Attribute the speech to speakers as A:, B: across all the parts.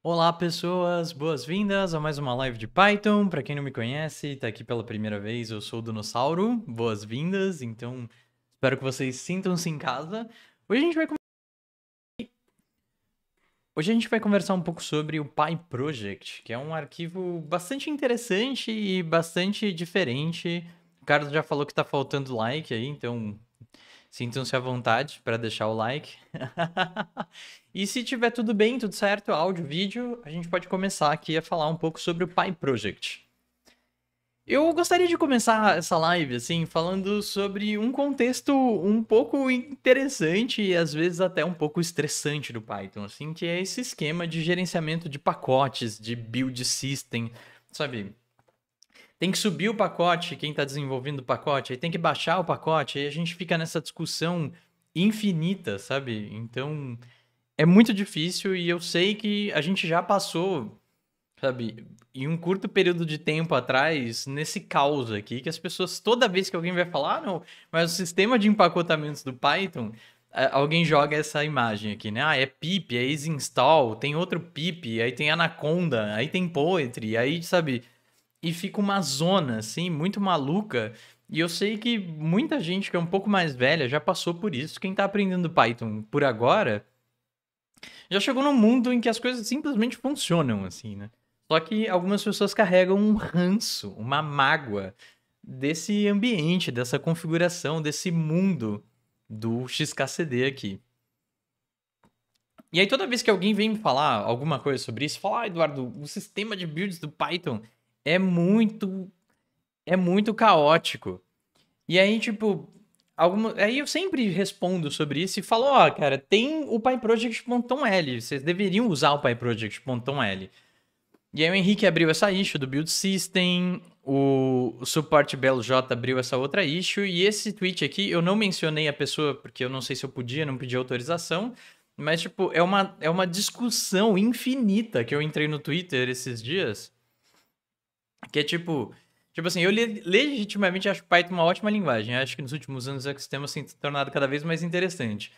A: Olá, pessoas! Boas-vindas a mais uma live de Python. Para quem não me conhece, está aqui pela primeira vez, eu sou o Dinossauro. Boas-vindas, então espero que vocês sintam-se em casa. Hoje a gente vai Hoje a gente vai conversar um pouco sobre o PyProject, que é um arquivo bastante interessante e bastante diferente. O Carlos já falou que está faltando like aí, então Sintam-se à vontade para deixar o like. e se tiver tudo bem, tudo certo, áudio, vídeo, a gente pode começar aqui a falar um pouco sobre o Pi Project. Eu gostaria de começar essa live assim, falando sobre um contexto um pouco interessante e às vezes até um pouco estressante do Python, assim, que é esse esquema de gerenciamento de pacotes, de build system, sabe? tem que subir o pacote, quem está desenvolvendo o pacote, aí tem que baixar o pacote, aí a gente fica nessa discussão infinita, sabe? Então é muito difícil e eu sei que a gente já passou, sabe, em um curto período de tempo atrás, nesse caos aqui, que as pessoas, toda vez que alguém vai falar, ah, não, mas o sistema de empacotamentos do Python, alguém joga essa imagem aqui, né? Ah, é pip, é isinstall, tem outro pip, aí tem anaconda, aí tem poetry, aí, sabe, e fica uma zona, assim, muito maluca. E eu sei que muita gente que é um pouco mais velha já passou por isso. Quem tá aprendendo Python por agora já chegou num mundo em que as coisas simplesmente funcionam, assim, né? Só que algumas pessoas carregam um ranço, uma mágoa desse ambiente, dessa configuração, desse mundo do XKCD aqui. E aí toda vez que alguém vem me falar alguma coisa sobre isso, fala, ah, Eduardo, o sistema de builds do Python é muito. É muito caótico. E aí, tipo, Alguma... Aí eu sempre respondo sobre isso e falo, ó, oh, cara, tem o PyProject.l, vocês deveriam usar o PyProject.l. E aí o Henrique abriu essa issue do Build System, o, o suporte Belo J abriu essa outra issue, e esse tweet aqui, eu não mencionei a pessoa, porque eu não sei se eu podia, não pedi autorização, mas, tipo, é uma, é uma discussão infinita que eu entrei no Twitter esses dias, que é tipo. Tipo assim, eu legitimamente acho Python uma ótima linguagem. acho que nos últimos anos o ecossistema tem se tornado cada vez mais interessante.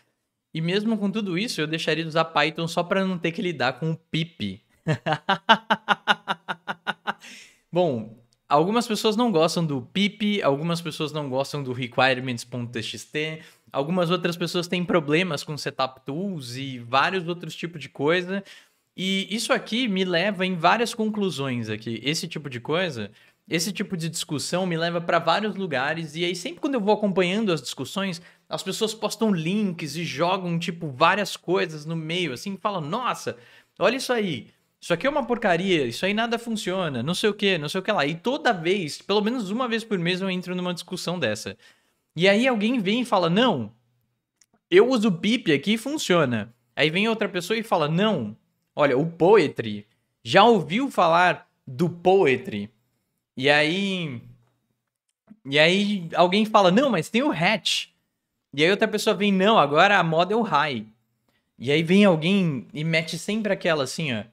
A: E mesmo com tudo isso, eu deixaria de usar Python só para não ter que lidar com o PIP. Bom, algumas pessoas não gostam do PIP, algumas pessoas não gostam do requirements.txt, algumas outras pessoas têm problemas com setup tools e vários outros tipos de coisa. E isso aqui me leva em várias conclusões aqui. Esse tipo de coisa, esse tipo de discussão me leva para vários lugares e aí sempre quando eu vou acompanhando as discussões, as pessoas postam links e jogam tipo várias coisas no meio assim, falam: "Nossa, olha isso aí. Isso aqui é uma porcaria, isso aí nada funciona, não sei o que, não sei o que lá. E toda vez, pelo menos uma vez por mês, eu entro numa discussão dessa. E aí alguém vem e fala: Não, eu uso o BIP aqui e funciona. Aí vem outra pessoa e fala: Não, Olha, o Poetry. Já ouviu falar do Poetry? E aí. E aí alguém fala, não, mas tem o Hatch. E aí outra pessoa vem, não, agora a moda é o High. E aí vem alguém e mete sempre aquela assim, ó.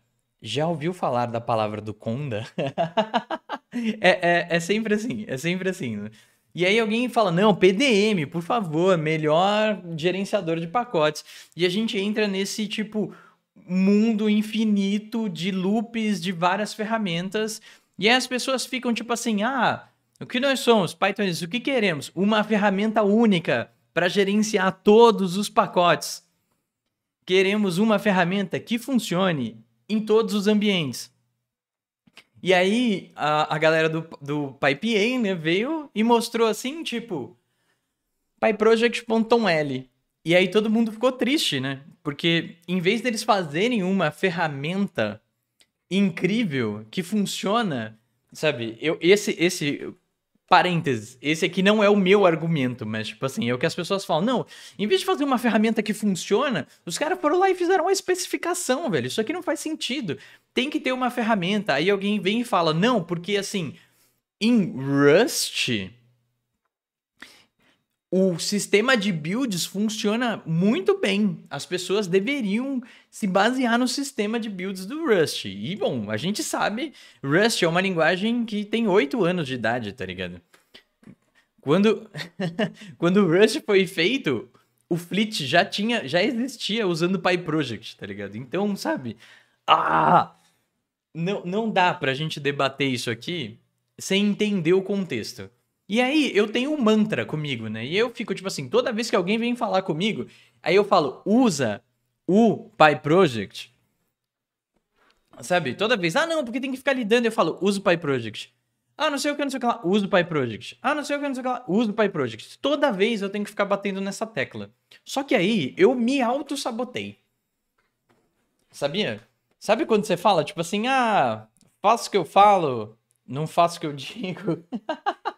A: Já ouviu falar da palavra do Conda? é, é, é, sempre assim, é sempre assim. Né? E aí alguém fala, não, PDM, por favor, melhor gerenciador de pacotes. E a gente entra nesse tipo mundo infinito de loops de várias ferramentas. E aí as pessoas ficam tipo assim: ah, o que nós somos, Pythonistas O que queremos? Uma ferramenta única para gerenciar todos os pacotes. Queremos uma ferramenta que funcione em todos os ambientes. E aí a, a galera do, do PyPA né, veio e mostrou assim, tipo, pyproject.l. E aí todo mundo ficou triste, né? Porque em vez deles fazerem uma ferramenta incrível que funciona, sabe? Eu, esse, esse parênteses, esse aqui não é o meu argumento, mas tipo assim, é o que as pessoas falam. Não, em vez de fazer uma ferramenta que funciona, os caras foram lá e fizeram uma especificação, velho. Isso aqui não faz sentido. Tem que ter uma ferramenta. Aí alguém vem e fala: "Não, porque assim, em Rust o sistema de builds funciona muito bem. As pessoas deveriam se basear no sistema de builds do Rust. E, bom, a gente sabe, Rust é uma linguagem que tem 8 anos de idade, tá ligado? Quando, quando o Rust foi feito, o Flit já tinha, já existia usando o PyProject, tá ligado? Então, sabe? Ah! Não, não dá pra gente debater isso aqui sem entender o contexto. E aí, eu tenho um mantra comigo, né? E eu fico tipo assim, toda vez que alguém vem falar comigo, aí eu falo, usa o PyProject. Sabe? Toda vez, ah não, porque tem que ficar lidando, eu falo, usa o PyProject. Ah, não sei o que, não sei o que lá, usa o PyProject. Ah, não sei o que, não sei o que lá, usa o PyProject. Toda vez eu tenho que ficar batendo nessa tecla. Só que aí, eu me auto-sabotei. Sabia? Sabe quando você fala, tipo assim, ah, faço o que eu falo, não faço o que eu digo.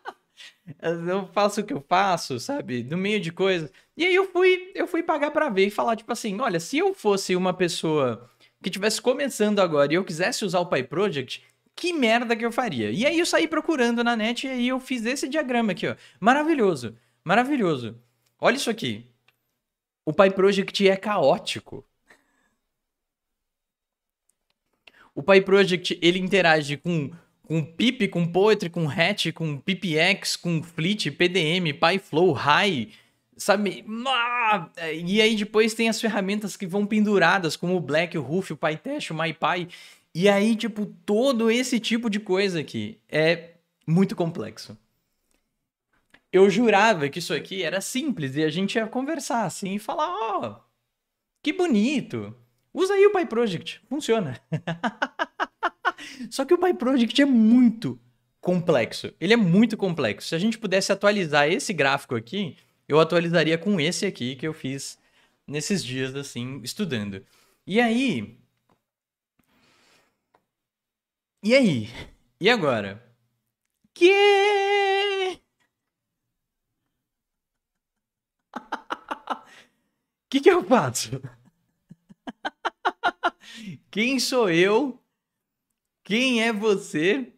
A: eu faço o que eu faço, sabe? No meio de coisas. E aí eu fui, eu fui pagar para ver e falar tipo assim, olha, se eu fosse uma pessoa que tivesse começando agora e eu quisesse usar o PyProject, que merda que eu faria? E aí eu saí procurando na net e aí eu fiz esse diagrama aqui, ó. Maravilhoso. Maravilhoso. Olha isso aqui. O PyProject é caótico. O PyProject, ele interage com com PIP, com Poetry, com Hatch, com PipX, com flit, PDM, PyFlow, High, sabe? É, e aí depois tem as ferramentas que vão penduradas, como o Black, o Roof, o PyTest, o MyPy. E aí, tipo, todo esse tipo de coisa aqui é muito complexo. Eu jurava que isso aqui era simples e a gente ia conversar assim e falar, ó, oh, que bonito. Usa aí o PyProject, funciona. Só que o project é muito complexo. Ele é muito complexo. Se a gente pudesse atualizar esse gráfico aqui, eu atualizaria com esse aqui que eu fiz nesses dias, assim, estudando. E aí. E aí? E agora? Que. O que, que eu faço? Quem sou eu quem é você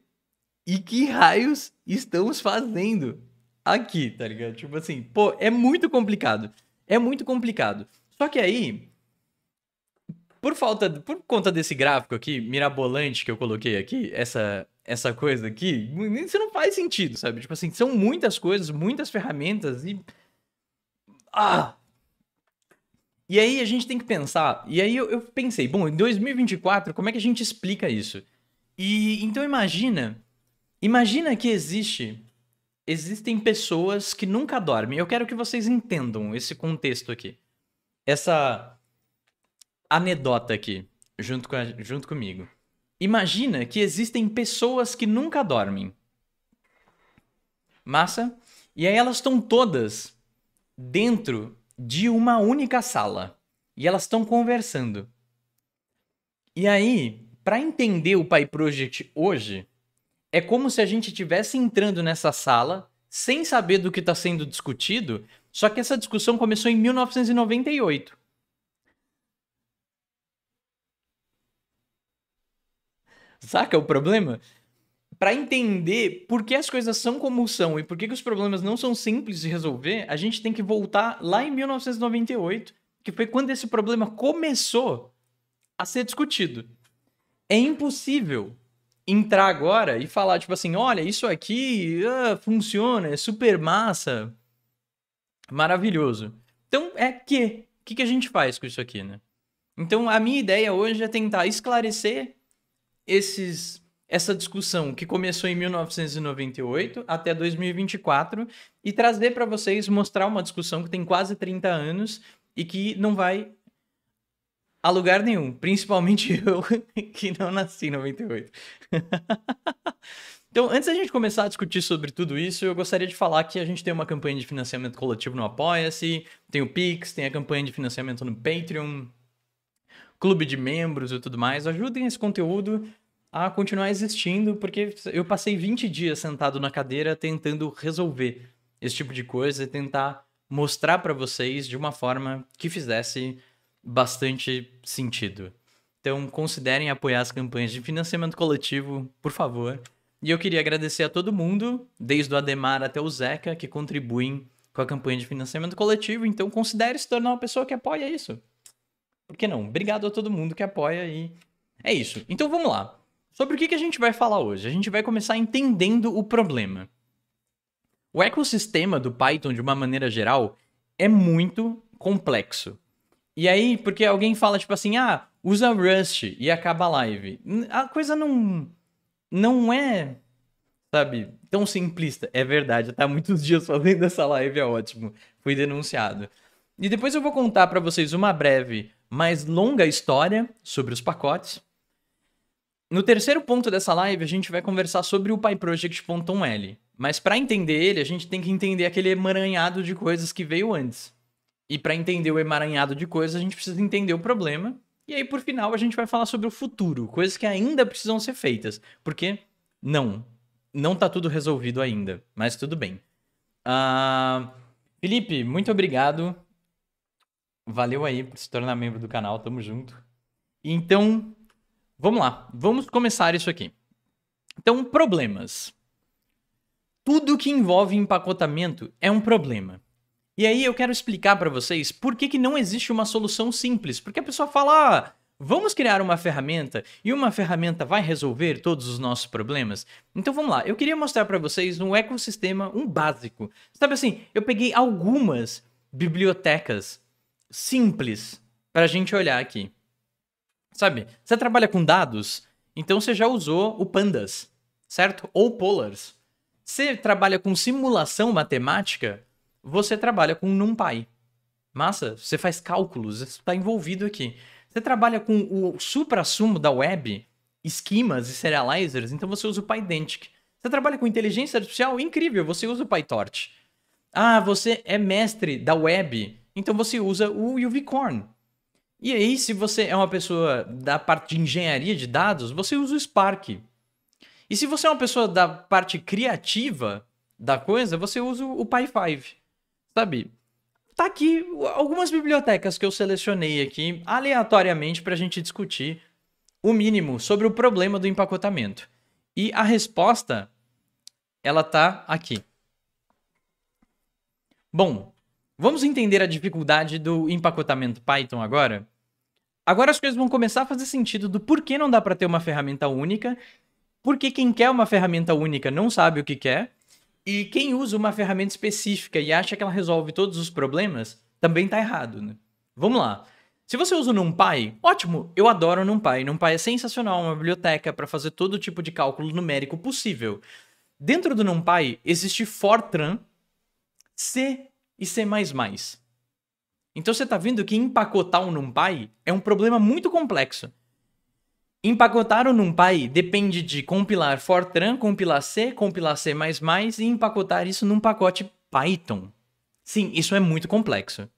A: e que raios estamos fazendo aqui, tá ligado? Tipo assim, pô, é muito complicado. É muito complicado. Só que aí, por falta, por conta desse gráfico aqui, mirabolante que eu coloquei aqui, essa essa coisa aqui, isso não faz sentido, sabe? Tipo assim, são muitas coisas, muitas ferramentas e ah. E aí a gente tem que pensar. E aí eu, eu pensei, bom, em 2024, como é que a gente explica isso? E então imagina, imagina que existe existem pessoas que nunca dormem. Eu quero que vocês entendam esse contexto aqui. Essa anedota aqui, junto, com a, junto comigo. Imagina que existem pessoas que nunca dormem. Massa? E aí elas estão todas dentro de uma única sala. E elas estão conversando. E aí, para entender o Pai Project hoje, é como se a gente estivesse entrando nessa sala sem saber do que está sendo discutido, só que essa discussão começou em 1998. Saca é o problema? Para entender por que as coisas são como são e por que, que os problemas não são simples de resolver, a gente tem que voltar lá em 1998, que foi quando esse problema começou a ser discutido é impossível entrar agora e falar, tipo assim, olha, isso aqui ah, funciona, é super massa, maravilhoso. Então, é que? O que, que a gente faz com isso aqui, né? Então, a minha ideia hoje é tentar esclarecer esses, essa discussão que começou em 1998 até 2024 e trazer para vocês, mostrar uma discussão que tem quase 30 anos e que não vai a lugar nenhum, principalmente eu que não nasci em 98. então, antes da gente começar a discutir sobre tudo isso, eu gostaria de falar que a gente tem uma campanha de financiamento coletivo no Apoia-se, tem o Pix, tem a campanha de financiamento no Patreon, clube de membros e tudo mais. Ajudem esse conteúdo a continuar existindo, porque eu passei 20 dias sentado na cadeira tentando resolver esse tipo de coisa e tentar mostrar para vocês de uma forma que fizesse bastante sentido. Então, considerem apoiar as campanhas de financiamento coletivo, por favor. E eu queria agradecer a todo mundo, desde o Ademar até o Zeca, que contribuem com a campanha de financiamento coletivo. Então, considere se tornar uma pessoa que apoia isso. Por que não? Obrigado a todo mundo que apoia e é isso. Então, vamos lá. Sobre o que a gente vai falar hoje? A gente vai começar entendendo o problema. O ecossistema do Python, de uma maneira geral, é muito complexo. E aí, porque alguém fala, tipo assim, ah, usa Rust e acaba a live. A coisa não. Não é. Sabe? Tão simplista. É verdade, tá muitos dias fazendo essa live, é ótimo. Fui denunciado. E depois eu vou contar para vocês uma breve, mais longa história sobre os pacotes. No terceiro ponto dessa live, a gente vai conversar sobre o pyproject1 Mas para entender ele, a gente tem que entender aquele emaranhado de coisas que veio antes. E para entender o emaranhado de coisas, a gente precisa entender o problema. E aí, por final, a gente vai falar sobre o futuro, coisas que ainda precisam ser feitas. Porque não, não tá tudo resolvido ainda, mas tudo bem. Uh, Felipe, muito obrigado. Valeu aí por se tornar membro do canal, tamo junto. Então, vamos lá, vamos começar isso aqui. Então, problemas. Tudo que envolve empacotamento é um problema. E aí eu quero explicar para vocês por que, que não existe uma solução simples. Porque a pessoa fala, ah, vamos criar uma ferramenta e uma ferramenta vai resolver todos os nossos problemas? Então vamos lá, eu queria mostrar para vocês um ecossistema, um básico. Sabe assim, eu peguei algumas bibliotecas simples para a gente olhar aqui. Sabe, você trabalha com dados, então você já usou o Pandas, certo? Ou Polars. Você trabalha com simulação matemática, você trabalha com NumPy. Massa, você faz cálculos, você está envolvido aqui. Você trabalha com o supra-sumo da web, esquemas e serializers, então você usa o PyDentic. Você trabalha com inteligência artificial? Incrível, você usa o PyTorch. Ah, você é mestre da web, então você usa o UVcorn. E aí, se você é uma pessoa da parte de engenharia de dados, você usa o Spark. E se você é uma pessoa da parte criativa da coisa, você usa o Py5. Sabe? Tá aqui algumas bibliotecas que eu selecionei aqui aleatoriamente para a gente discutir o mínimo sobre o problema do empacotamento. E a resposta, ela tá aqui. Bom, vamos entender a dificuldade do empacotamento Python agora? Agora as coisas vão começar a fazer sentido do porquê não dá para ter uma ferramenta única, porque quem quer uma ferramenta única não sabe o que quer, e quem usa uma ferramenta específica e acha que ela resolve todos os problemas, também está errado, né? Vamos lá. Se você usa o NumPy, ótimo, eu adoro o NumPy. NumPy é sensacional, uma biblioteca para fazer todo tipo de cálculo numérico possível. Dentro do NumPy existe Fortran, C e C++. Então você está vendo que empacotar um NumPy é um problema muito complexo. Empacotar Empacotaram NumPy depende de compilar Fortran, compilar C, compilar C++ e empacotar isso num pacote Python. Sim, isso é muito complexo.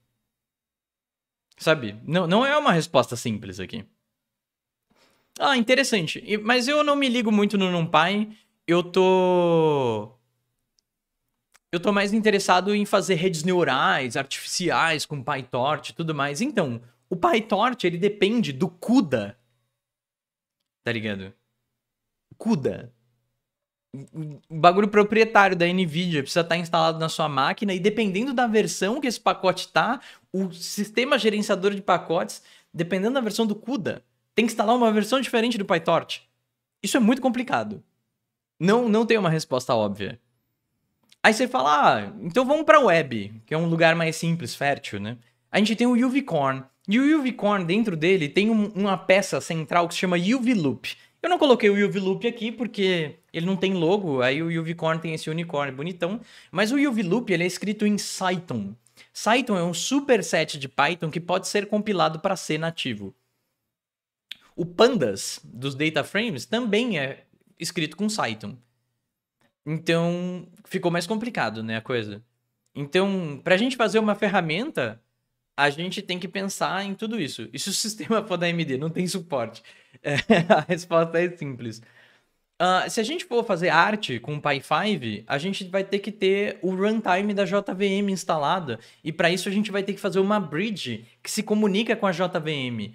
A: Sabe? Não, não é uma resposta simples aqui. Ah, interessante. Mas eu não me ligo muito no NumPy. Eu tô. Eu tô mais interessado em fazer redes neurais, artificiais, com PyTorch e tudo mais. Então, o PyTorch, ele depende do CUDA Tá ligado? CUDA. O bagulho proprietário da Nvidia precisa estar tá instalado na sua máquina e dependendo da versão que esse pacote tá, o sistema gerenciador de pacotes, dependendo da versão do CUDA, tem que instalar uma versão diferente do PyTorch. Isso é muito complicado. Não, não tem uma resposta óbvia. Aí você fala, ah, então vamos para a web, que é um lugar mais simples, fértil, né? A gente tem o UVCorn, e o UV Corn dentro dele tem um, uma peça central que se chama UV Loop. Eu não coloquei o UV Loop aqui porque ele não tem logo, aí o UV Corn tem esse unicórnio bonitão, mas o UV Loop ele é escrito em Cython. Cython é um superset de Python que pode ser compilado para ser nativo. O pandas dos data frames também é escrito com Cython. Então, ficou mais complicado, né, a coisa. Então, para a gente fazer uma ferramenta, a gente tem que pensar em tudo isso. E se o sistema for da AMD, não tem suporte? É, a resposta é simples. Uh, se a gente for fazer arte com o Py5, a gente vai ter que ter o runtime da JVM instalada. E para isso a gente vai ter que fazer uma bridge que se comunica com a JVM.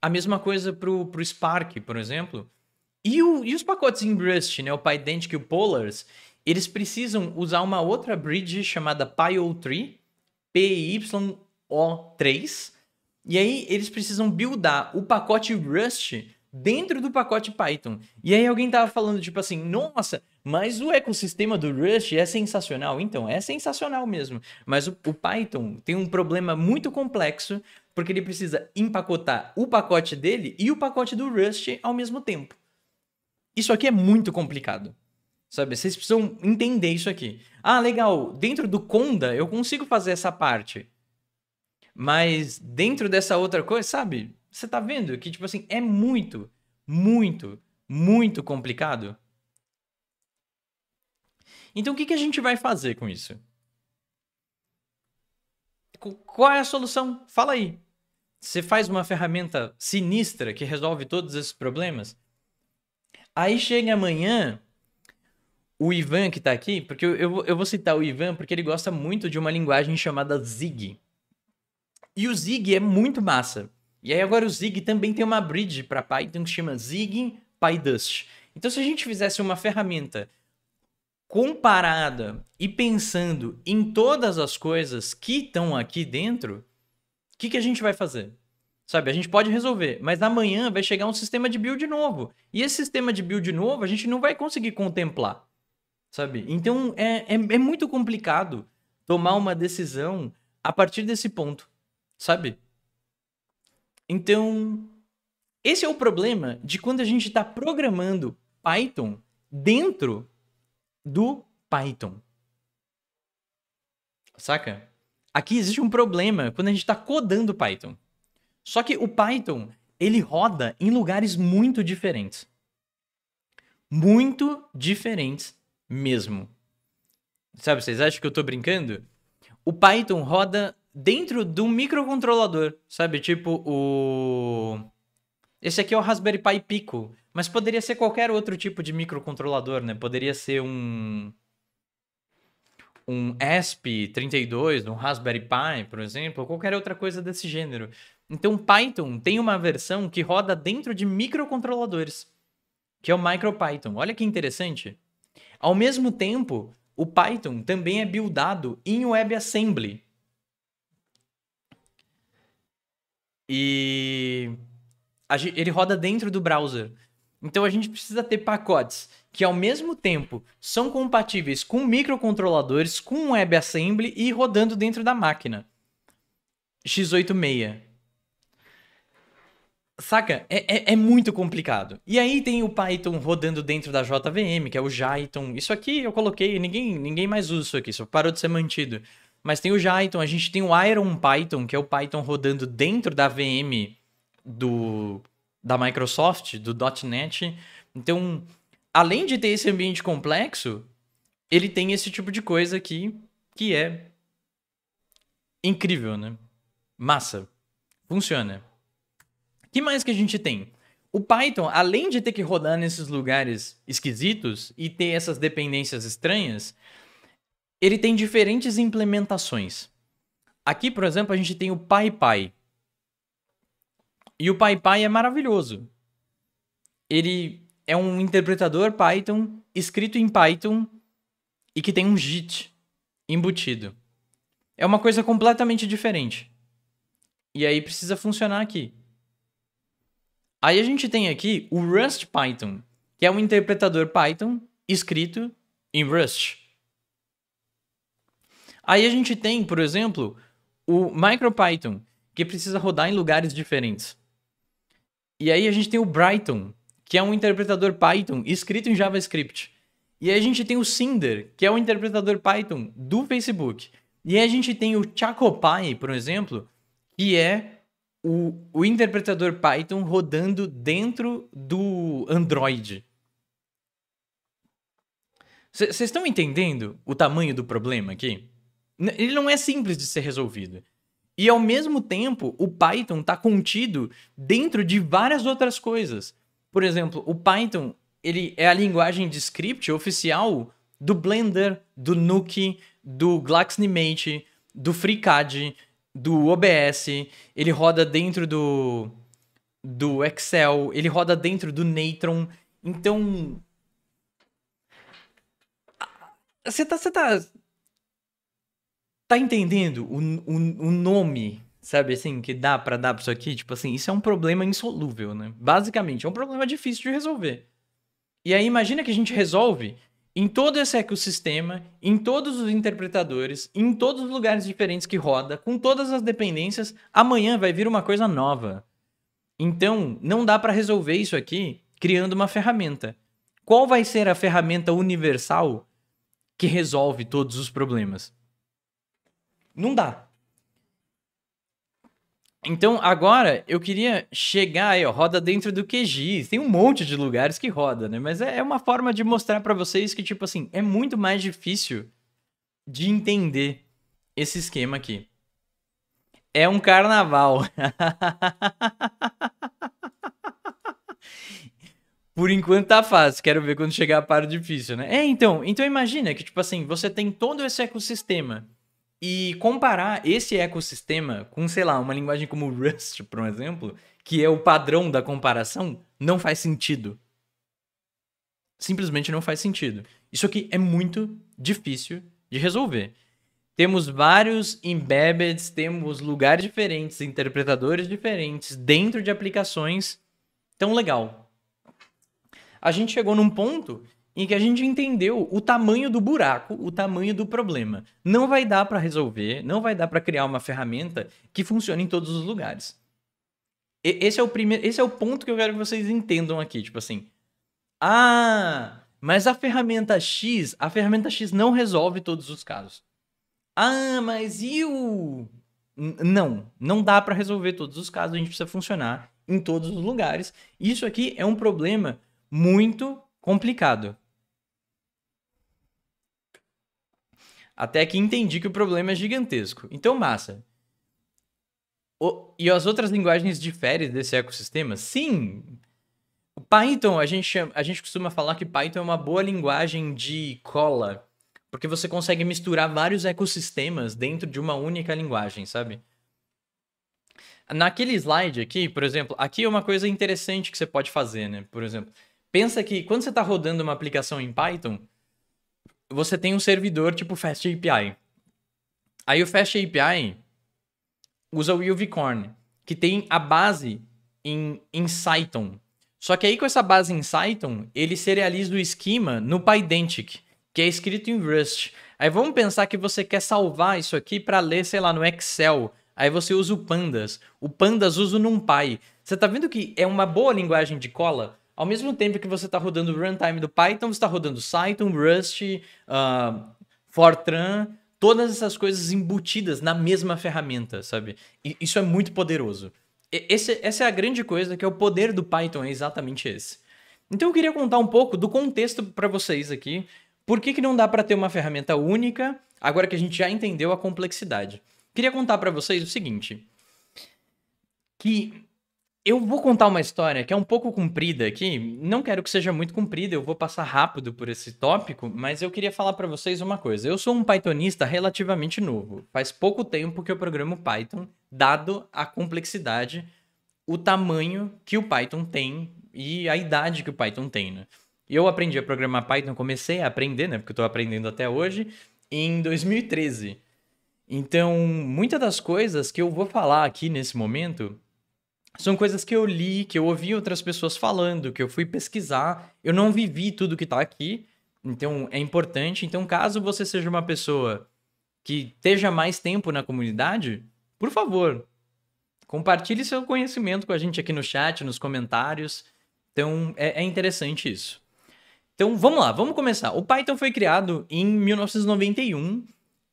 A: A mesma coisa para o Spark, por exemplo. E, o, e os pacotes em Rust, né? o PyDentic e o Polars, eles precisam usar uma outra bridge chamada PyO3, PYO3, o3. E aí eles precisam buildar o pacote Rust dentro do pacote Python. E aí alguém tava falando tipo assim, nossa, mas o ecossistema do Rust é sensacional. Então, é sensacional mesmo. Mas o, o Python tem um problema muito complexo, porque ele precisa empacotar o pacote dele e o pacote do Rust ao mesmo tempo. Isso aqui é muito complicado. Sabe, vocês precisam entender isso aqui. Ah, legal, dentro do Conda eu consigo fazer essa parte. Mas dentro dessa outra coisa, sabe? Você tá vendo que, tipo assim, é muito, muito, muito complicado. Então, o que, que a gente vai fazer com isso? Qual é a solução? Fala aí. Você faz uma ferramenta sinistra que resolve todos esses problemas? Aí chega amanhã, o Ivan que tá aqui, porque eu, eu, eu vou citar o Ivan porque ele gosta muito de uma linguagem chamada Zig. E o Zig é muito massa. E aí agora o Zig também tem uma bridge para Python que chama Zig PyDust. Então se a gente fizesse uma ferramenta comparada e pensando em todas as coisas que estão aqui dentro, o que, que a gente vai fazer? Sabe, a gente pode resolver, mas amanhã vai chegar um sistema de build novo. E esse sistema de build novo a gente não vai conseguir contemplar. Sabe? Então é, é, é muito complicado tomar uma decisão a partir desse ponto sabe? Então, esse é o problema de quando a gente está programando Python dentro do Python. Saca? Aqui existe um problema quando a gente está codando Python. Só que o Python, ele roda em lugares muito diferentes. Muito diferentes mesmo. Sabe, vocês acham que eu estou brincando? O Python roda dentro de um microcontrolador, sabe? Tipo o. Esse aqui é o Raspberry Pi Pico, mas poderia ser qualquer outro tipo de microcontrolador, né? Poderia ser um. Um ESP32, um Raspberry Pi, por exemplo, qualquer outra coisa desse gênero. Então, Python tem uma versão que roda dentro de microcontroladores, que é o MicroPython. Olha que interessante. Ao mesmo tempo, o Python também é buildado em WebAssembly, E ele roda dentro do browser. Então a gente precisa ter pacotes que ao mesmo tempo são compatíveis com microcontroladores, com WebAssembly e rodando dentro da máquina. x86. Saca? É, é, é, muito complicado. E aí tem o Python rodando dentro da JVM, que é o Jython. Isso aqui eu coloquei, ninguém, ninguém mais usa isso aqui, só parou de ser mantido mas tem o Jython, a gente tem o Iron Python, que é o Python rodando dentro da VM do da Microsoft, do .NET. Então, além de ter esse ambiente complexo, ele tem esse tipo de coisa aqui que é incrível, né? Massa. Funciona. O que mais que a gente tem? O Python, além de ter que rodar nesses lugares esquisitos e ter essas dependências estranhas, ele tem diferentes implementações. Aqui, por exemplo, a gente tem o PyPy. E o PyPy é maravilhoso. Ele é um interpretador Python escrito em Python e que tem um JIT embutido. É uma coisa completamente diferente. E aí precisa funcionar aqui. Aí a gente tem aqui o Rust Python, que é um interpretador Python escrito em Rust. Aí a gente tem, por exemplo, o MicroPython, que precisa rodar em lugares diferentes. E aí a gente tem o Brighton, que é um interpretador Python escrito em JavaScript. E aí a gente tem o Cinder, que é um interpretador Python do Facebook. E aí a gente tem o Chacopy, por exemplo, que é o, o interpretador Python rodando dentro do Android. Vocês estão entendendo o tamanho do problema aqui? Ele não é simples de ser resolvido. E ao mesmo tempo, o Python está contido dentro de várias outras coisas. Por exemplo, o Python ele é a linguagem de script oficial do Blender, do Nuke, do Glaxnimate, do FreeCAD, do OBS. Ele roda dentro do, do Excel, ele roda dentro do Natron. Então. Você tá, tá Tá entendendo o, o, o nome, sabe assim, que dá para dar pra isso aqui? Tipo assim, isso é um problema insolúvel, né? Basicamente, é um problema difícil de resolver. E aí imagina que a gente resolve em todo esse ecossistema, em todos os interpretadores, em todos os lugares diferentes que roda, com todas as dependências, amanhã vai vir uma coisa nova. Então, não dá para resolver isso aqui criando uma ferramenta. Qual vai ser a ferramenta universal que resolve todos os problemas? Não dá. Então, agora, eu queria chegar aí, ó, roda dentro do QGIS. Tem um monte de lugares que roda, né? Mas é, é uma forma de mostrar para vocês que, tipo assim, é muito mais difícil de entender esse esquema aqui. É um carnaval. Por enquanto tá fácil, quero ver quando chegar a parte difícil, né? É, então, então imagina que, tipo assim, você tem todo esse ecossistema e comparar esse ecossistema com, sei lá, uma linguagem como Rust, por um exemplo, que é o padrão da comparação, não faz sentido. Simplesmente não faz sentido. Isso aqui é muito difícil de resolver. Temos vários embeddeds, temos lugares diferentes, interpretadores diferentes dentro de aplicações. Então, legal. A gente chegou num ponto em que a gente entendeu o tamanho do buraco, o tamanho do problema. Não vai dar para resolver, não vai dar para criar uma ferramenta que funcione em todos os lugares. E, esse é o primeiro, esse é o ponto que eu quero que vocês entendam aqui, tipo assim. Ah, mas a ferramenta X, a ferramenta X não resolve todos os casos. Ah, mas e o não, não dá para resolver todos os casos, a gente precisa funcionar em todos os lugares. Isso aqui é um problema muito complicado. Até que entendi que o problema é gigantesco. Então, massa. O... E as outras linguagens diferem desse ecossistema? Sim! O Python, a gente, chama... a gente costuma falar que Python é uma boa linguagem de cola, porque você consegue misturar vários ecossistemas dentro de uma única linguagem, sabe? Naquele slide aqui, por exemplo, aqui é uma coisa interessante que você pode fazer, né? Por exemplo, pensa que quando você está rodando uma aplicação em Python, você tem um servidor tipo Fast API. Aí o Fast API usa o UVCorn, que tem a base em, em Cython. Só que aí com essa base em Cython, ele serializa o esquema no Pydantic, que é escrito em Rust. Aí vamos pensar que você quer salvar isso aqui para ler, sei lá, no Excel. Aí você usa o Pandas. O Pandas usa o NumPy. Você tá vendo que é uma boa linguagem de cola? Ao mesmo tempo que você está rodando o runtime do Python, você está rodando Python, Rust, uh, Fortran, todas essas coisas embutidas na mesma ferramenta, sabe? E isso é muito poderoso. Esse, essa é a grande coisa, que é o poder do Python, é exatamente esse. Então eu queria contar um pouco do contexto para vocês aqui. Por que, que não dá para ter uma ferramenta única, agora que a gente já entendeu a complexidade? Queria contar para vocês o seguinte, que eu vou contar uma história que é um pouco comprida aqui. Não quero que seja muito comprida, eu vou passar rápido por esse tópico, mas eu queria falar para vocês uma coisa. Eu sou um Pythonista relativamente novo. Faz pouco tempo que eu programo Python, dado a complexidade, o tamanho que o Python tem e a idade que o Python tem, né? Eu aprendi a programar Python, comecei a aprender, né? Porque eu tô aprendendo até hoje, em 2013. Então, muitas das coisas que eu vou falar aqui nesse momento são coisas que eu li, que eu ouvi outras pessoas falando, que eu fui pesquisar. Eu não vivi tudo que tá aqui, então é importante. Então, caso você seja uma pessoa que esteja mais tempo na comunidade, por favor, compartilhe seu conhecimento com a gente aqui no chat, nos comentários. Então, é, é interessante isso. Então, vamos lá, vamos começar. O Python foi criado em 1991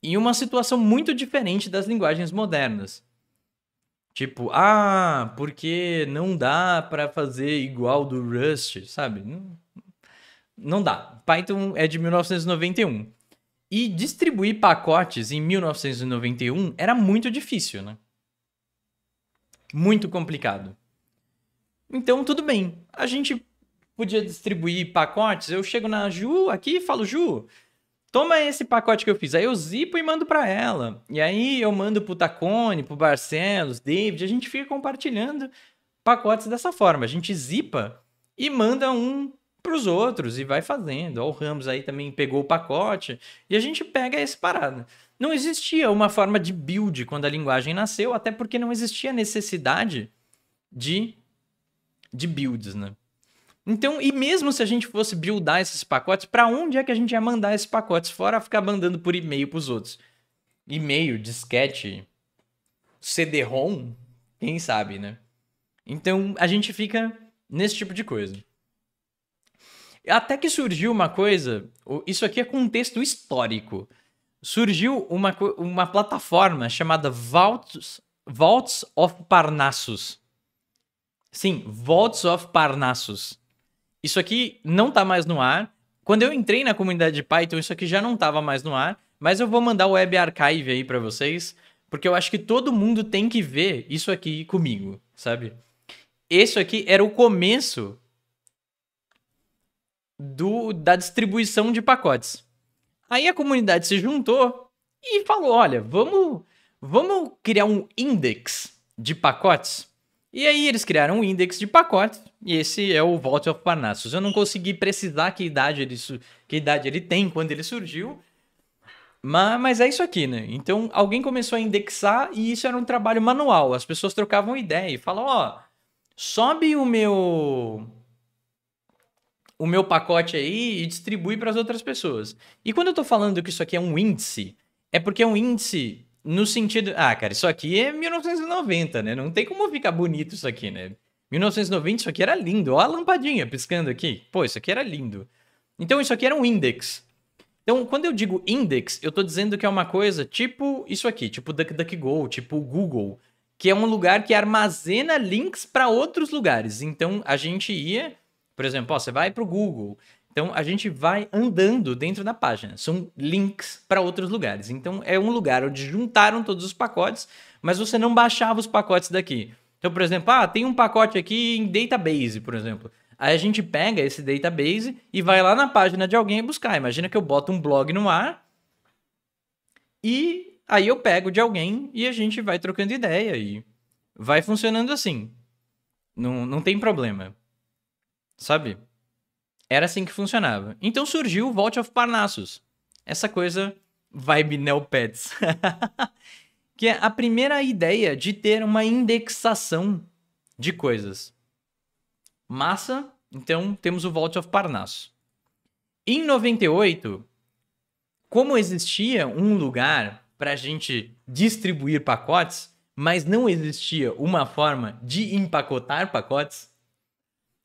A: em uma situação muito diferente das linguagens modernas. Tipo, ah, porque não dá para fazer igual do Rust, sabe? Não, não dá. Python é de 1991. E distribuir pacotes em 1991 era muito difícil, né? Muito complicado. Então, tudo bem. A gente podia distribuir pacotes. Eu chego na Ju aqui e falo, Ju, toma esse pacote que eu fiz. Aí eu zipo e mando para ela. E aí eu mando pro Tacone, pro Barcelos, David, a gente fica compartilhando pacotes dessa forma. A gente zipa e manda um pros outros e vai fazendo. o Ramos aí também pegou o pacote e a gente pega esse parada. Não existia uma forma de build quando a linguagem nasceu, até porque não existia necessidade de de builds, né? Então, e mesmo se a gente fosse buildar esses pacotes, para onde é que a gente ia mandar esses pacotes? Fora ficar mandando por e-mail pros outros. E-mail, disquete, CD-ROM, quem sabe, né? Então, a gente fica nesse tipo de coisa. Até que surgiu uma coisa, isso aqui é contexto histórico. Surgiu uma, uma plataforma chamada Vaults, Vaults of Parnassus. Sim, Vaults of Parnassus. Isso aqui não está mais no ar. Quando eu entrei na comunidade de Python, isso aqui já não estava mais no ar, mas eu vou mandar o web archive aí para vocês, porque eu acho que todo mundo tem que ver isso aqui comigo, sabe? Isso aqui era o começo do, da distribuição de pacotes. Aí a comunidade se juntou e falou: olha, vamos, vamos criar um index de pacotes e aí eles criaram um index de pacotes, e esse é o Vault of Parnassus. Eu não consegui precisar que idade ele, que idade ele tem quando ele surgiu, mas, mas é isso aqui, né? Então alguém começou a indexar e isso era um trabalho manual. As pessoas trocavam ideia e falavam, ó, oh, sobe o meu o meu pacote aí e distribui para as outras pessoas. E quando eu estou falando que isso aqui é um índice, é porque é um índice no sentido. Ah, cara, isso aqui é 1990, né? Não tem como ficar bonito isso aqui, né? 1990, isso aqui era lindo. Ó a lampadinha piscando aqui. Pô, isso aqui era lindo. Então, isso aqui era um index. Então, quando eu digo index, eu tô dizendo que é uma coisa tipo isso aqui, tipo DuckDuckGo, tipo Google, que é um lugar que armazena links para outros lugares. Então, a gente ia, por exemplo, ó, você vai pro Google então a gente vai andando dentro da página. São links para outros lugares. Então é um lugar onde juntaram todos os pacotes, mas você não baixava os pacotes daqui. Então, por exemplo, ah, tem um pacote aqui em database, por exemplo. Aí a gente pega esse database e vai lá na página de alguém buscar. Imagina que eu boto um blog no ar e aí eu pego de alguém e a gente vai trocando ideia e vai funcionando assim. Não, não tem problema. Sabe? Era assim que funcionava. Então surgiu o Vault of Parnassus. Essa coisa vibe Neopets. que é a primeira ideia de ter uma indexação de coisas. Massa, então temos o Vault of Parnassus. Em 98, como existia um lugar para a gente distribuir pacotes, mas não existia uma forma de empacotar pacotes,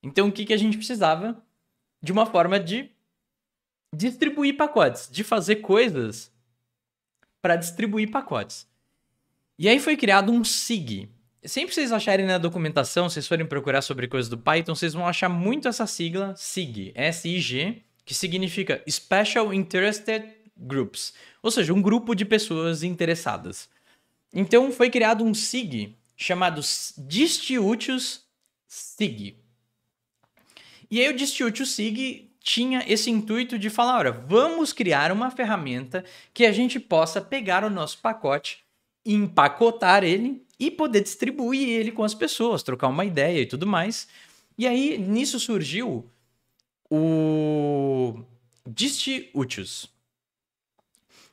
A: então o que, que a gente precisava? de uma forma de distribuir pacotes, de fazer coisas para distribuir pacotes. E aí foi criado um SIG. Sempre vocês acharem na documentação, vocês forem procurar sobre coisas do Python, vocês vão achar muito essa sigla SIG, S-I-G, que significa Special Interested Groups, ou seja, um grupo de pessoas interessadas. Então foi criado um SIG chamado Distiútios SIG. E aí o Distute Sig tinha esse intuito de falar, olha, vamos criar uma ferramenta que a gente possa pegar o nosso pacote, empacotar ele e poder distribuir ele com as pessoas, trocar uma ideia e tudo mais. E aí nisso surgiu o Distiutius.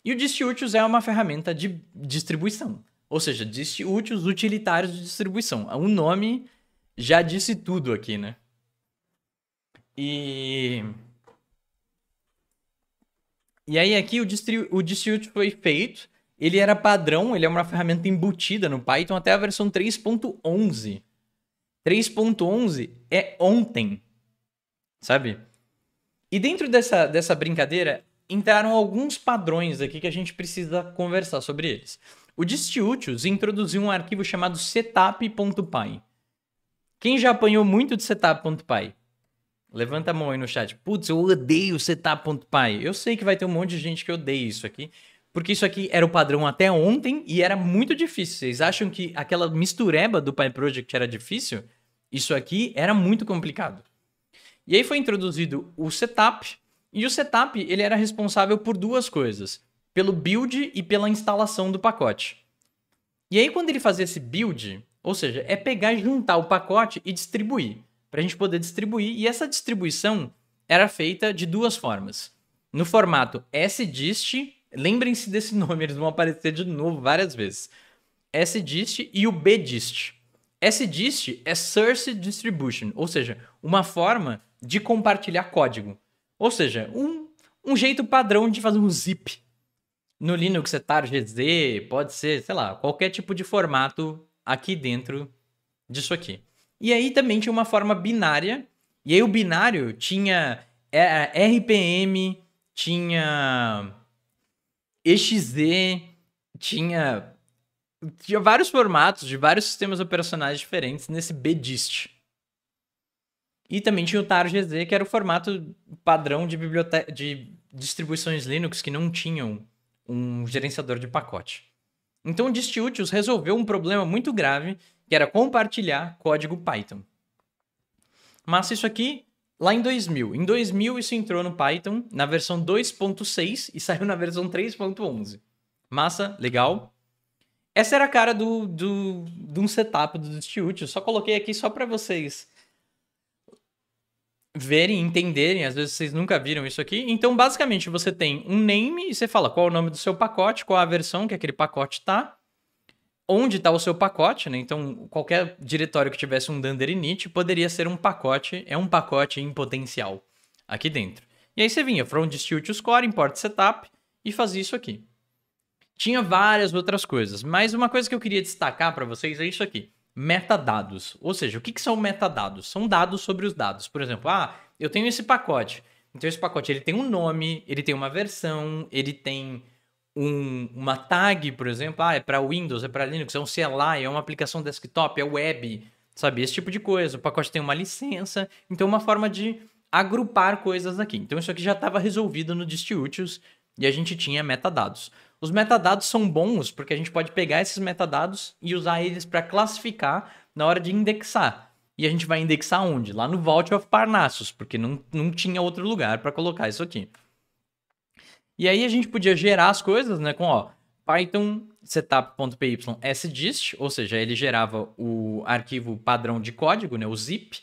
A: E o Distiutius é uma ferramenta de distribuição, ou seja, Distiutius utilitários de distribuição. O nome já disse tudo aqui, né? E. E aí aqui o distri o distribute foi feito. Ele era padrão, ele é uma ferramenta embutida no Python até a versão 3.11. 3.11 é ontem, sabe? E dentro dessa, dessa brincadeira, entraram alguns padrões aqui que a gente precisa conversar sobre eles. O Distutils introduziu um arquivo chamado setup.py. Quem já apanhou muito de setup.py? Levanta a mão aí no chat. Putz, eu odeio setup.py. Tá eu sei que vai ter um monte de gente que odeia isso aqui, porque isso aqui era o padrão até ontem e era muito difícil. Vocês acham que aquela mistureba do PyProject era difícil? Isso aqui era muito complicado. E aí foi introduzido o setup, e o setup ele era responsável por duas coisas, pelo build e pela instalação do pacote. E aí quando ele fazia esse build, ou seja, é pegar e juntar o pacote e distribuir para a gente poder distribuir. E essa distribuição era feita de duas formas. No formato SDIST, lembrem-se desse nome, eles vão aparecer de novo várias vezes. SDIST e o BDIST. SDIST é Source Distribution, ou seja, uma forma de compartilhar código. Ou seja, um, um jeito padrão de fazer um zip. No Linux é targz, pode ser, sei lá, qualquer tipo de formato aqui dentro disso aqui. E aí também tinha uma forma binária. E aí o binário tinha é, é, RPM, tinha EXZ, tinha tinha vários formatos de vários sistemas operacionais diferentes nesse BDIST. E também tinha o tar.gz que era o formato padrão de, biblioteca, de distribuições Linux que não tinham um gerenciador de pacote. Então o DistUtils resolveu um problema muito grave que era compartilhar código Python. Mas isso aqui lá em 2000. Em 2000 isso entrou no Python na versão 2.6 e saiu na versão 3.11. Massa, legal. Essa era a cara do, do, de um setup do Distribute. só coloquei aqui só para vocês verem, entenderem. Às vezes vocês nunca viram isso aqui. Então, basicamente, você tem um name e você fala qual é o nome do seu pacote, qual é a versão que aquele pacote está onde está o seu pacote, né? Então, qualquer diretório que tivesse um dunder init poderia ser um pacote, é um pacote em potencial aqui dentro. E aí você vinha from distilled to score, import setup e fazia isso aqui. Tinha várias outras coisas, mas uma coisa que eu queria destacar para vocês é isso aqui. Metadados. Ou seja, o que, que são metadados? São dados sobre os dados. Por exemplo, ah, eu tenho esse pacote. Então esse pacote ele tem um nome, ele tem uma versão, ele tem um, uma tag, por exemplo, ah, é para Windows, é para Linux, é um CLI, é uma aplicação desktop, é web, sabe? Esse tipo de coisa. O pacote tem uma licença, então é uma forma de agrupar coisas aqui. Então isso aqui já estava resolvido no Distutils e a gente tinha metadados. Os metadados são bons porque a gente pode pegar esses metadados e usar eles para classificar na hora de indexar. E a gente vai indexar onde? Lá no Vault of Parnassus, porque não, não tinha outro lugar para colocar isso aqui. E aí a gente podia gerar as coisas, né? Com ó, Python setup.py sdist, ou seja, ele gerava o arquivo padrão de código, né, o zip,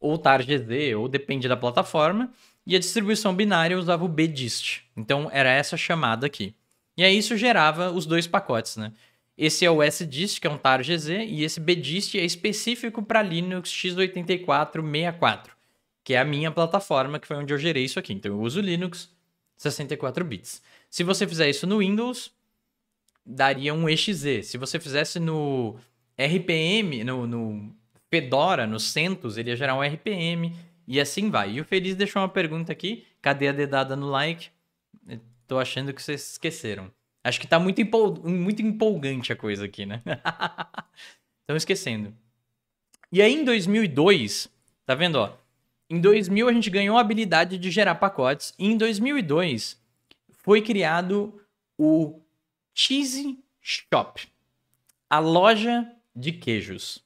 A: ou targz, ou depende da plataforma, e a distribuição binária usava o bdist. Então era essa chamada aqui. E aí isso gerava os dois pacotes, né? Esse é o sdist, que é um targz, e esse bdist é específico para Linux x8464, que é a minha plataforma, que foi onde eu gerei isso aqui. Então eu uso Linux, 64 bits. Se você fizer isso no Windows, daria um exe. Se você fizesse no RPM, no, no Fedora, no CentOS, ele ia gerar um RPM e assim vai. E o Feliz deixou uma pergunta aqui. Cadê a dedada no like? Tô achando que vocês esqueceram. Acho que tá muito, empol... muito empolgante a coisa aqui, né? Estão esquecendo. E aí em 2002, tá vendo, ó? Em 2000, a gente ganhou a habilidade de gerar pacotes. E em 2002, foi criado o Cheese Shop, a loja de queijos.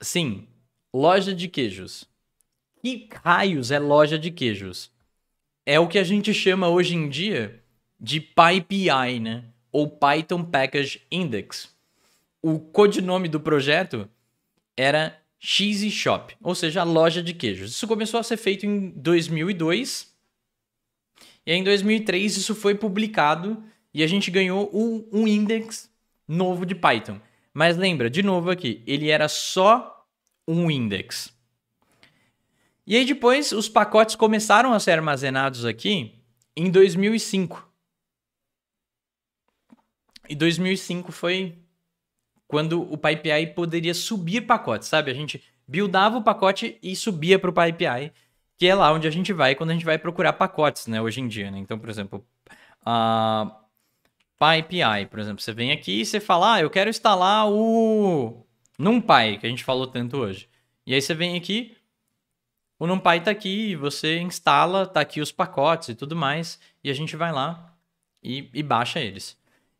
A: Sim, loja de queijos. Que raios é loja de queijos? É o que a gente chama hoje em dia de PyPI, né? Ou Python Package Index. O codinome do projeto era Cheesy Shop, ou seja, a loja de queijos. Isso começou a ser feito em 2002 e em 2003 isso foi publicado e a gente ganhou um, um index novo de Python. Mas lembra, de novo aqui, ele era só um index. E aí depois os pacotes começaram a ser armazenados aqui em 2005. E 2005 foi quando o PyPI poderia subir pacotes, sabe? A gente buildava o pacote e subia para o PyPI, que é lá onde a gente vai quando a gente vai procurar pacotes, né? Hoje em dia, né? Então, por exemplo, a PyPI, por exemplo, você vem aqui e você fala, ah, eu quero instalar o NumPy, que a gente falou tanto hoje. E aí você vem aqui, o NumPy está aqui, você instala, está aqui os pacotes e tudo mais, e a gente vai lá e, e baixa eles.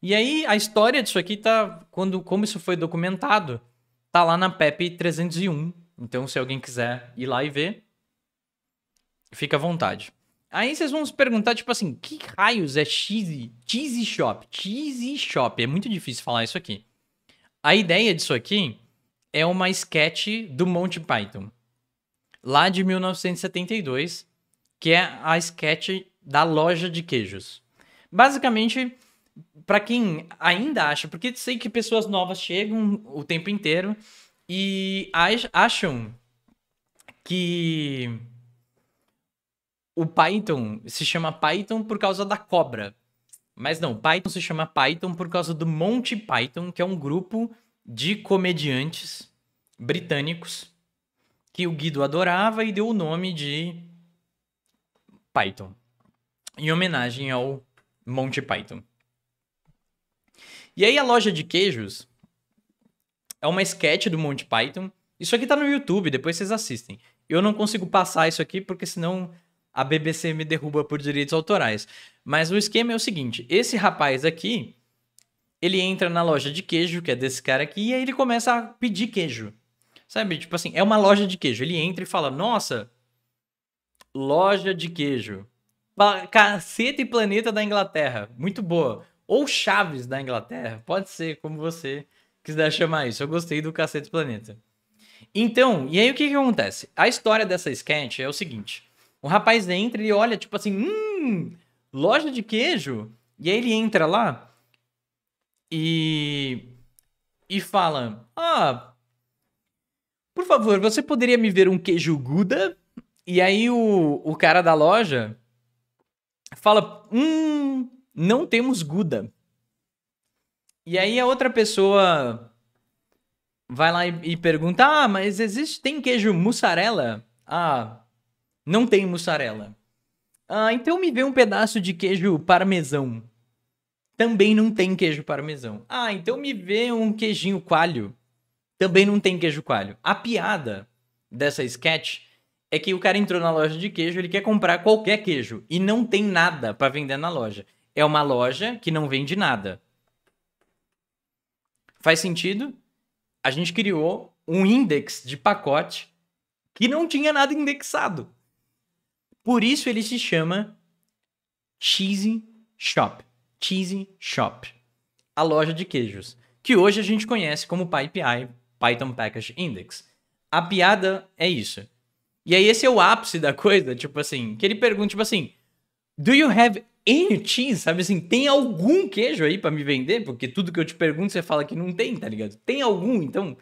A: E aí a história disso aqui tá quando como isso foi documentado, tá lá na PEP 301. Então se alguém quiser ir lá e ver, fica à vontade. Aí vocês vão se perguntar tipo assim, que raios é cheesy, cheesy shop? Cheesy shop, é muito difícil falar isso aqui. A ideia disso aqui é uma sketch do Monty Python, lá de 1972, que é a sketch da loja de queijos. Basicamente, para quem ainda acha, porque sei que pessoas novas chegam o tempo inteiro e acham que o Python se chama Python por causa da cobra. Mas não, Python se chama Python por causa do Monty Python, que é um grupo de comediantes britânicos que o Guido adorava e deu o nome de Python, em homenagem ao Monty Python. E aí a loja de queijos é uma sketch do Monty Python. Isso aqui tá no YouTube, depois vocês assistem. Eu não consigo passar isso aqui porque senão a BBC me derruba por direitos autorais. Mas o esquema é o seguinte: esse rapaz aqui, ele entra na loja de queijo, que é desse cara aqui, e aí ele começa a pedir queijo. Sabe? Tipo assim, é uma loja de queijo. Ele entra e fala: Nossa, loja de queijo. Caceta e Planeta da Inglaterra. Muito boa ou Chaves da Inglaterra, pode ser como você quiser chamar isso. Eu gostei do Cacete Planeta. Então, e aí o que, que acontece? A história dessa sketch é o seguinte: o rapaz entra e olha, tipo assim, hum, loja de queijo. E aí ele entra lá e. e fala: Ah, por favor, você poderia me ver um queijo Gouda? E aí o, o cara da loja fala: Hum, não temos Guda. E aí a outra pessoa vai lá e, e pergunta: "Ah, mas existe tem queijo mussarela?" Ah, não tem mussarela. Ah, então me vê um pedaço de queijo parmesão. Também não tem queijo parmesão. Ah, então me vê um queijinho coalho. Também não tem queijo coalho. A piada dessa sketch é que o cara entrou na loja de queijo, ele quer comprar qualquer queijo e não tem nada para vender na loja é uma loja que não vende nada. Faz sentido? A gente criou um index de pacote que não tinha nada indexado. Por isso ele se chama Cheesy Shop. Cheesy Shop. A loja de queijos, que hoje a gente conhece como PyPI, Python Package Index. A piada é isso. E aí esse é o ápice da coisa, tipo assim, que ele pergunta, tipo assim, Do you have teams, sabe assim, tem algum queijo aí para me vender? Porque tudo que eu te pergunto você fala que não tem, tá ligado? Tem algum, então.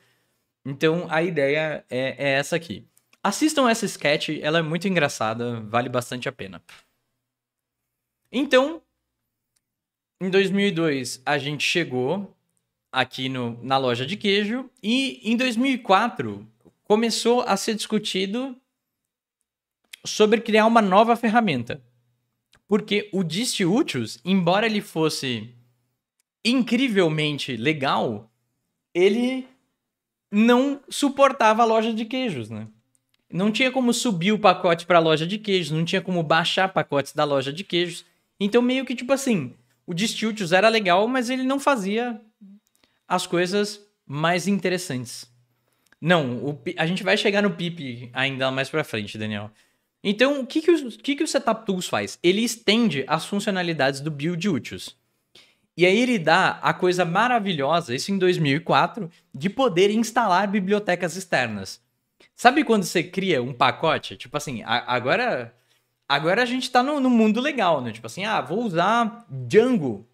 A: Então a ideia é, é essa aqui. Assistam essa sketch, ela é muito engraçada, vale bastante a pena. Então, em 2002 a gente chegou aqui no, na loja de queijo e em 2004 começou a ser discutido sobre criar uma nova ferramenta porque o Dist embora ele fosse incrivelmente legal, ele não suportava a loja de queijos, né? Não tinha como subir o pacote para a loja de queijos, não tinha como baixar pacotes da loja de queijos. Então meio que tipo assim, o Distiltius era legal, mas ele não fazia as coisas mais interessantes. Não, o, a gente vai chegar no PIP ainda mais para frente, Daniel. Então, o que, que, o, que, que o Setup Tools faz? Ele estende as funcionalidades do build úteis. E aí ele dá a coisa maravilhosa, isso em 2004, de poder instalar bibliotecas externas. Sabe quando você cria um pacote? Tipo assim, a, agora agora a gente está no, no, mundo legal, né? Tipo assim, ah, vou usar Django.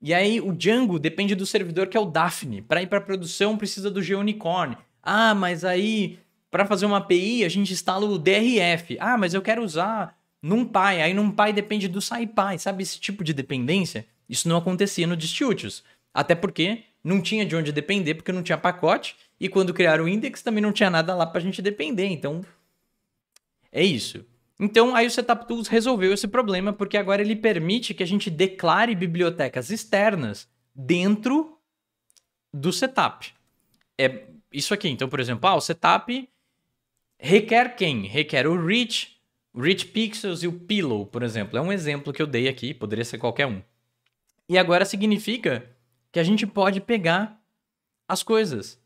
A: E aí o Django depende do servidor que é o Daphne. Para ir para produção precisa do Unicorn. Ah, mas aí para fazer uma API, a gente instala o DRF. Ah, mas eu quero usar NumPy. Aí NumPy depende do SciPy. Sabe esse tipo de dependência? Isso não acontecia no Distiutils. Até porque não tinha de onde depender, porque não tinha pacote. E quando criaram o index, também não tinha nada lá para a gente depender. Então, é isso. Então, aí o Setup Tools resolveu esse problema, porque agora ele permite que a gente declare bibliotecas externas dentro do setup. É isso aqui. Então, por exemplo, ah, o setup requer quem? Requer o Rich, o Rich Pixels e o Pillow, por exemplo. É um exemplo que eu dei aqui, poderia ser qualquer um. E agora significa que a gente pode pegar as coisas.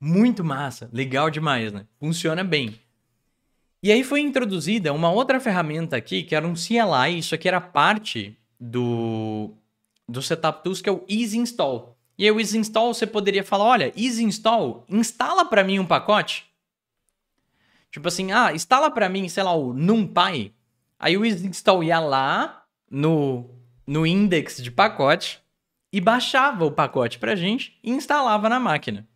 A: Muito massa, legal demais, né? Funciona bem. E aí foi introduzida uma outra ferramenta aqui, que era um CLI, isso aqui era parte do, do Setup Tools, que é o Easy Install. E aí o Easy Install, você poderia falar, olha, Easy Install, instala para mim um pacote Tipo assim, ah, instala para mim, sei lá, o NumPy. Aí o install ia lá no, no index de pacote e baixava o pacote pra gente e instalava na máquina.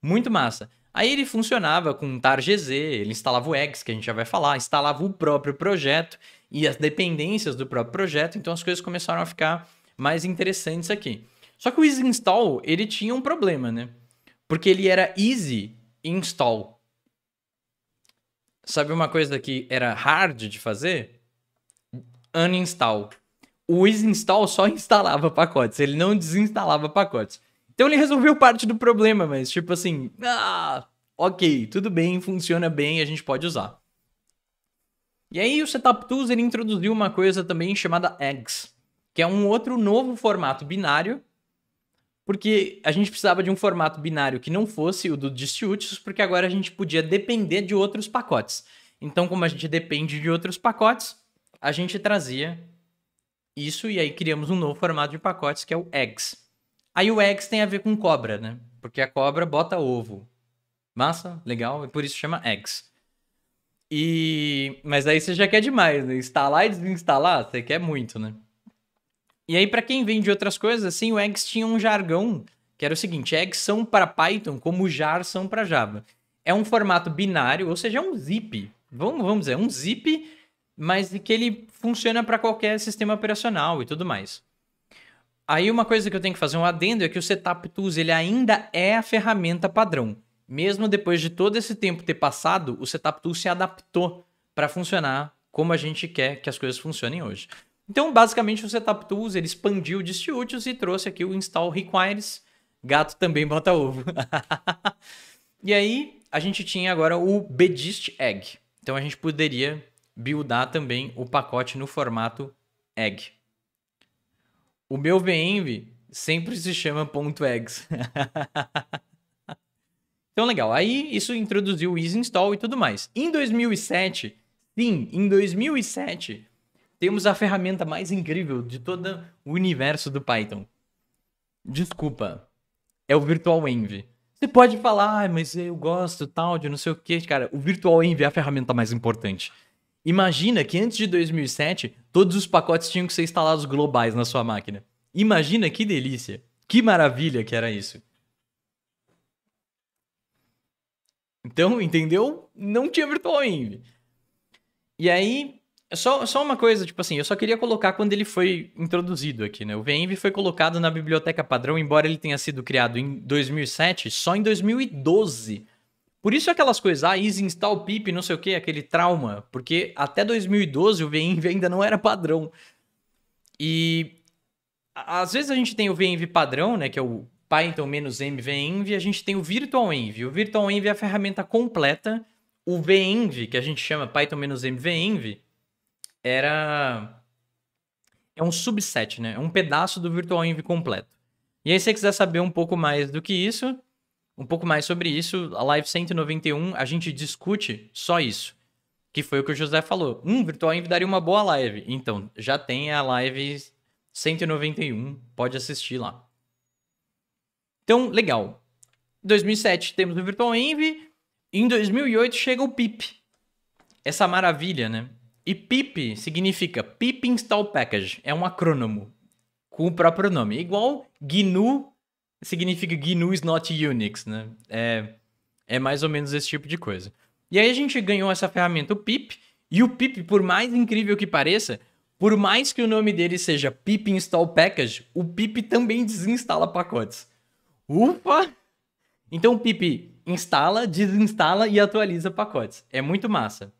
A: Muito massa. Aí ele funcionava com targz, ele instalava o X, que a gente já vai falar, instalava o próprio projeto e as dependências do próprio projeto, então as coisas começaram a ficar mais interessantes aqui. Só que o easy install, ele tinha um problema, né? Porque ele era easy install. Sabe uma coisa que era hard de fazer? Uninstall. O install só instalava pacotes, ele não desinstalava pacotes. Então ele resolveu parte do problema, mas tipo assim, ah, ok, tudo bem, funciona bem, a gente pode usar. E aí o Setup Tools ele introduziu uma coisa também chamada eggs, que é um outro novo formato binário porque a gente precisava de um formato binário que não fosse o do distributes, porque agora a gente podia depender de outros pacotes. Então, como a gente depende de outros pacotes, a gente trazia isso e aí criamos um novo formato de pacotes que é o eggs. Aí o eggs tem a ver com cobra, né? Porque a cobra bota ovo. Massa, legal, e por isso chama eggs. E mas aí você já quer demais, né? Instalar e desinstalar, você quer muito, né? E aí, para quem vem de outras coisas, assim, o eggs tinha um jargão, que era o seguinte: eggs são para Python como jar são para Java. É um formato binário, ou seja, é um zip. Vamos, vamos dizer, é um zip, mas que ele funciona para qualquer sistema operacional e tudo mais. Aí uma coisa que eu tenho que fazer um adendo é que o Setup Tools ele ainda é a ferramenta padrão. Mesmo depois de todo esse tempo ter passado, o Setup Tools se adaptou para funcionar como a gente quer que as coisas funcionem hoje. Então, basicamente, o Setup Tools ele expandiu o Distiutils e trouxe aqui o Install Requires. Gato também bota ovo. e aí, a gente tinha agora o bdist Egg. Então, a gente poderia buildar também o pacote no formato egg. O meu VEnv sempre se chama .eggs. então, legal. Aí, isso introduziu o easy install e tudo mais. Em 2007, sim, em 2007 temos a ferramenta mais incrível de todo o universo do Python. Desculpa, é o Virtual Env. Você pode falar, ah, mas eu gosto tal de não sei o que, cara. O Virtual Env é a ferramenta mais importante. Imagina que antes de 2007, todos os pacotes tinham que ser instalados globais na sua máquina. Imagina que delícia, que maravilha que era isso. Então, entendeu? Não tinha Virtual Env. E aí, é só, só uma coisa, tipo assim, eu só queria colocar quando ele foi introduzido aqui, né? O VENV foi colocado na biblioteca padrão, embora ele tenha sido criado em 2007, só em 2012. Por isso aquelas coisas, ah, easy install pip, não sei o que, aquele trauma, porque até 2012 o VENV ainda não era padrão. E às vezes a gente tem o VENV padrão, né, que é o Python menos MVENV, a gente tem o VirtualEnv. O VirtualEnv é a ferramenta completa, o VENV, que a gente chama Python menos MVENV, era. É um subset, né? É um pedaço do Virtual Env completo. E aí, se você quiser saber um pouco mais do que isso, um pouco mais sobre isso, a Live 191, a gente discute só isso. Que foi o que o José falou. Hum, Virtual Env daria uma boa live. Então, já tem a live 191, pode assistir lá. Então, legal. 2007 temos o Virtual Env, em 2008 chega o PIP. Essa maravilha, né? E pip significa pip install package, é um acrônomo com o próprio nome. Igual GNU significa GNU is not Unix, né? É, é mais ou menos esse tipo de coisa. E aí a gente ganhou essa ferramenta, o pip, e o pip, por mais incrível que pareça, por mais que o nome dele seja pip install package, o pip também desinstala pacotes. Ufa! Então o pip instala, desinstala e atualiza pacotes. É muito massa.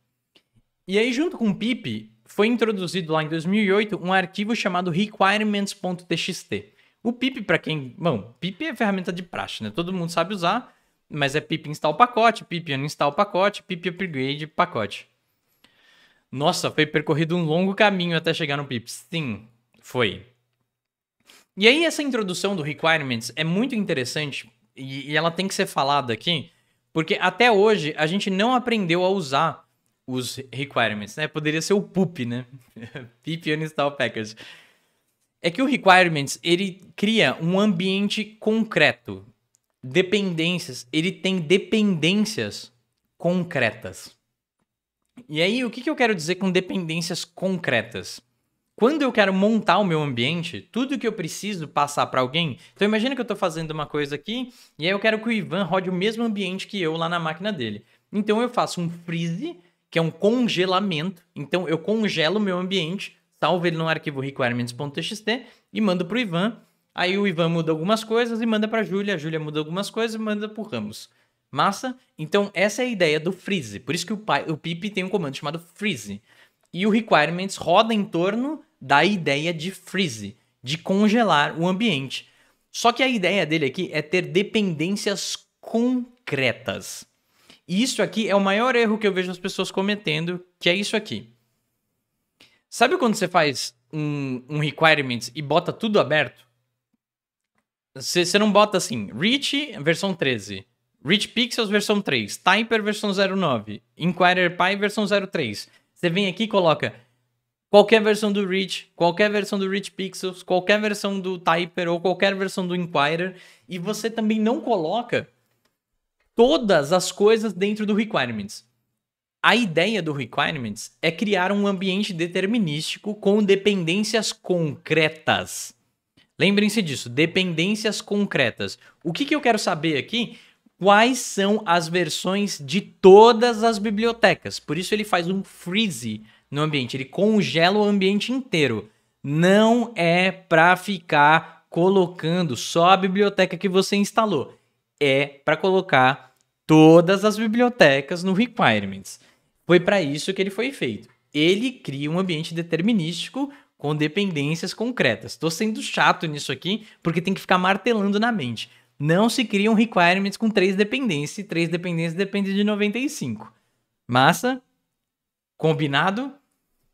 A: E aí, junto com o PIP, foi introduzido lá em 2008 um arquivo chamado requirements.txt. O PIP, para quem. Bom, PIP é ferramenta de praxe, né? Todo mundo sabe usar, mas é PIP install pacote, PIP uninstall pacote, PIP upgrade pacote. Nossa, foi percorrido um longo caminho até chegar no PIP. Sim, foi. E aí, essa introdução do requirements é muito interessante e ela tem que ser falada aqui, porque até hoje a gente não aprendeu a usar os requirements, né? Poderia ser o PUP, né? PIP Uninstall Package. É que o requirements, ele cria um ambiente concreto. Dependências, ele tem dependências concretas. E aí, o que, que eu quero dizer com dependências concretas? Quando eu quero montar o meu ambiente, tudo que eu preciso passar para alguém. Então, imagina que eu estou fazendo uma coisa aqui e aí eu quero que o Ivan rode o mesmo ambiente que eu lá na máquina dele. Então, eu faço um freeze que é um congelamento. Então eu congelo o meu ambiente, salvo ele no arquivo requirements.txt e mando para o Ivan. Aí o Ivan muda algumas coisas e manda para a Júlia, a Júlia muda algumas coisas e manda para o Ramos. Massa? Então essa é a ideia do freeze. Por isso que o, o pip tem um comando chamado freeze. E o requirements roda em torno da ideia de freeze, de congelar o ambiente. Só que a ideia dele aqui é ter dependências concretas. E isso aqui é o maior erro que eu vejo as pessoas cometendo, que é isso aqui. Sabe quando você faz um, um requirements e bota tudo aberto? Você, você não bota assim, reach versão 13, reach pixels versão 3, typer versão 09, inquirer py versão 03. Você vem aqui e coloca qualquer versão do reach, qualquer versão do reach pixels, qualquer versão do typer ou qualquer versão do inquirer e você também não coloca todas as coisas dentro do requirements. A ideia do requirements é criar um ambiente determinístico com dependências concretas. Lembrem-se disso, dependências concretas. O que, que eu quero saber aqui? Quais são as versões de todas as bibliotecas? Por isso ele faz um freeze no ambiente, ele congela o ambiente inteiro. Não é para ficar colocando só a biblioteca que você instalou é para colocar todas as bibliotecas no requirements. Foi para isso que ele foi feito. Ele cria um ambiente determinístico com dependências concretas. Estou sendo chato nisso aqui porque tem que ficar martelando na mente. Não se criam requirements com três dependências, e três dependências depende de 95. Massa? Combinado?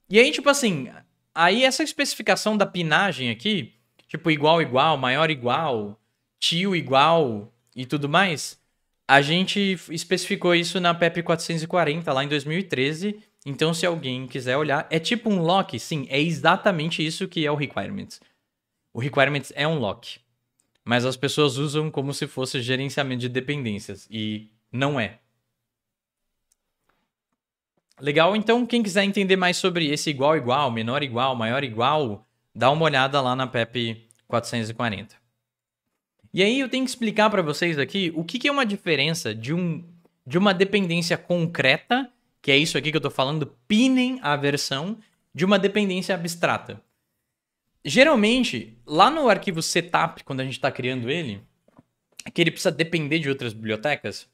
A: E aí, tipo assim, aí essa especificação da pinagem aqui, tipo igual igual, maior igual, tio igual, e tudo mais, a gente especificou isso na PEP 440 lá em 2013. Então, se alguém quiser olhar, é tipo um lock? Sim, é exatamente isso que é o requirements. O requirements é um lock, mas as pessoas usam como se fosse gerenciamento de dependências e não é. Legal, então quem quiser entender mais sobre esse igual igual, menor igual, maior igual, dá uma olhada lá na PEP 440. E aí eu tenho que explicar para vocês aqui o que, que é uma diferença de, um, de uma dependência concreta, que é isso aqui que eu estou falando, pinem a versão, de uma dependência abstrata. Geralmente, lá no arquivo setup, quando a gente está criando ele, que ele precisa depender de outras bibliotecas,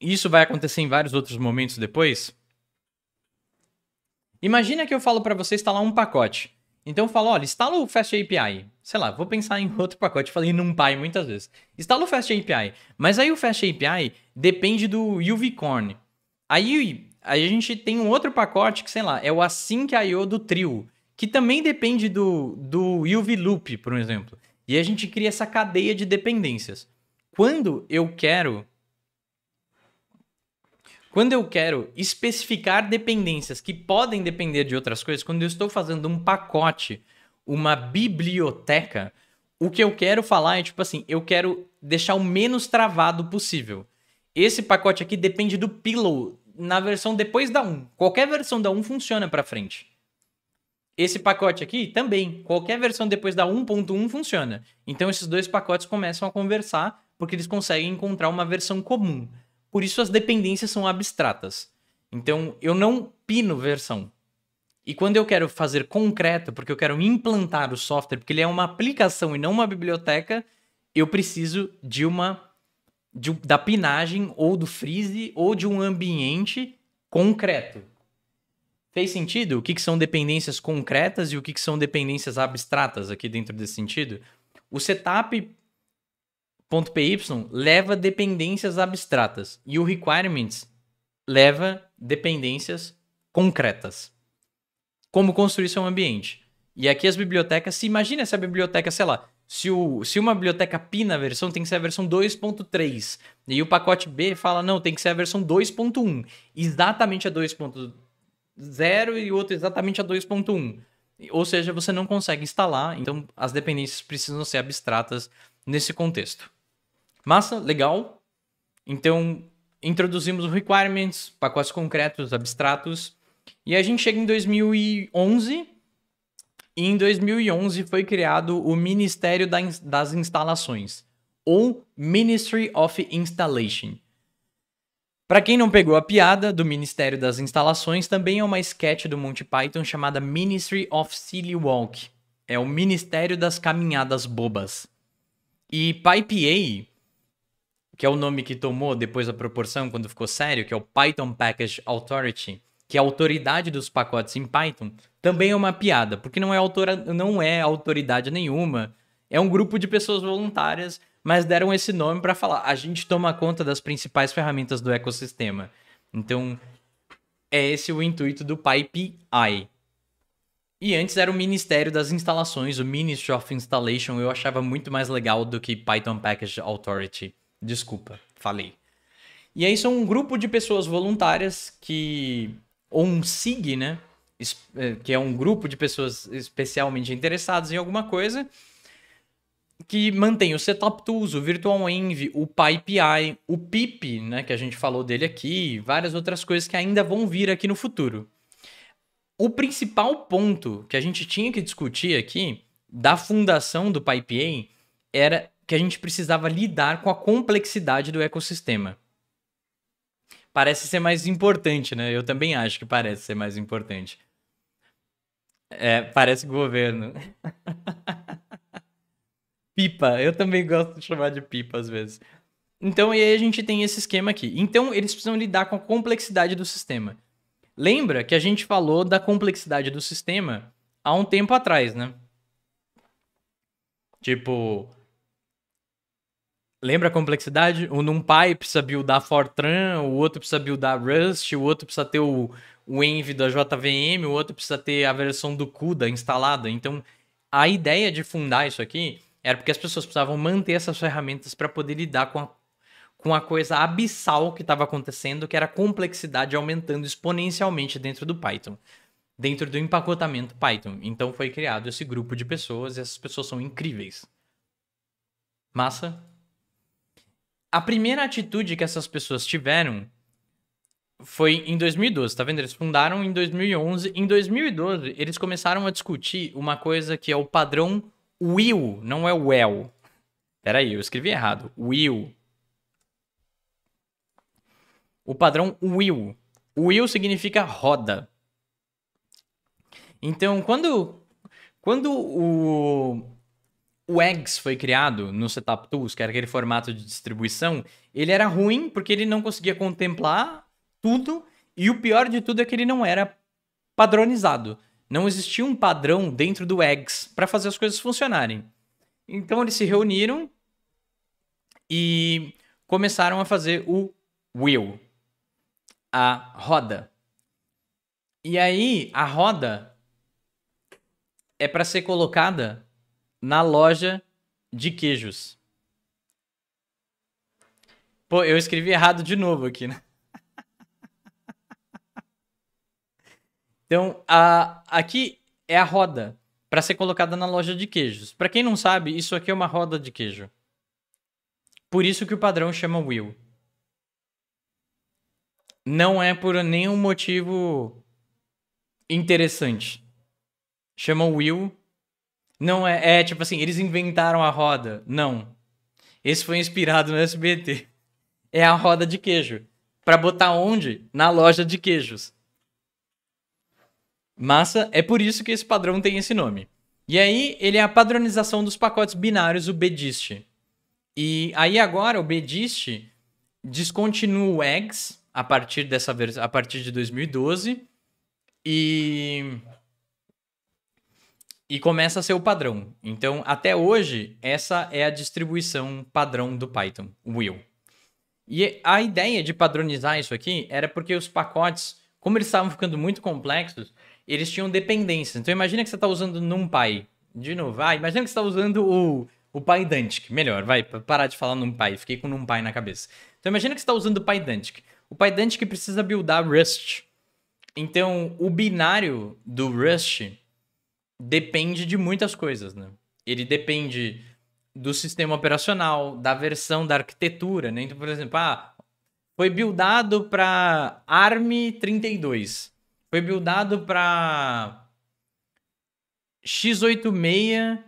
A: e isso vai acontecer em vários outros momentos depois. Imagina que eu falo para você instalar um pacote. Então eu falo, olha, instala o FastAPI sei lá, vou pensar em outro pacote, falei falei NumPy muitas vezes. Instala o Fast API, mas aí o Fast API depende do UVCorn. Aí a gente tem um outro pacote que, sei lá, é o Async.io do Trio, que também depende do, do UVLoop, por exemplo. E a gente cria essa cadeia de dependências. Quando eu quero... Quando eu quero especificar dependências que podem depender de outras coisas, quando eu estou fazendo um pacote uma biblioteca, o que eu quero falar é tipo assim, eu quero deixar o menos travado possível. Esse pacote aqui depende do Pillow na versão depois da 1. Qualquer versão da 1 funciona para frente. Esse pacote aqui também, qualquer versão depois da 1.1 funciona. Então esses dois pacotes começam a conversar porque eles conseguem encontrar uma versão comum. Por isso as dependências são abstratas. Então eu não pino versão. E quando eu quero fazer concreto, porque eu quero implantar o software, porque ele é uma aplicação e não uma biblioteca, eu preciso de uma de, da pinagem ou do freeze ou de um ambiente concreto. Fez sentido? O que, que são dependências concretas e o que, que são dependências abstratas aqui dentro desse sentido? O setup.py leva dependências abstratas e o requirements leva dependências concretas como construir seu ambiente. E aqui as bibliotecas, se imagina se a biblioteca, sei lá, se, o, se uma biblioteca pina a versão, tem que ser a versão 2.3. E o pacote B fala, não, tem que ser a versão 2.1. Exatamente a 2.0 e outro exatamente a 2.1. Ou seja, você não consegue instalar, então as dependências precisam ser abstratas nesse contexto. Massa, legal. Então, introduzimos requirements, pacotes concretos, abstratos. E a gente chega em 2011, e em 2011 foi criado o Ministério das Instalações, ou Ministry of Installation. Para quem não pegou a piada do Ministério das Instalações, também é uma sketch do Monty Python chamada Ministry of Silly Walk. É o Ministério das Caminhadas Bobas. E PyPA, que é o nome que tomou depois da proporção quando ficou sério, que é o Python Package Authority, que é a autoridade dos pacotes em Python, também é uma piada, porque não é, autora, não é autoridade nenhuma. É um grupo de pessoas voluntárias, mas deram esse nome para falar: a gente toma conta das principais ferramentas do ecossistema. Então, é esse o intuito do PyPI. E antes era o Ministério das Instalações, o Ministry of Installation, eu achava muito mais legal do que Python Package Authority. Desculpa, falei. E aí são um grupo de pessoas voluntárias que ou um SIG, né? Eh, que é um grupo de pessoas especialmente interessadas em alguma coisa, que mantém o Setup Tools, o Virtual Env, o PyPI, o PIP, né? Que a gente falou dele aqui, e várias outras coisas que ainda vão vir aqui no futuro. O principal ponto que a gente tinha que discutir aqui da fundação do PyPA era que a gente precisava lidar com a complexidade do ecossistema parece ser mais importante, né? Eu também acho que parece ser mais importante. É, parece governo. pipa, eu também gosto de chamar de pipa às vezes. Então, e aí a gente tem esse esquema aqui. Então, eles precisam lidar com a complexidade do sistema. Lembra que a gente falou da complexidade do sistema há um tempo atrás, né? Tipo, Lembra a complexidade? Um, NumPy pai precisa buildar Fortran, o outro precisa buildar Rust, o outro precisa ter o, o Envy da JVM, o outro precisa ter a versão do CUDA instalada. Então, a ideia de fundar isso aqui era porque as pessoas precisavam manter essas ferramentas para poder lidar com a, com a coisa abissal que estava acontecendo, que era a complexidade aumentando exponencialmente dentro do Python, dentro do empacotamento Python. Então foi criado esse grupo de pessoas e essas pessoas são incríveis. Massa, a primeira atitude que essas pessoas tiveram foi em 2012, tá vendo? Eles fundaram em 2011. Em 2012, eles começaram a discutir uma coisa que é o padrão will, não é well. Peraí, eu escrevi errado. Will. O padrão will. Will significa roda. Então, quando, quando o, o Eggs foi criado no Setup Tools, que era aquele formato de distribuição, ele era ruim porque ele não conseguia contemplar tudo e o pior de tudo é que ele não era padronizado. Não existia um padrão dentro do Eggs para fazer as coisas funcionarem. Então eles se reuniram e começaram a fazer o wheel, a roda. E aí a roda é para ser colocada na loja de queijos. Pô, eu escrevi errado de novo aqui, né? Então, a, aqui é a roda para ser colocada na loja de queijos. Para quem não sabe, isso aqui é uma roda de queijo. Por isso que o padrão chama Will Não é por nenhum motivo interessante. Chama Will não é, é tipo assim, eles inventaram a roda. Não. Esse foi inspirado no SBT. É a roda de queijo. Pra botar onde? Na loja de queijos. Massa, é por isso que esse padrão tem esse nome. E aí, ele é a padronização dos pacotes binários, o BDIST. E aí agora o BDIST descontinua o EGS a partir dessa a partir de 2012 e e começa a ser o padrão. Então, até hoje, essa é a distribuição padrão do Python, will. E a ideia de padronizar isso aqui era porque os pacotes, como eles estavam ficando muito complexos, eles tinham dependências. Então, imagina que você está usando NumPy. De novo, ah, imagina que você está usando o, o PyDantic. Melhor, vai, parar de falar NumPy. Fiquei com NumPy na cabeça. Então, imagina que você está usando o PyDantic. O PyDantic precisa buildar Rust. Então, o binário do Rust depende de muitas coisas, né? Ele depende do sistema operacional, da versão da arquitetura, né? Então, por exemplo, ah, foi buildado para ARM 32, foi buildado para x86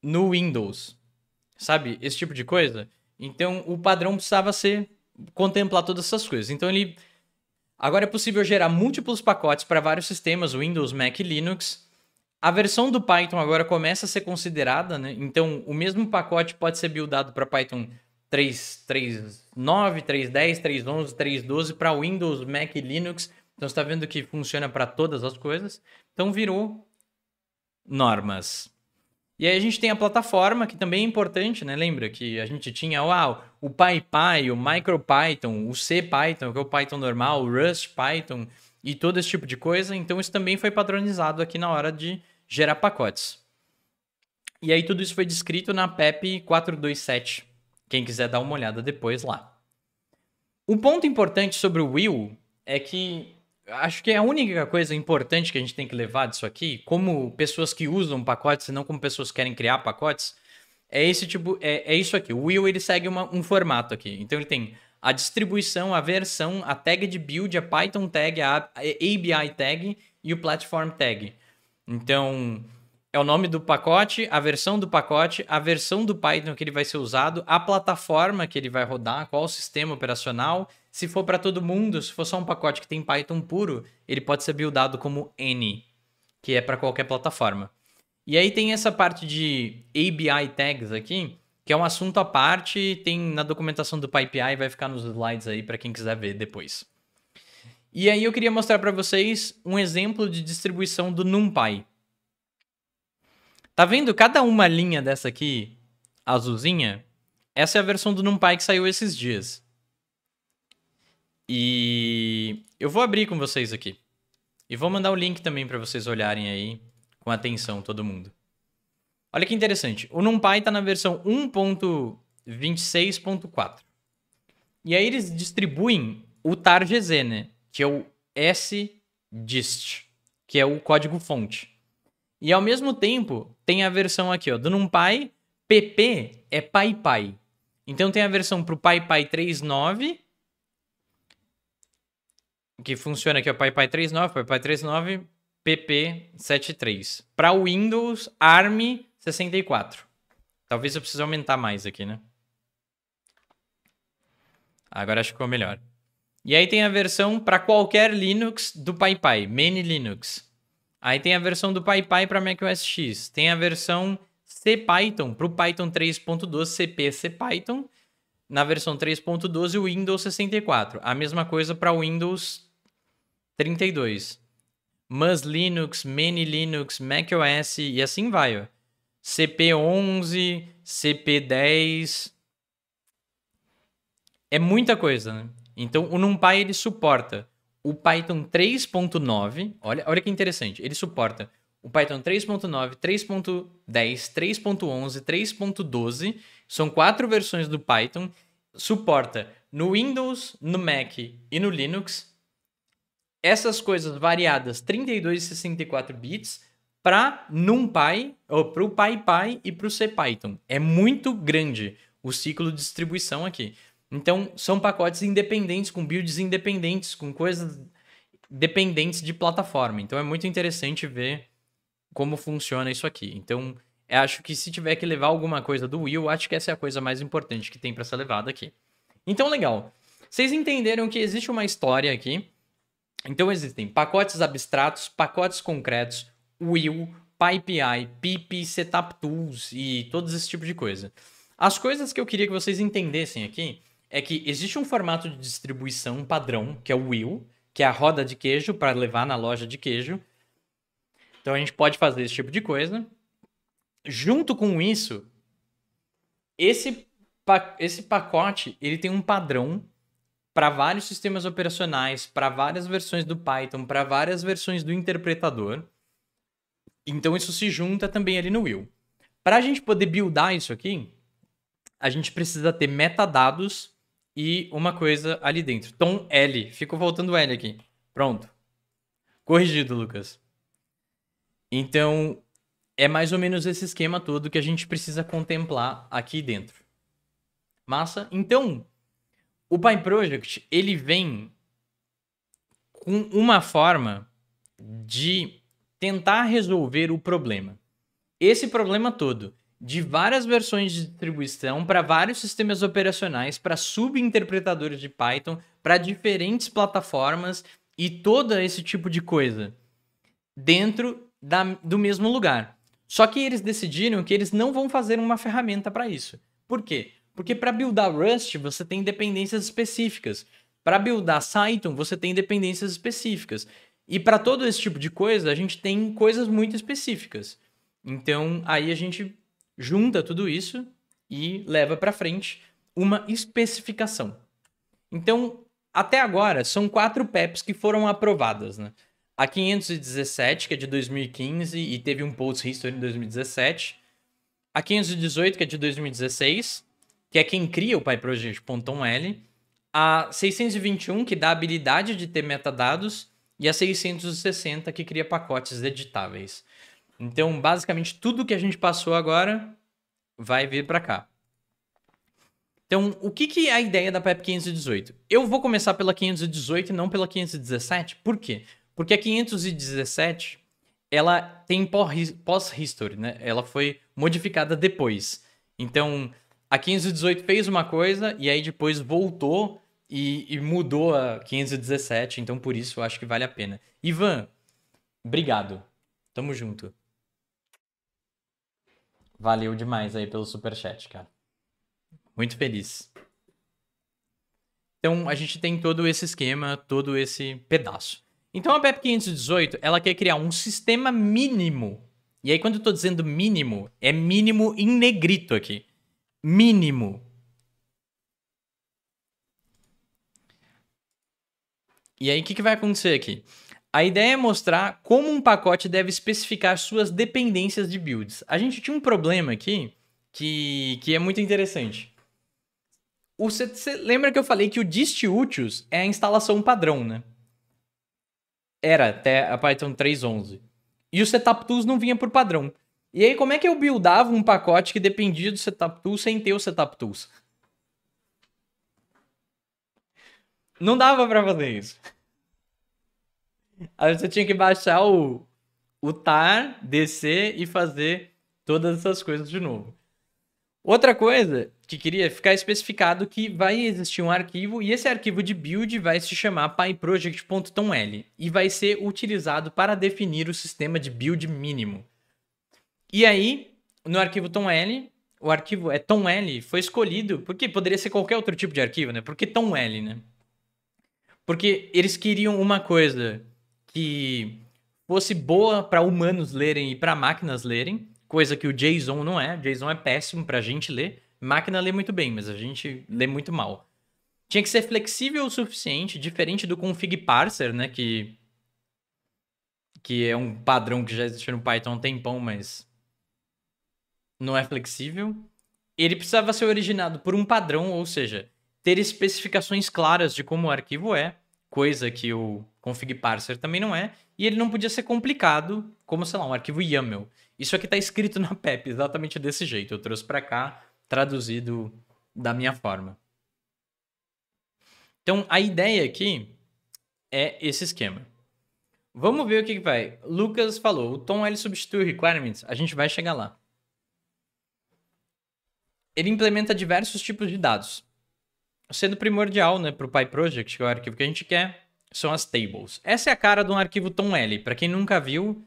A: no Windows, sabe? Esse tipo de coisa. Então, o padrão precisava ser contemplar todas essas coisas. Então, ele agora é possível gerar múltiplos pacotes para vários sistemas, Windows, Mac e Linux a versão do Python agora começa a ser considerada, né? Então, o mesmo pacote pode ser buildado para Python 3.9, 3.10, 3.11, 3.12 para Windows, Mac e Linux. Então, você está vendo que funciona para todas as coisas. Então, virou normas. E aí a gente tem a plataforma, que também é importante, né? Lembra que a gente tinha uau, o PyPy, o MicroPython, o CPython, que é o Python normal, o Rust Python e todo esse tipo de coisa. Então isso também foi padronizado aqui na hora de gerar pacotes. E aí tudo isso foi descrito na PEP 427. Quem quiser dar uma olhada depois lá. Um ponto importante sobre o Will é que acho que é a única coisa importante que a gente tem que levar disso aqui, como pessoas que usam pacotes e não como pessoas que querem criar pacotes, é esse tipo, é, é isso aqui. O Will ele segue uma, um formato aqui. Então ele tem a distribuição, a versão, a tag de build, a Python tag, a ABI tag e o platform tag. Então, é o nome do pacote, a versão do pacote, a versão do Python que ele vai ser usado, a plataforma que ele vai rodar, qual o sistema operacional. Se for para todo mundo, se for só um pacote que tem Python puro, ele pode ser buildado como N, que é para qualquer plataforma. E aí tem essa parte de ABI tags aqui, que é um assunto à parte, tem na documentação do PyPI, vai ficar nos slides aí para quem quiser ver depois. E aí eu queria mostrar para vocês um exemplo de distribuição do NumPy. Tá vendo cada uma linha dessa aqui, azulzinha? Essa é a versão do NumPy que saiu esses dias. E eu vou abrir com vocês aqui. E vou mandar o link também para vocês olharem aí com atenção todo mundo. Olha que interessante. O NumPy está na versão 1.26.4. E aí eles distribuem o tar GZ, né? que é o SDIST, que é o código-fonte. E ao mesmo tempo, tem a versão aqui, ó, do NumPy, PP é PyPy. Então tem a versão para o PyPy 3.9, que funciona aqui, ó, PyPy 3.9, PyPy 3.9, PP 7.3. Para Windows, ARM 64. Talvez eu precise aumentar mais aqui, né? Agora acho que ficou melhor. E aí tem a versão para qualquer Linux do PyPy, mini Linux. Aí tem a versão do PyPy para macOS X. Tem a versão CPython para o Python 3.12 CP CPython. Na versão 3.12 o Windows 64. A mesma coisa para o Windows 32. Mas Linux, mini Linux, macOS e assim vai. Ó. CP11, CP10. É muita coisa, né? Então, o NumPy ele suporta o Python 3.9. Olha, olha que interessante. Ele suporta o Python 3.9, 3.10, 3.11, 3.12. São quatro versões do Python. Suporta no Windows, no Mac e no Linux. Essas coisas variadas 32 e 64 bits para NumPy, ou para o PyPy e para o CPython. É muito grande o ciclo de distribuição aqui. Então, são pacotes independentes, com builds independentes, com coisas dependentes de plataforma. Então, é muito interessante ver como funciona isso aqui. Então, acho que se tiver que levar alguma coisa do Will, acho que essa é a coisa mais importante que tem para ser levada aqui. Então, legal. Vocês entenderam que existe uma história aqui. Então, existem pacotes abstratos, pacotes concretos, Will, PyPI, PIP, Setup Tools e todos esse tipo de coisa. As coisas que eu queria que vocês entendessem aqui é que existe um formato de distribuição padrão, que é o wheel, que é a roda de queijo para levar na loja de queijo. Então a gente pode fazer esse tipo de coisa. Junto com isso, esse, pa esse pacote ele tem um padrão para vários sistemas operacionais, para várias versões do Python, para várias versões do interpretador. Então isso se junta também ali no Will. Para a gente poder buildar isso aqui, a gente precisa ter metadados e uma coisa ali dentro. Tom L. Ficou voltando o L aqui. Pronto. Corrigido, Lucas. Então, é mais ou menos esse esquema todo que a gente precisa contemplar aqui dentro. Massa? Então, o PyProject, ele vem com uma forma de tentar resolver o problema. Esse problema todo de várias versões de distribuição para vários sistemas operacionais, para subinterpretadores de Python, para diferentes plataformas e todo esse tipo de coisa dentro da, do mesmo lugar. Só que eles decidiram que eles não vão fazer uma ferramenta para isso. Por quê? Porque para buildar Rust você tem dependências específicas. Para buildar Python você tem dependências específicas. E para todo esse tipo de coisa, a gente tem coisas muito específicas. Então, aí a gente junta tudo isso e leva para frente uma especificação. Então, até agora, são quatro PEPs que foram aprovadas, né? A 517, que é de 2015 e teve um Post History em 2017. A 518, que é de 2016, que é quem cria o PyProject.l. A 621, que dá a habilidade de ter metadados. E a 660, que cria pacotes editáveis. Então, basicamente, tudo que a gente passou agora vai vir para cá. Então, o que, que é a ideia da PEP 518? Eu vou começar pela 518 e não pela 517. Por quê? Porque a 517 ela tem pós-history, né? Ela foi modificada depois. Então, a 518 fez uma coisa e aí depois voltou e, e mudou a 517. Então, por isso, eu acho que vale a pena. Ivan, obrigado. Tamo junto. Valeu demais aí pelo super chat, cara. Muito feliz. Então a gente tem todo esse esquema, todo esse pedaço. Então a PEP 518, ela quer criar um sistema mínimo. E aí quando eu tô dizendo mínimo, é mínimo em negrito aqui. Mínimo. E aí o que, que vai acontecer aqui? A ideia é mostrar como um pacote deve especificar suas dependências de builds. A gente tinha um problema aqui que, que é muito interessante. Você, lembra que eu falei que o distútios é a instalação padrão, né? Era até a Python 3.11. E o setup tools não vinha por padrão. E aí, como é que eu buildava um pacote que dependia do setup tools sem ter o setup tools? Não dava para fazer isso. Aí você tinha que baixar o, o tar, descer e fazer todas essas coisas de novo. Outra coisa que queria ficar especificado que vai existir um arquivo e esse arquivo de build vai se chamar pyproject.toml e vai ser utilizado para definir o sistema de build mínimo. E aí, no arquivo toml, o arquivo é toml, foi escolhido porque poderia ser qualquer outro tipo de arquivo, né? Porque toml, né? Porque eles queriam uma coisa que fosse boa para humanos lerem e para máquinas lerem, coisa que o JSON não é. JSON é péssimo para a gente ler. Máquina lê muito bem, mas a gente lê muito mal. Tinha que ser flexível o suficiente, diferente do config parser, né, que que é um padrão que já existe no Python há um tempão, mas não é flexível. Ele precisava ser originado por um padrão, ou seja, ter especificações claras de como o arquivo é coisa que o config parser também não é, e ele não podia ser complicado, como, sei lá, um arquivo YAML. Isso aqui está escrito na PEP, exatamente desse jeito. Eu trouxe para cá, traduzido da minha forma. Então, a ideia aqui é esse esquema. Vamos ver o que, que vai. Lucas falou, o Tom ele substitui requirements, a gente vai chegar lá. Ele implementa diversos tipos de dados sendo primordial, né, para o PyProject, que é o arquivo que a gente quer, são as tables. Essa é a cara de um arquivo TomL. Para quem nunca viu,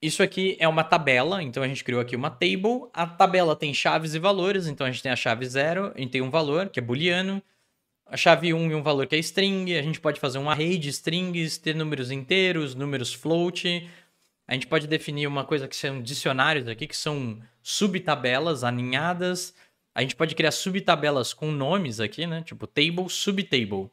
A: isso aqui é uma tabela, então a gente criou aqui uma table. A tabela tem chaves e valores, então a gente tem a chave 0, a gente tem um valor que é booleano, a chave 1 um e um valor que é string, a gente pode fazer um array de strings, ter números inteiros, números float. A gente pode definir uma coisa que são dicionários aqui, que são subtabelas aninhadas. A gente pode criar subtabelas com nomes aqui, né? Tipo table, subtable.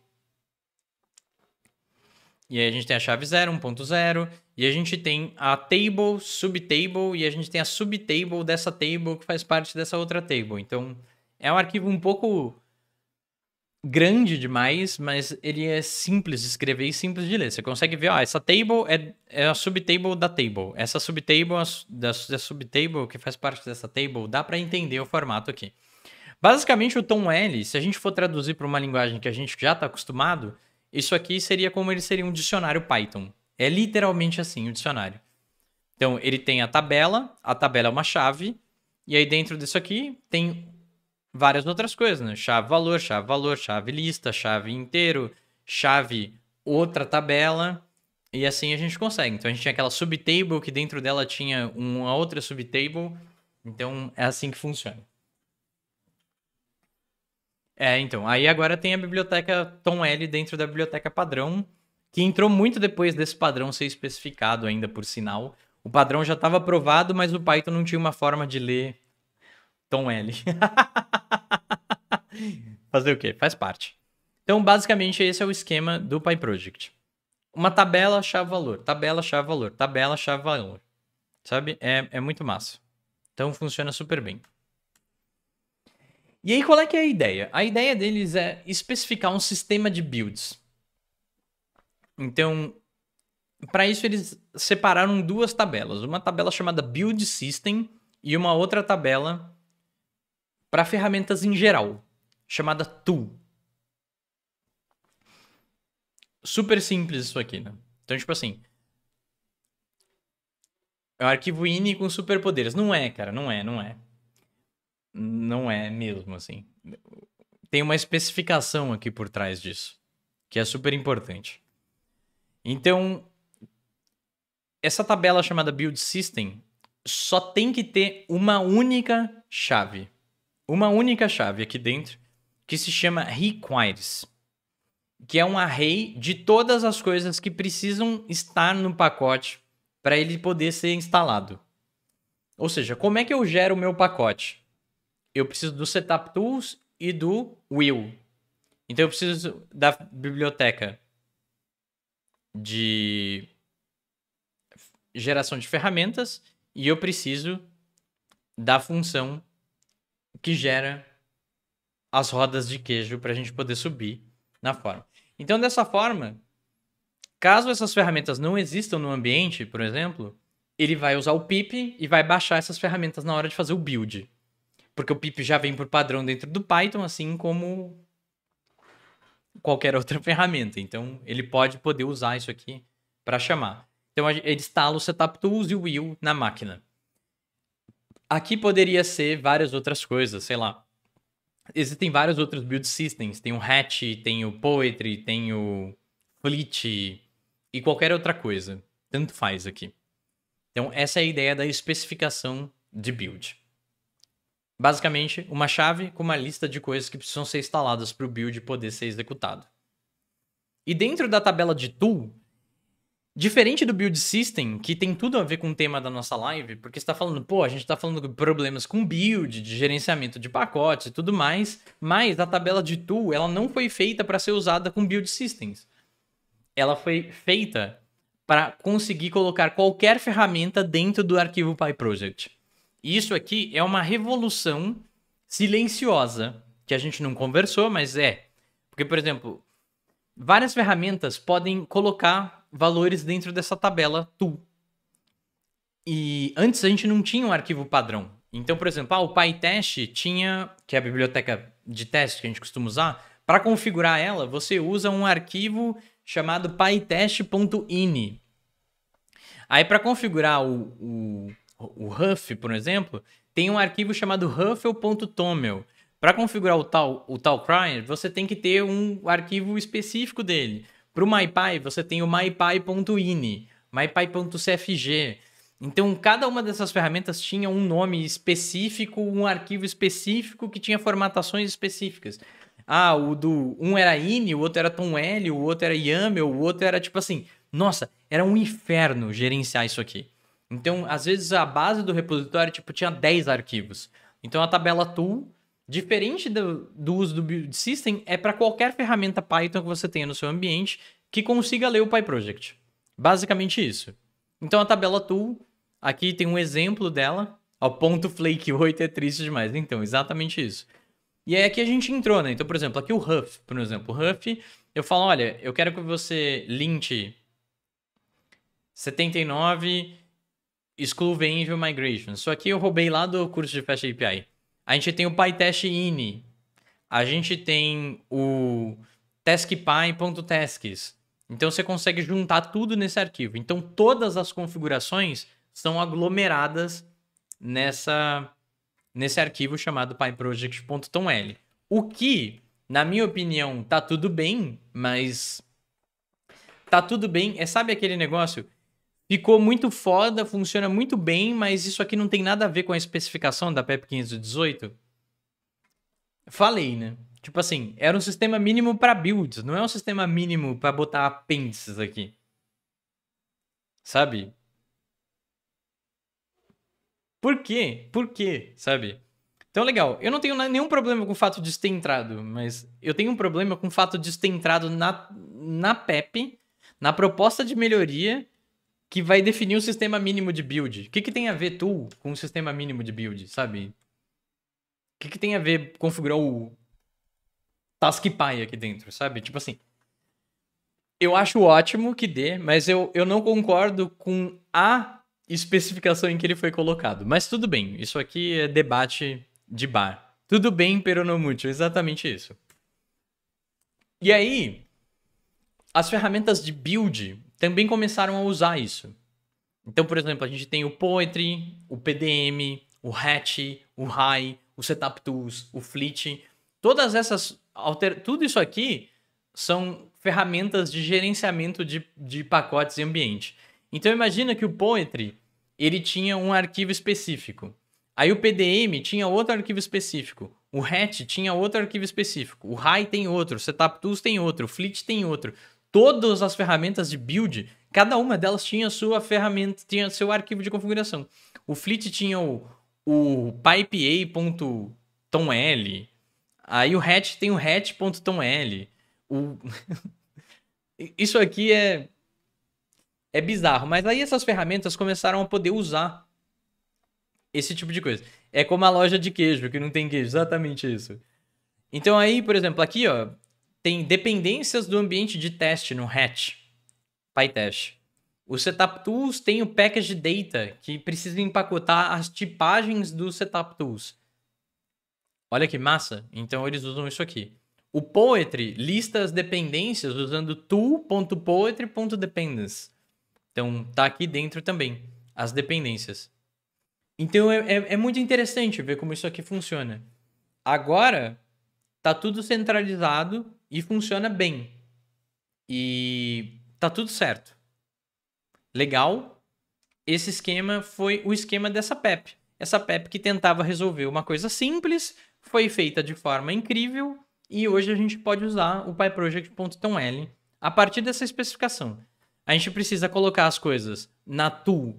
A: E aí a gente tem a chave 0, 1.0, e a gente tem a table, subtable, e a gente tem a subtable dessa table que faz parte dessa outra table. Então, é um arquivo um pouco grande demais, mas ele é simples de escrever e simples de ler. Você consegue ver, ó, essa table é, é a subtable da table. Essa subtable da, da subtable que faz parte dessa table, dá para entender o formato aqui. Basicamente, o tom L, se a gente for traduzir para uma linguagem que a gente já está acostumado, isso aqui seria como ele seria um dicionário Python. É literalmente assim o um dicionário. Então, ele tem a tabela, a tabela é uma chave, e aí dentro disso aqui tem várias outras coisas, né? Chave valor, chave valor, chave lista, chave inteiro, chave outra tabela, e assim a gente consegue. Então, a gente tinha aquela subtable que dentro dela tinha uma outra subtable, então é assim que funciona. É, então. Aí agora tem a biblioteca Tom L dentro da biblioteca padrão, que entrou muito depois desse padrão ser especificado ainda, por sinal. O padrão já estava aprovado, mas o Python não tinha uma forma de ler Tom L. Fazer o quê? Faz parte. Então, basicamente, esse é o esquema do PyProject. Uma tabela chave valor, tabela chave valor, tabela chave valor. Sabe? É, é muito massa. Então, funciona super bem. E aí, qual é que é a ideia? A ideia deles é especificar um sistema de builds. Então, para isso, eles separaram duas tabelas. Uma tabela chamada Build System e uma outra tabela para ferramentas em geral, chamada Tool. Super simples isso aqui, né? Então, tipo assim, é um arquivo INI com superpoderes. Não é, cara, não é, não é não é mesmo, assim. Tem uma especificação aqui por trás disso, que é super importante. Então, essa tabela chamada Build System só tem que ter uma única chave. Uma única chave aqui dentro, que se chama Requires, que é um array de todas as coisas que precisam estar no pacote para ele poder ser instalado. Ou seja, como é que eu gero o meu pacote? eu preciso do Setup Tools e do Will. Então eu preciso da biblioteca de geração de ferramentas e eu preciso da função que gera as rodas de queijo para a gente poder subir na forma. Então, dessa forma, caso essas ferramentas não existam no ambiente, por exemplo, ele vai usar o pip e vai baixar essas ferramentas na hora de fazer o build. Porque o pip já vem por padrão dentro do Python, assim como qualquer outra ferramenta. Então, ele pode poder usar isso aqui para chamar. Então, ele instala o Setup Tools e o Will na máquina. Aqui poderia ser várias outras coisas, sei lá. Existem vários outros build systems. Tem o Hatch, tem o Poetry, tem o Flit e qualquer outra coisa. Tanto faz aqui. Então, essa é a ideia da especificação de build. Basicamente, uma chave com uma lista de coisas que precisam ser instaladas para o build poder ser executado. E dentro da tabela de tool, diferente do build system, que tem tudo a ver com o tema da nossa live, porque está falando, pô, a gente está falando de problemas com build, de gerenciamento de pacotes e tudo mais, mas a tabela de tool, ela não foi feita para ser usada com build systems. Ela foi feita para conseguir colocar qualquer ferramenta dentro do arquivo PyProject. Isso aqui é uma revolução silenciosa, que a gente não conversou, mas é. Porque, por exemplo, várias ferramentas podem colocar valores dentro dessa tabela tu. E antes a gente não tinha um arquivo padrão. Então, por exemplo, ah, o PyTest tinha, que é a biblioteca de teste que a gente costuma usar, para configurar ela, você usa um arquivo chamado pytest.ini. Aí, para configurar o, o o Huff, por exemplo, tem um arquivo chamado huffle.toml. Para configurar o tal, o tal client, você tem que ter um arquivo específico dele. Para o MyPy, você tem o mypy.ini, mypy.cfg. Então, cada uma dessas ferramentas tinha um nome específico, um arquivo específico que tinha formatações específicas. Ah, o do um era ini, o outro era toml, o outro era yaml, o outro era tipo assim. Nossa, era um inferno gerenciar isso aqui. Então, às vezes, a base do repositório, tipo, tinha 10 arquivos. Então, a tabela tool, diferente do, do uso do build system, é para qualquer ferramenta Python que você tenha no seu ambiente que consiga ler o PyProject. Basicamente isso. Então, a tabela tool, aqui tem um exemplo dela. O ponto flake 8 é triste demais. Então, exatamente isso. E aí aqui a gente entrou, né? Então, por exemplo, aqui o Huff, por exemplo, o Huff, eu falo, olha, eu quero que você linte 79 exclusive migration. Isso aqui eu roubei lá do curso de Fast API. A gente tem o PyTest ini. A gente tem o taskpy.tasks. Então você consegue juntar tudo nesse arquivo. Então todas as configurações são aglomeradas nessa nesse arquivo chamado pyproject.toml. O que, na minha opinião, tá tudo bem, mas tá tudo bem. É sabe aquele negócio ficou muito foda, funciona muito bem, mas isso aqui não tem nada a ver com a especificação da PEP 518? Falei, né? Tipo assim, era um sistema mínimo para builds, não é um sistema mínimo para botar apêndices aqui. Sabe? Por quê? Por quê? Sabe? Então, legal. Eu não tenho nenhum problema com o fato de ter entrado, mas eu tenho um problema com o fato de ter entrado na, na PEP, na proposta de melhoria, que vai definir o sistema mínimo de build. O que, que tem a ver tool com o sistema mínimo de build, sabe? O que, que tem a ver configurar o TaskPy aqui dentro, sabe? Tipo assim, eu acho ótimo que dê, mas eu, eu não concordo com a especificação em que ele foi colocado. Mas tudo bem, isso aqui é debate de bar. Tudo bem, peronomútil, exatamente isso. E aí, as ferramentas de build também começaram a usar isso. Então, por exemplo, a gente tem o Poetry, o PDM, o Hatch, o High, o Setup Tools, o Fleet. Todas essas. Alter... Tudo isso aqui são ferramentas de gerenciamento de, de pacotes e ambiente. Então imagina que o Poetry ele tinha um arquivo específico. Aí o PDM tinha outro arquivo específico. O Hatch tinha outro arquivo específico. O High tem outro. O Setup Tools tem outro. O Fleet tem outro todas as ferramentas de build, cada uma delas tinha sua ferramenta, tinha seu arquivo de configuração. O Fleet tinha o, o pipa.toml, aí o hatch tem o hatch.toml. O... Isso aqui é é bizarro, mas aí essas ferramentas começaram a poder usar esse tipo de coisa. É como a loja de queijo, que não tem queijo, exatamente isso. Então aí, por exemplo, aqui, ó, tem dependências do ambiente de teste no Hatch, PyTest. O Setup Tools tem o Package Data, que precisa empacotar as tipagens do Setup Tools. Olha que massa! Então eles usam isso aqui. O Poetry lista as dependências usando tool.poetry.dependence. Então tá aqui dentro também as dependências. Então é, é, é muito interessante ver como isso aqui funciona. Agora, tá tudo centralizado e funciona bem. E tá tudo certo. Legal. Esse esquema foi o esquema dessa PEP. Essa PEP que tentava resolver uma coisa simples, foi feita de forma incrível e hoje a gente pode usar o PyProject.toml a partir dessa especificação. A gente precisa colocar as coisas na tool,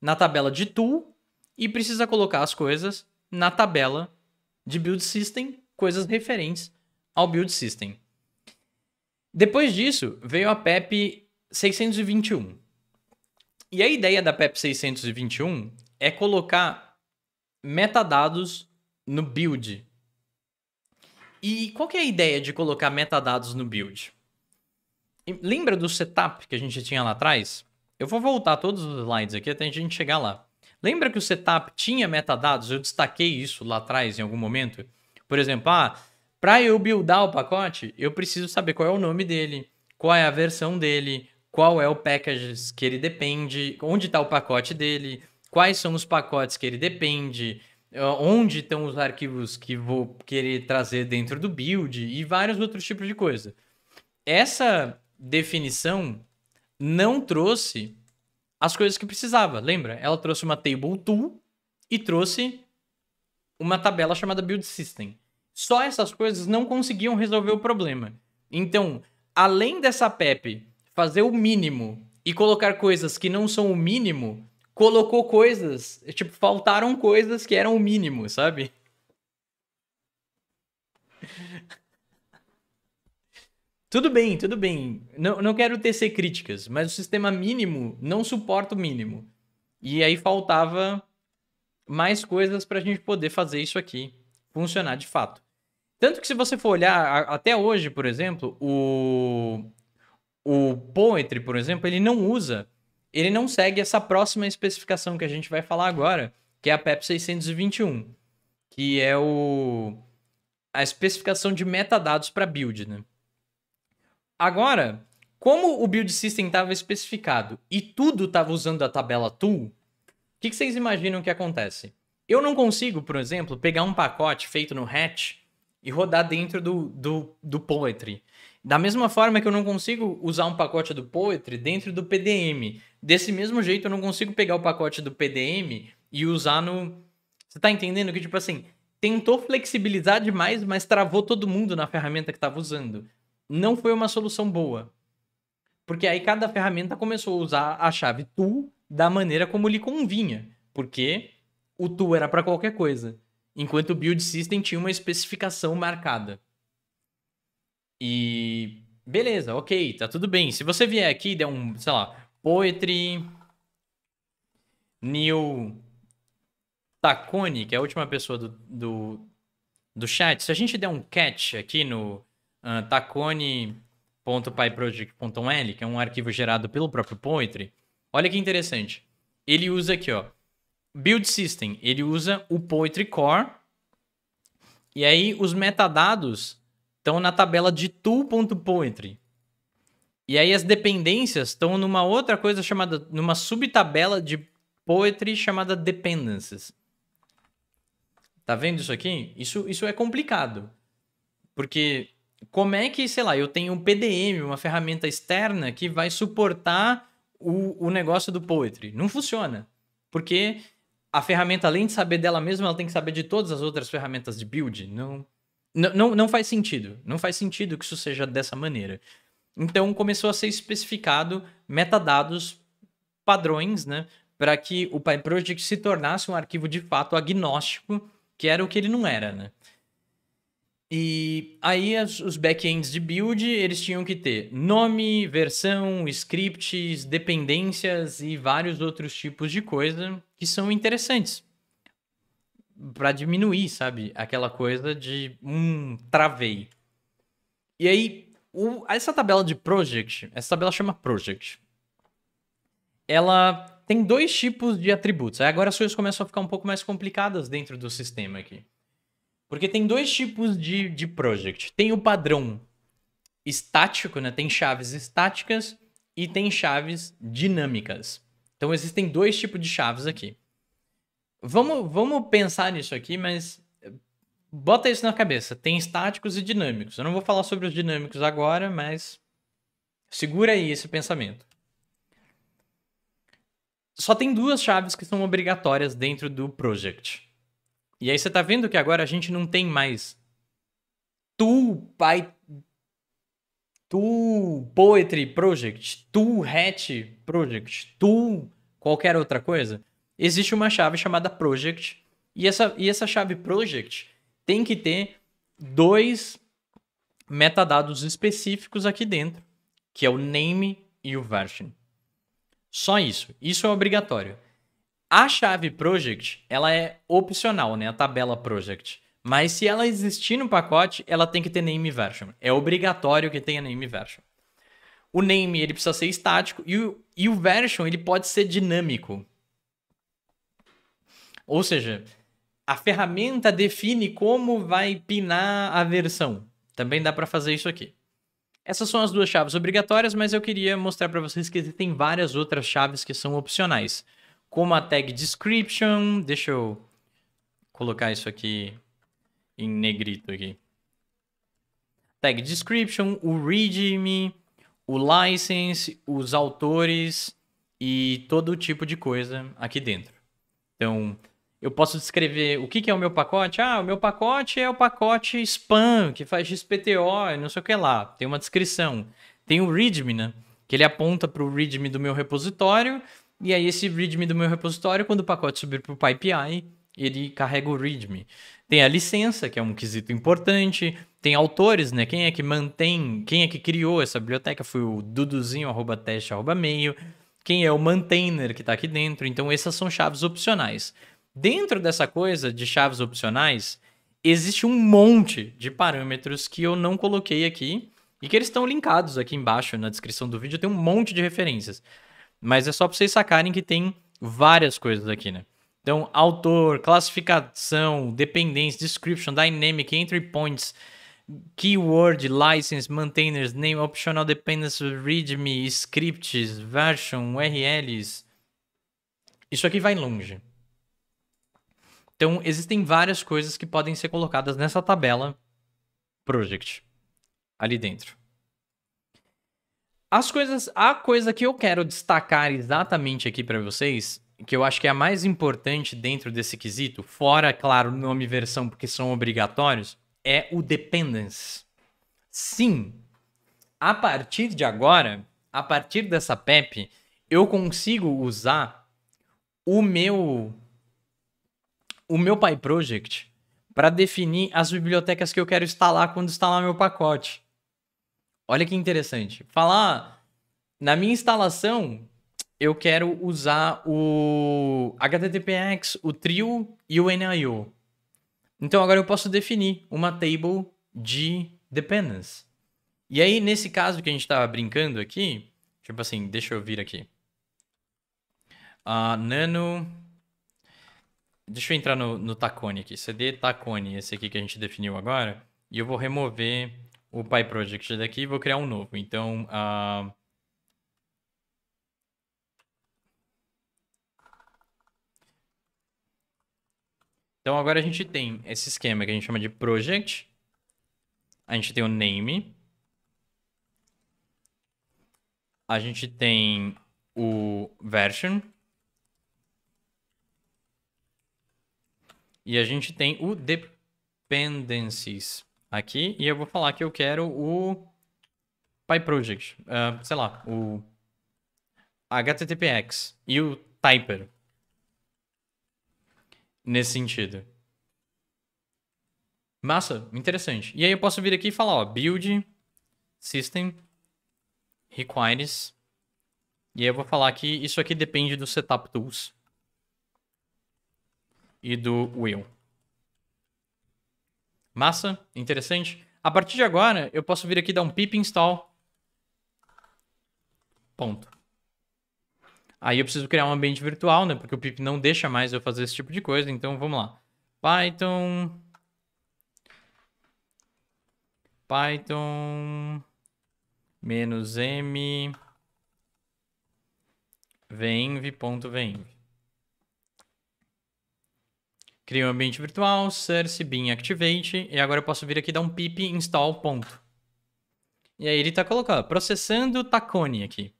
A: na tabela de tool e precisa colocar as coisas na tabela de build system coisas referentes ao build system. Depois disso, veio a PEP 621. E a ideia da PEP 621 é colocar metadados no build. E qual que é a ideia de colocar metadados no build? Lembra do setup que a gente tinha lá atrás? Eu vou voltar todos os slides aqui até a gente chegar lá. Lembra que o setup tinha metadados? Eu destaquei isso lá atrás em algum momento. Por exemplo, ah, para eu buildar o pacote, eu preciso saber qual é o nome dele, qual é a versão dele, qual é o package que ele depende, onde está o pacote dele, quais são os pacotes que ele depende, ah, onde estão os arquivos que vou querer trazer dentro do build e vários outros tipos de coisa. Essa definição não trouxe as coisas que precisava, lembra? Ela trouxe uma table tool e trouxe uma tabela chamada build system. Só essas coisas não conseguiam resolver o problema. Então, além dessa PEP fazer o mínimo e colocar coisas que não são o mínimo, colocou coisas, tipo, faltaram coisas que eram o mínimo, sabe? tudo bem, tudo bem. Não, não quero tecer críticas, mas o sistema mínimo não suporta o mínimo. E aí faltava mais coisas para a gente poder fazer isso aqui funcionar de fato. Tanto que se você for olhar a, até hoje, por exemplo, o o Poetry, por exemplo, ele não usa, ele não segue essa próxima especificação que a gente vai falar agora, que é a PEP 621, que é o a especificação de metadados para build, né? Agora, como o build system estava especificado e tudo estava usando a tabela tool, o que, que vocês imaginam que acontece? Eu não consigo, por exemplo, pegar um pacote feito no Hatch e rodar dentro do, do, do Poetry. Da mesma forma que eu não consigo usar um pacote do Poetry dentro do PDM. Desse mesmo jeito, eu não consigo pegar o pacote do PDM e usar no. Você tá entendendo que, tipo assim, tentou flexibilizar demais, mas travou todo mundo na ferramenta que estava usando. Não foi uma solução boa. Porque aí cada ferramenta começou a usar a chave tool da maneira como lhe convinha. Porque o tool era para qualquer coisa. Enquanto o build system tinha uma especificação marcada. E beleza, ok, tá tudo bem. Se você vier aqui e der um, sei lá, Poetry New Tacone, que é a última pessoa do, do, do chat, se a gente der um catch aqui no uh, ah, tacone.pyproject.l, que é um arquivo gerado pelo próprio Poetry, olha que interessante. Ele usa aqui, ó, build system, ele usa o Poetry Core. E aí os metadados estão na tabela de tool.poetry. E aí as dependências estão numa outra coisa chamada, numa subtabela de Poetry chamada dependencies. Tá vendo isso aqui? Isso, isso é complicado. Porque como é que, sei lá, eu tenho um PDM, uma ferramenta externa que vai suportar o, o negócio do Poetry? Não funciona. Porque a ferramenta, além de saber dela mesma, ela tem que saber de todas as outras ferramentas de build. Não, não, não faz sentido. Não faz sentido que isso seja dessa maneira. Então começou a ser especificado metadados padrões, né? Para que o PyProject se tornasse um arquivo de fato agnóstico, que era o que ele não era, né? E aí as, os backends de build, eles tinham que ter nome, versão, scripts, dependências e vários outros tipos de coisa que são interessantes para diminuir, sabe, aquela coisa de um travei. E aí, o, essa tabela de project, essa tabela chama project. Ela tem dois tipos de atributos. Aí agora as coisas começam a ficar um pouco mais complicadas dentro do sistema aqui. Porque tem dois tipos de, de project. Tem o padrão estático, né? Tem chaves estáticas e tem chaves dinâmicas. Então existem dois tipos de chaves aqui. Vamos, vamos pensar nisso aqui, mas eh, bota isso na cabeça. Tem estáticos e dinâmicos. Eu não vou falar sobre os dinâmicos agora, mas segura aí esse pensamento. Só tem duas chaves que são obrigatórias dentro do project. E aí você tá vendo que agora a gente não tem mais tu pai tu poetry project, tu hatch project, tu qualquer outra coisa. Existe uma chave chamada project e essa e essa chave project tem que ter dois metadados específicos aqui dentro, que é o name e o version. Só isso. Isso é obrigatório. A chave project, ela é opcional, né? A tabela project. Mas se ela existir no pacote, ela tem que ter name version. É obrigatório que tenha name version. O name ele precisa ser estático e o, e o version ele pode ser dinâmico. Ou seja, a ferramenta define como vai pinar a versão. Também dá para fazer isso aqui. Essas são as duas chaves obrigatórias, mas eu queria mostrar para vocês que existem várias outras chaves que são opcionais como a tag description. Deixa eu colocar isso aqui em negrito aqui. Tag description, o readme, o license, os autores e todo tipo de coisa aqui dentro. Então, eu posso descrever o que, que é o meu pacote. Ah, o meu pacote é o pacote spam, que faz XPTO e não sei o que lá. Tem uma descrição. Tem o readme, né? Que ele aponta para o readme do meu repositório e aí esse readme do meu repositório, quando o pacote subir para o PyPI, ele carrega o readme. Tem a licença, que é um quesito importante, tem autores, né? Quem é que mantém, quem é que criou essa biblioteca? Foi o duduzinho, arroba teste, arroba meio. Quem é o maintainer que está aqui dentro? Então essas são chaves opcionais. Dentro dessa coisa de chaves opcionais, existe um monte de parâmetros que eu não coloquei aqui e que eles estão linkados aqui embaixo na descrição do vídeo, tem um monte de referências. Mas é só para vocês sacarem que tem várias coisas aqui, né? Então, autor, classificação, dependência, description, dynamic, entry points, keyword, license, maintainers, name, optional dependence, readme, scripts, version, URLs. Isso aqui vai longe. Então, existem várias coisas que podem ser colocadas nessa tabela project ali dentro. As coisas, a coisa que eu quero destacar exatamente aqui para vocês, que eu acho que é a mais importante dentro desse quesito, fora, claro, nome e versão, porque são obrigatórios, é o dependence. Sim, a partir de agora, a partir dessa PEP, eu consigo usar o meu o meu PyProject para definir as bibliotecas que eu quero instalar quando instalar meu pacote. Olha que interessante. Falar, na minha instalação, eu quero usar o HTTPX, o trio e o NIO. Então agora eu posso definir uma table de dependence. E aí, nesse caso que a gente estava tá brincando aqui, tipo assim, deixa eu vir aqui. Uh, nano. Deixa eu entrar no, no Tacone aqui. CD Tacone, esse aqui que a gente definiu agora. E eu vou remover o PyProject daqui e vou criar um novo. Então, uh... Então agora a gente tem esse esquema que a gente chama de project. A gente tem o name. A gente tem o version. E a gente tem o dependencies aqui e eu vou falar que eu quero o PyProject, uh, ah, sei lá, o HTTPX e o Typer. Nesse sentido. Massa, interessante. E aí eu posso vir aqui e falar, ó, build system requires. E aí eu vou falar que isso aqui depende do setup tools e do will. Massa, interessante. A partir de agora, eu posso vir aqui dar um pip install. Ponto. Aí eu preciso criar um ambiente virtual, né? Porque o pip não deixa mais eu fazer esse tipo de coisa. Então, vamos lá. Python... Python... Menos M... venv.venv criei um ambiente virtual, source, bin activate, e agora eu posso vir aqui dar um pip install ponto. E aí ele está colocando, processando tacone aqui.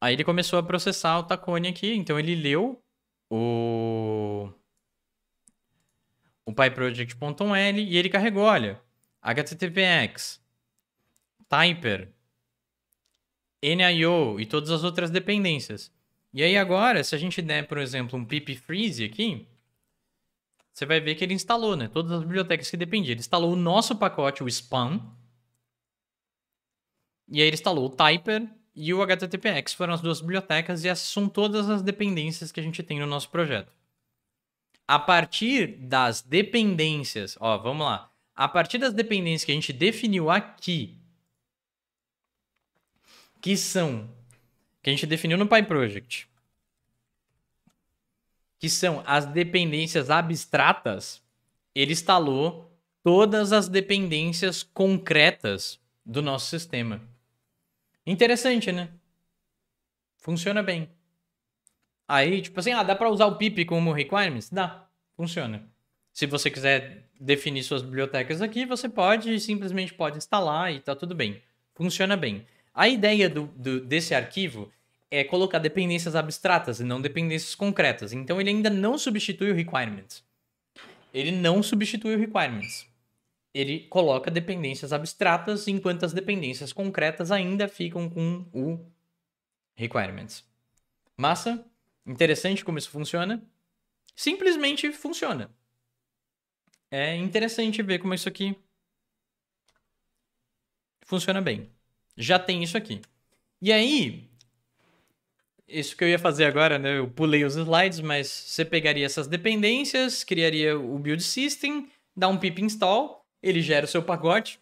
A: Aí ele começou a processar o tacone aqui, então ele leu o o pyproject.l e ele carregou, olha, httpx, typer, nio e todas as outras dependências. E aí agora, se a gente der, por exemplo, um pip freeze aqui, você vai ver que ele instalou, né? Todas as bibliotecas que dependiam. Ele instalou o nosso pacote, o spam. E aí ele instalou o typer e o HTTPX. Foram as duas bibliotecas e essas são todas as dependências que a gente tem no nosso projeto. A partir das dependências, ó, vamos lá. A partir das dependências que a gente definiu aqui, que são que a gente definiu no PyProject, que são as dependências abstratas, ele instalou todas as dependências concretas do nosso sistema. Interessante, né? Funciona bem. Aí, tipo assim, ah, dá para usar o pip como requirements? Dá, funciona. Se você quiser definir suas bibliotecas aqui, você pode, simplesmente pode instalar e tá tudo bem. Funciona bem. A ideia do, do, desse arquivo é colocar dependências abstratas e não dependências concretas. Então ele ainda não substitui o requirements. Ele não substitui o requirements. Ele coloca dependências abstratas, enquanto as dependências concretas ainda ficam com o requirements. Massa? Interessante como isso funciona? Simplesmente funciona. É interessante ver como isso aqui funciona bem. Já tem isso aqui. E aí, isso que eu ia fazer agora, né? Eu pulei os slides, mas você pegaria essas dependências, criaria o build system, dá um pip install, ele gera o seu pacote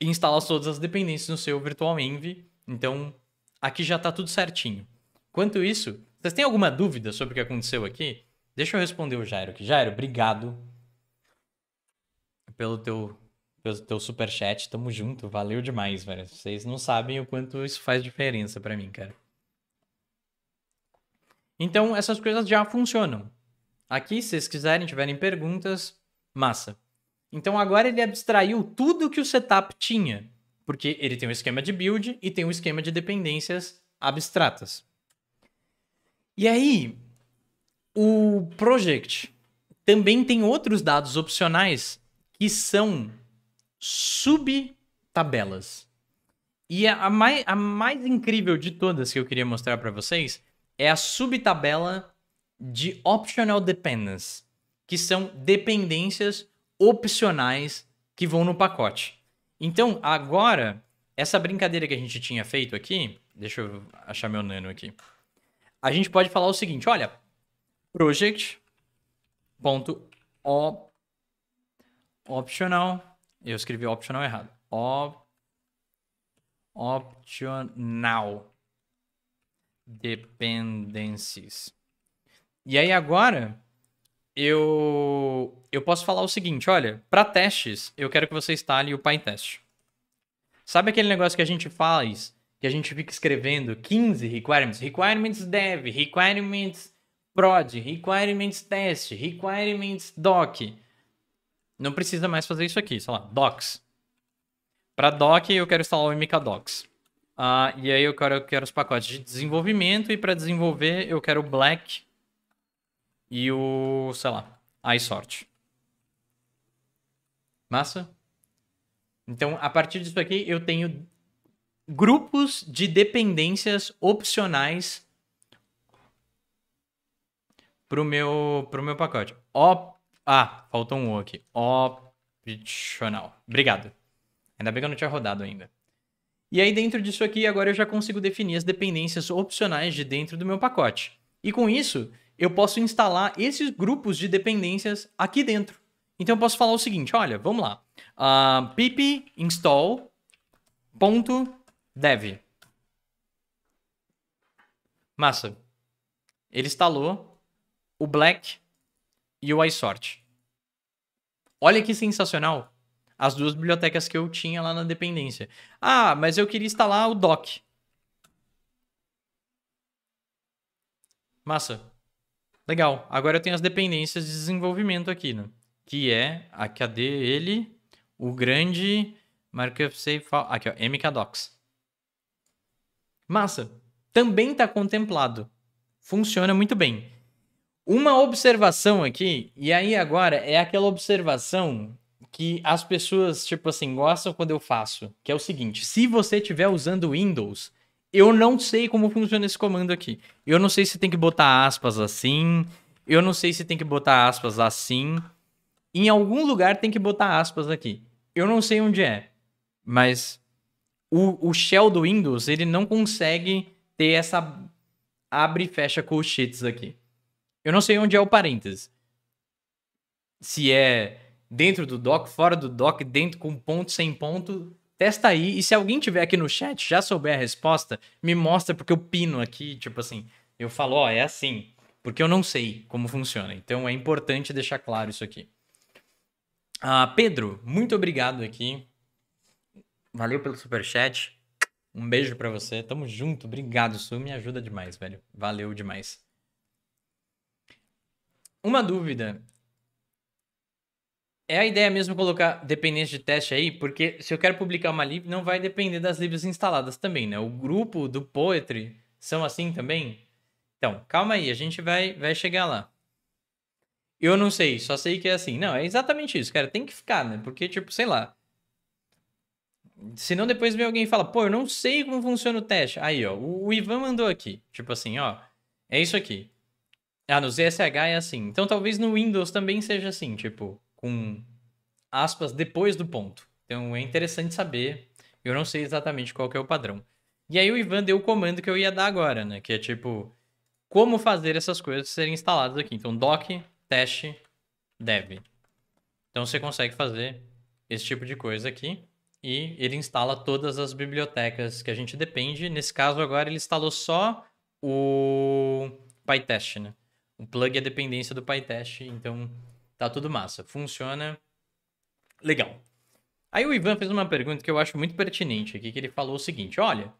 A: e instala todas as dependências no seu virtual Então, aqui já está tudo certinho. Quanto isso, vocês têm alguma dúvida sobre o que aconteceu aqui? Deixa eu responder o Jairo aqui. Jairo, obrigado pelo teu pelo teu super chat. Tamo junto, valeu demais, velho. Vocês não sabem o quanto isso faz diferença para mim, cara. Então, essas coisas já funcionam. Aqui, se vocês quiserem, tiverem perguntas, massa. Então, agora ele abstraiu tudo que o setup tinha, porque ele tem um esquema de build e tem um esquema de dependências abstratas. E aí, o project também tem outros dados opcionais que são subtabelas. E a mais, a mais incrível de todas que eu queria mostrar para vocês é a subtabela de Optional Dependence, que são dependências opcionais que vão no pacote. Então, agora, essa brincadeira que a gente tinha feito aqui, deixa eu achar meu nano aqui. A gente pode falar o seguinte, olha, project.optional, optional, eu escrevi optional errado. Op, optional Dependencies. E aí agora eu eu posso falar o seguinte, olha, para testes, eu quero que você instale o PyTest. Sabe aquele negócio que a gente faz, que a gente fica escrevendo 15 requirements, requirements dev, requirements prod, requirements test, requirements doc. Não precisa mais fazer isso aqui, sei lá, docs. Para doc eu quero instalar o mkdocs. Ah, e aí eu quero, eu quero os pacotes de desenvolvimento e para desenvolver eu quero o Black e o, sei lá, iSort. Massa? Então, a partir disso aqui, eu tenho grupos de dependências opcionais pro meu, pro meu pacote. Op... Ah, faltou um O aqui. Opcional. Obrigado. Ainda bem que eu não tinha rodado ainda. E aí dentro disso aqui, agora eu já consigo definir as dependências opcionais de dentro do meu pacote. E com isso, eu posso instalar esses grupos de dependências aqui dentro. Então eu posso falar o seguinte, olha, vamos lá. Uh, ah, pip install.dev. Massa. Ele instalou o black e o isort. Olha que sensacional. As duas bibliotecas que eu tinha lá na dependência. Ah, mas eu queria instalar o doc. Massa. Legal. Agora eu tenho as dependências de desenvolvimento aqui, né? Que é, a cadê ele? O grande markup save Aqui, ó, mkdocs. Massa. Também está contemplado. Funciona muito bem. Uma observação aqui, e aí agora é aquela observação que as pessoas, tipo assim, gostam quando eu faço, que é o seguinte: se você estiver usando Windows, eu não sei como funciona esse comando aqui. Eu não sei se tem que botar aspas assim, eu não sei se tem que botar aspas assim. Em algum lugar tem que botar aspas aqui. Eu não sei onde é, mas o, o shell do Windows, ele não consegue ter essa abre e fecha colchetes aqui. Eu não sei onde é o parênteses Se é dentro do dock, fora do dock, dentro com ponto, sem ponto. Testa aí. E se alguém tiver aqui no chat, já souber a resposta, me mostra, porque eu pino aqui, tipo assim, eu falo, ó, é assim. Porque eu não sei como funciona. Então é importante deixar claro isso aqui. Ah, Pedro, muito obrigado aqui. Valeu pelo super chat. Um beijo para você. Tamo junto. Obrigado, Su. Me ajuda demais, velho. Valeu demais. Uma dúvida é a ideia mesmo colocar dependência de teste aí, porque se eu quero publicar uma lib, não vai depender das libs instaladas também, né? O grupo do Poetry são assim também? Então, calma aí, a gente vai, vai chegar lá. Eu não sei, só sei que é assim. Não, é exatamente isso, cara. Tem que ficar, né? Porque, tipo, sei lá. Senão depois vem alguém e fala, pô, eu não sei como funciona o teste. Aí, ó, o Ivan mandou aqui. Tipo assim, ó, é isso aqui. Ah, no ZSH é assim. Então talvez no Windows também seja assim, tipo com aspas depois do ponto. Então é interessante saber. Eu não sei exatamente qual é o padrão. E aí o Ivan deu o comando que eu ia dar agora, né? Que é tipo, como fazer essas coisas serem instaladas aqui. Então, doc, teste, dev. Então você consegue fazer esse tipo de coisa aqui. E ele instala todas as bibliotecas que a gente depende. Nesse caso, agora ele instalou só o PyTest, né? O plug é dependência do PyTest, então Tá tudo massa. Funciona. Legal. Aí o Ivan fez uma pergunta que eu acho muito pertinente aqui, que ele falou o seguinte: olha.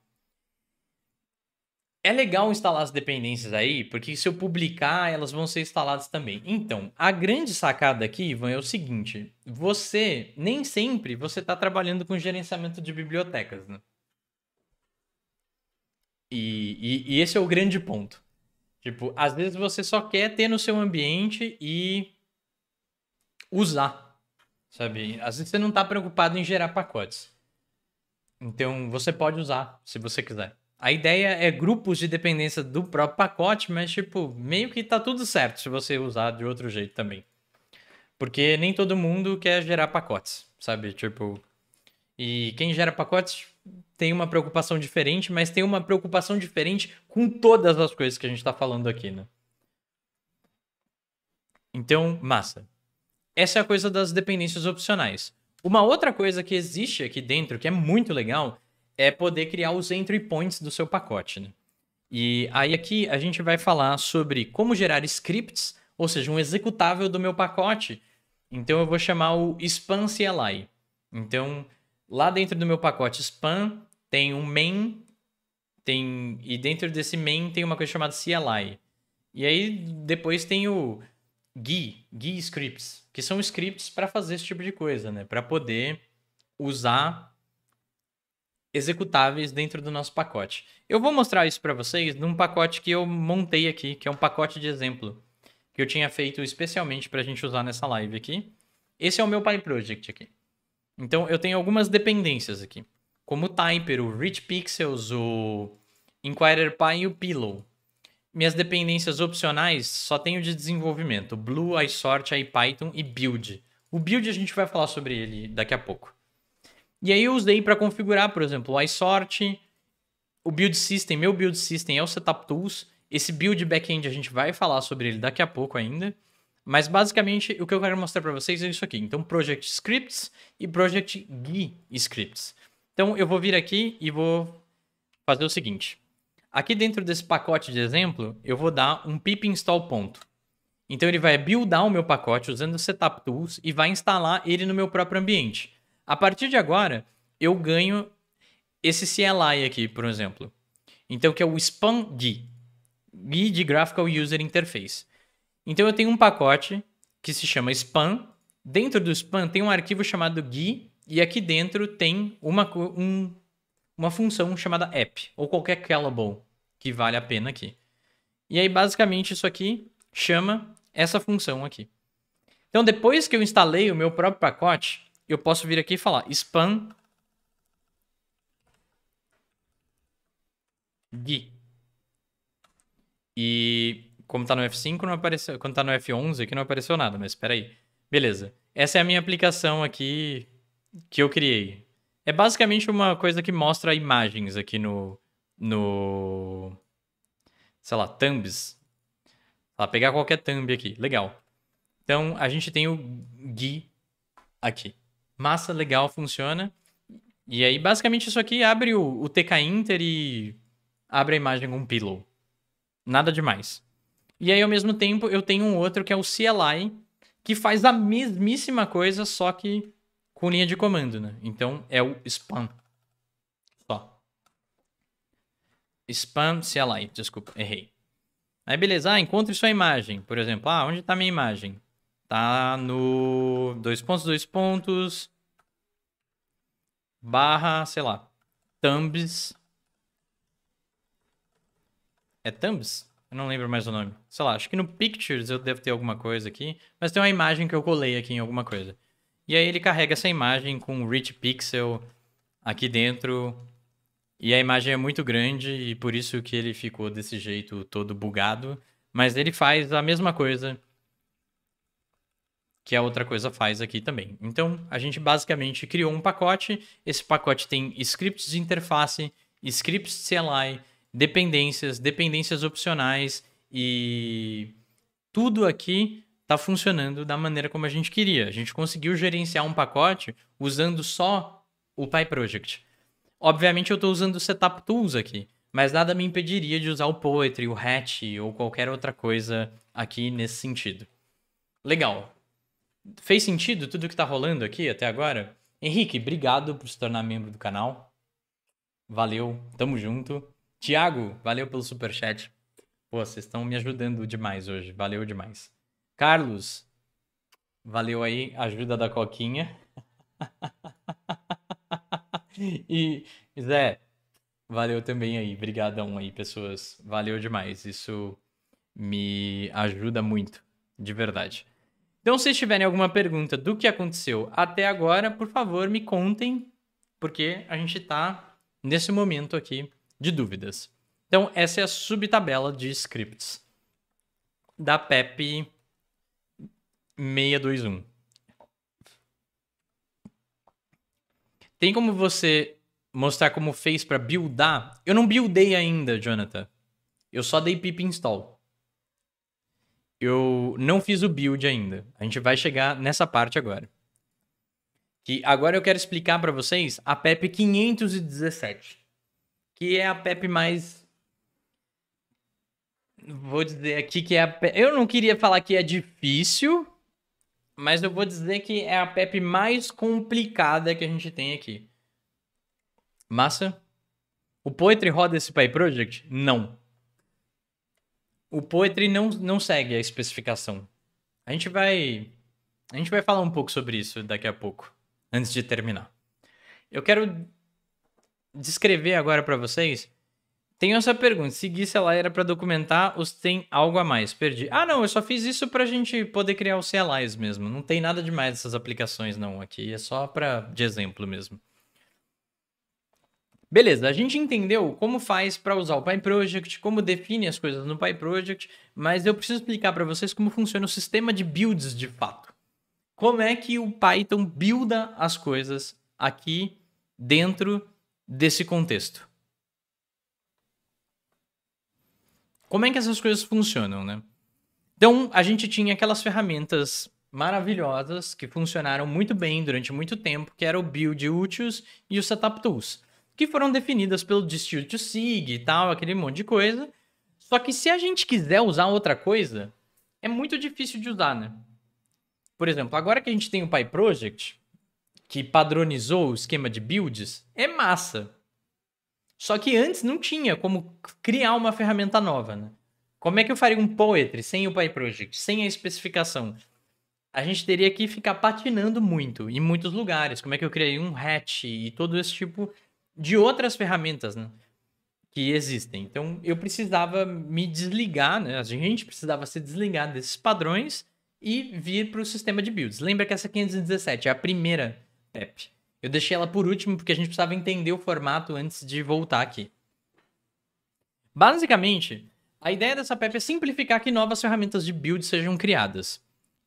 A: É legal instalar as dependências aí, porque se eu publicar, elas vão ser instaladas também. Então, a grande sacada aqui, Ivan, é o seguinte: você nem sempre você está trabalhando com gerenciamento de bibliotecas, né? E, e, e, esse é o grande ponto. Tipo, às vezes você só quer ter no seu ambiente e usar, sabe? Às vezes você não está preocupado em gerar pacotes. Então, você pode usar, se você quiser. A ideia é grupos de dependência do próprio pacote, mas, tipo, meio que tá tudo certo se você usar de outro jeito também. Porque nem todo mundo quer gerar pacotes, sabe? Tipo. E quem gera pacotes tem uma preocupação diferente, mas tem uma preocupação diferente com todas as coisas que a gente tá falando aqui, né? Então, massa. Essa é a coisa das dependências opcionais. Uma outra coisa que existe aqui dentro, que é muito legal, é poder criar os entry points do seu pacote. Né? E aí aqui a gente vai falar sobre como gerar scripts, ou seja, um executável do meu pacote. Então eu vou chamar o spam CLI. Então, lá dentro do meu pacote spam tem um main, tem e dentro desse main tem uma coisa chamada CLI. E aí depois tem o GUI, GUI scripts, que são scripts para fazer esse tipo de coisa, né? Para poder usar executáveis dentro do nosso pacote. Eu vou mostrar isso para vocês num pacote que eu montei aqui, que é um pacote de exemplo, que eu tinha feito especialmente para a gente usar nessa live aqui. Esse é o meu PyProject aqui. Então, eu tenho algumas dependências aqui, como o Typer, o Rich Pixels, o Inquirer Py e o Pillow. Minhas dependências opcionais só tenho de desenvolvimento: Blue, iSort, iPython e Build. O Build a gente vai falar sobre ele daqui a pouco. E aí eu usei para configurar, por exemplo, o iSort, o Build System, meu Build System é o Setup Tools. Esse Build Backend a gente vai falar sobre ele daqui a pouco ainda. Mas basicamente o que eu quero mostrar para vocês é isso aqui. Então, Project Scripts e Project GUI Scripts. Então, eu vou vir aqui e vou fazer o seguinte. Aqui dentro desse pacote de exemplo, eu vou dar um pip install ponto. Então ele vai buildar o meu pacote usando o setup tools e vai instalar ele no meu próprio ambiente. A partir de agora, eu ganho esse CLI aqui, por exemplo. Então que é o span GUI, GUI de Graphical User Interface. Então eu tenho um pacote que se chama span. Dentro do span tem um arquivo chamado GUI e aqui dentro tem uma, um uma função chamada app, ou qualquer callable, que vale a pena aqui. E aí, basicamente, isso aqui chama essa função aqui. Então, depois que eu instalei o meu próprio pacote, eu posso vir aqui e falar spam gui. E como está no F5, não apareceu. Quando está no F11 aqui não apareceu nada, mas espera aí. Beleza. Essa é a minha aplicação aqui que eu criei. É basicamente uma coisa que mostra imagens aqui no. no sei lá, thumbs. Lá, pegar qualquer thumb aqui. Legal. Então a gente tem o GUI aqui. Massa, legal, funciona. E aí, basicamente, isso aqui abre o, o TK Inter e abre a imagem com um pillow. Nada demais. E aí, ao mesmo tempo, eu tenho um outro que é o CLI, que faz a mesmíssima coisa, só que com linha de comando, né? Então é o spam. Só. Spam CLI, desculpa, errei. Aí beleza, ah, encontre sua imagem. Por exemplo, ah, onde está minha imagem? Tá no dois pontos, dois pontos, barra, sei lá, thumbs. É thumbs? Eu não lembro mais o nome. Sei lá, acho que no pictures eu devo ter alguma coisa aqui, mas tem uma imagem que eu colei aqui em alguma coisa. E aí ele carrega essa imagem com rich pixel aqui dentro. E a imagem é muito grande e por isso que ele ficou desse jeito todo bugado. Mas ele faz a mesma coisa que a outra coisa faz aqui também. Então, a gente basicamente criou um pacote. Esse pacote tem scripts de interface, scripts CLI, dependências, dependências opcionais e tudo aqui está funcionando da maneira como a gente queria. A gente conseguiu gerenciar um pacote usando só o PyProject. Obviamente eu estou usando o Setup Tools aqui, mas nada me impediria de usar o Poetry, o Hatch ou qualquer outra coisa aqui nesse sentido. Legal. Fez sentido tudo que está rolando aqui até agora? Henrique, obrigado por se tornar membro do canal. Valeu, tamo junto. Tiago, valeu pelo super chat. Pô, vocês estão me ajudando demais hoje. Valeu demais. Carlos, valeu aí a ajuda da Coquinha. e Zé, valeu também aí. obrigadão aí, pessoas. Valeu demais. Isso me ajuda muito, de verdade. Então, se tiverem alguma pergunta do que aconteceu até agora, por favor, me contem, porque a gente está nesse momento aqui de dúvidas. Então, essa é a subtabela de scripts da Pepe. 621. Tem como você mostrar como fez para buildar? Eu não buildei ainda, Jonathan. Eu só dei pip install. Eu não fiz o build ainda. A gente vai chegar nessa parte agora. Que agora eu quero explicar para vocês a PEP 517, que é a PEP mais vou dizer aqui que é a PEP... eu não queria falar que é difícil, mas eu vou dizer que é a PEP mais complicada que a gente tem aqui. Massa? O Poetry roda esse Pyproject? Project? Não. O Poetry não, não segue a especificação. A gente vai a gente vai falar um pouco sobre isso daqui a pouco, antes de terminar. Eu quero descrever agora para vocês tenho essa pergunta. Seguir, CLI era para documentar os tem algo a mais. Perdi. Ah, não, eu só fiz isso para a gente poder criar os CLIs mesmo. Não tem nada demais essas aplicações, não, aqui. É só para de exemplo mesmo. Beleza, a gente entendeu como faz para usar o PyProject, como define as coisas no PyProject, mas eu preciso explicar para vocês como funciona o sistema de builds de fato. Como é que o Python builda as coisas aqui dentro desse contexto. Como é que essas coisas funcionam, né? Então, a gente tinha aquelas ferramentas maravilhosas que funcionaram muito bem durante muito tempo, que era o Build Utils e o Setup Tools, que foram definidas pelo Distilled SIG e tal, aquele monte de coisa. Só que se a gente quiser usar outra coisa, é muito difícil de usar, né? Por exemplo, agora que a gente tem o PyProject, que padronizou o esquema de builds, é massa. Só que antes não tinha como criar uma ferramenta nova, né? Como é que eu faria um Poetry sem o PyProject, sem a especificação? A gente teria que ficar patinando muito, em muitos lugares. Como é que eu criaria um hatch e todo esse tipo de outras ferramentas, né? que existem. Então eu precisava me desligar, né? A gente precisava se desligar desses padrões e vir para o sistema de builds. Lembra que essa 517 é a primeira app. Eu deixei ela por último porque a gente precisava entender o formato antes de voltar aqui. Basicamente, a ideia dessa PEP é simplificar que novas ferramentas de build sejam criadas.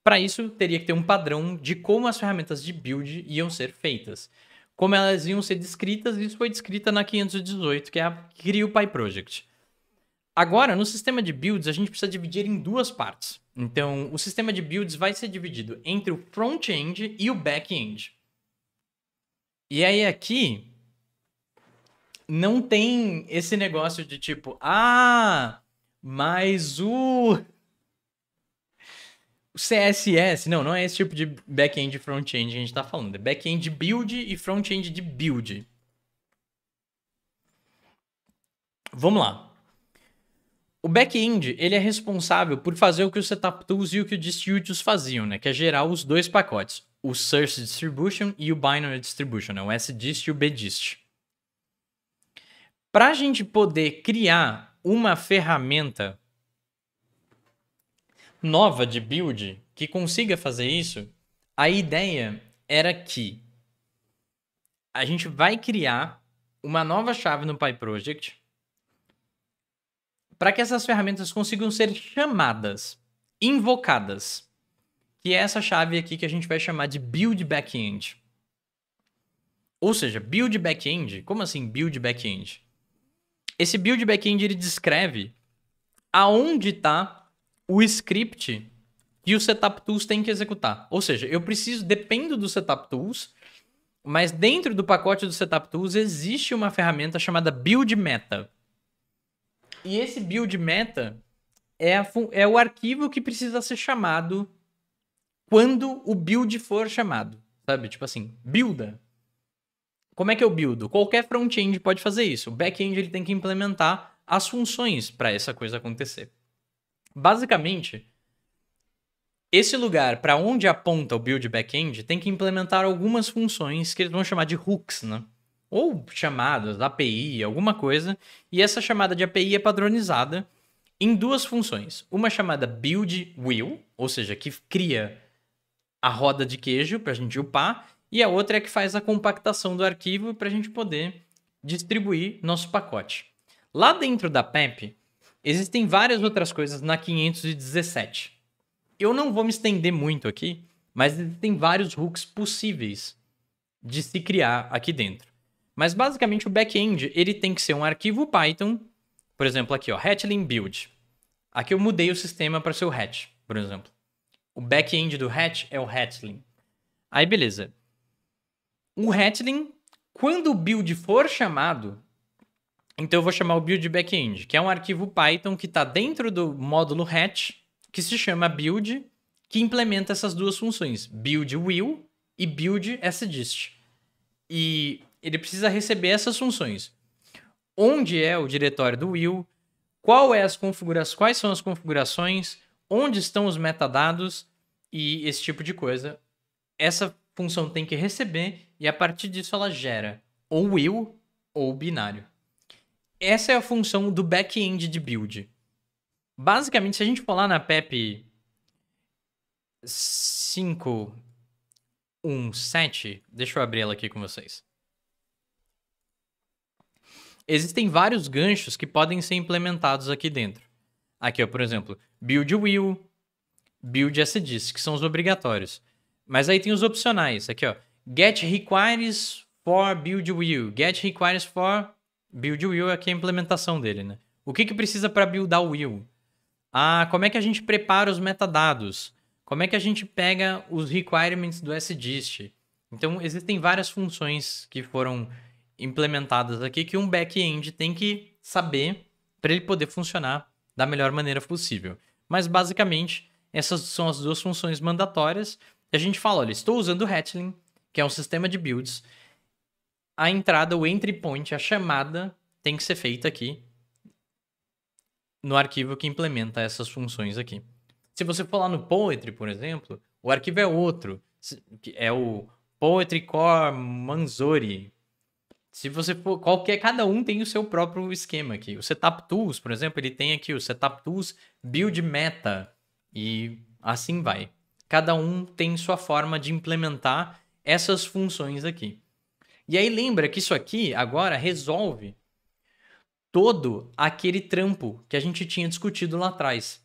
A: Para isso, teria que ter um padrão de como as ferramentas de build iam ser feitas. Como elas iam ser descritas, isso foi descrita na 518, que é a criou Py Project. Agora, no sistema de builds, a gente precisa dividir em duas partes. Então, o sistema de builds vai ser dividido entre o front-end e o back-end. E aí aqui não tem esse negócio de tipo, ah, mas o CSS, não, não é esse tipo de back-end e front-end que a gente está falando. É back-end build e front-end de build. Vamos lá. O back-end, ele é responsável por fazer o que o Setup Tools e o que o Distutils faziam, né? Que é gerar os dois pacotes o Source Distribution e o Binary Distribution, né? o SDIST e o BDIST. Para a gente poder criar uma ferramenta nova de build que consiga fazer isso, a ideia era que a gente vai criar uma nova chave no PyProject para que essas ferramentas consigam ser chamadas, invocadas que é essa chave aqui que a gente vai chamar de build backend. Ou seja, build backend, como assim build backend? Esse build backend ele descreve aonde está o script que o setup tools tem que executar. Ou seja, eu preciso, dependo do setup tools, mas dentro do pacote do setup tools existe uma ferramenta chamada build meta. E esse build meta é, é o arquivo que precisa ser chamado quando o build for chamado, sabe? Tipo assim, builda. Como é que eu buildo? Qualquer front-end pode fazer isso. O back-end ele tem que implementar as funções para essa coisa acontecer. Basicamente, esse lugar para onde aponta o build back-end tem que implementar algumas funções que eles vão chamar de hooks, né? Ou chamadas, API, alguma coisa. E essa chamada de API é padronizada em duas funções. Uma chamada build will, ou seja, que cria a roda de queijo para a gente upar, e a outra é que faz a compactação do arquivo para a gente poder distribuir nosso pacote. Lá dentro da PEP, existem várias outras coisas na 517. Eu não vou me estender muito aqui, mas tem vários hooks possíveis de se criar aqui dentro. Mas basicamente o back-end, ele tem que ser um arquivo Python, por exemplo aqui, ó, Hatchling build. Aqui eu mudei o sistema para ser o Hatch, por exemplo. O back-end do Hatch é o Hatchling. Aí, beleza. O Hatchling, quando o build for chamado, então eu vou chamar o build backend, que é um arquivo Python que está dentro do módulo Hatch, que se chama build, que implementa essas duas funções, build will e build sdist. E ele precisa receber essas funções. Onde é o diretório do will? Qual é as configurações? Quais são as configurações? onde estão os metadados e esse tipo de coisa. Essa função tem que receber e a partir disso ela gera ou will ou binário. Essa é a função do back-end de build. Basicamente, se a gente for lá na PEP 517, deixa eu abrir ela aqui com vocês. Existem vários ganchos que podem ser implementados aqui dentro. Aqui, ó, por exemplo, build will, build sdis, que são os obrigatórios. Mas aí tem os opcionais. Aqui, ó, get requires for build will, get requires for build will é aqui a implementação dele, né? O que, que precisa para buildar o will? Ah, como é que a gente prepara os metadados? Como é que a gente pega os requirements do SDIST? Então, existem várias funções que foram implementadas aqui que um back-end tem que saber para ele poder funcionar da melhor maneira possível. Mas basicamente, essas são as duas funções mandatórias. A gente fala, olha, estou usando o Hatchling, que é um sistema de builds. A entrada, o entry point, a chamada tem que ser feita aqui no arquivo que implementa essas funções aqui. Se você for lá no Poetry, por exemplo, o arquivo é outro. É o Poetry Core Manzori, se você for, qualquer, cada um tem o seu próprio esquema aqui. O Setup Tools, por exemplo, ele tem aqui o Setup Tools Build Meta e assim vai. Cada um tem sua forma de implementar essas funções aqui. E aí lembra que isso aqui agora resolve todo aquele trampo que a gente tinha discutido lá atrás.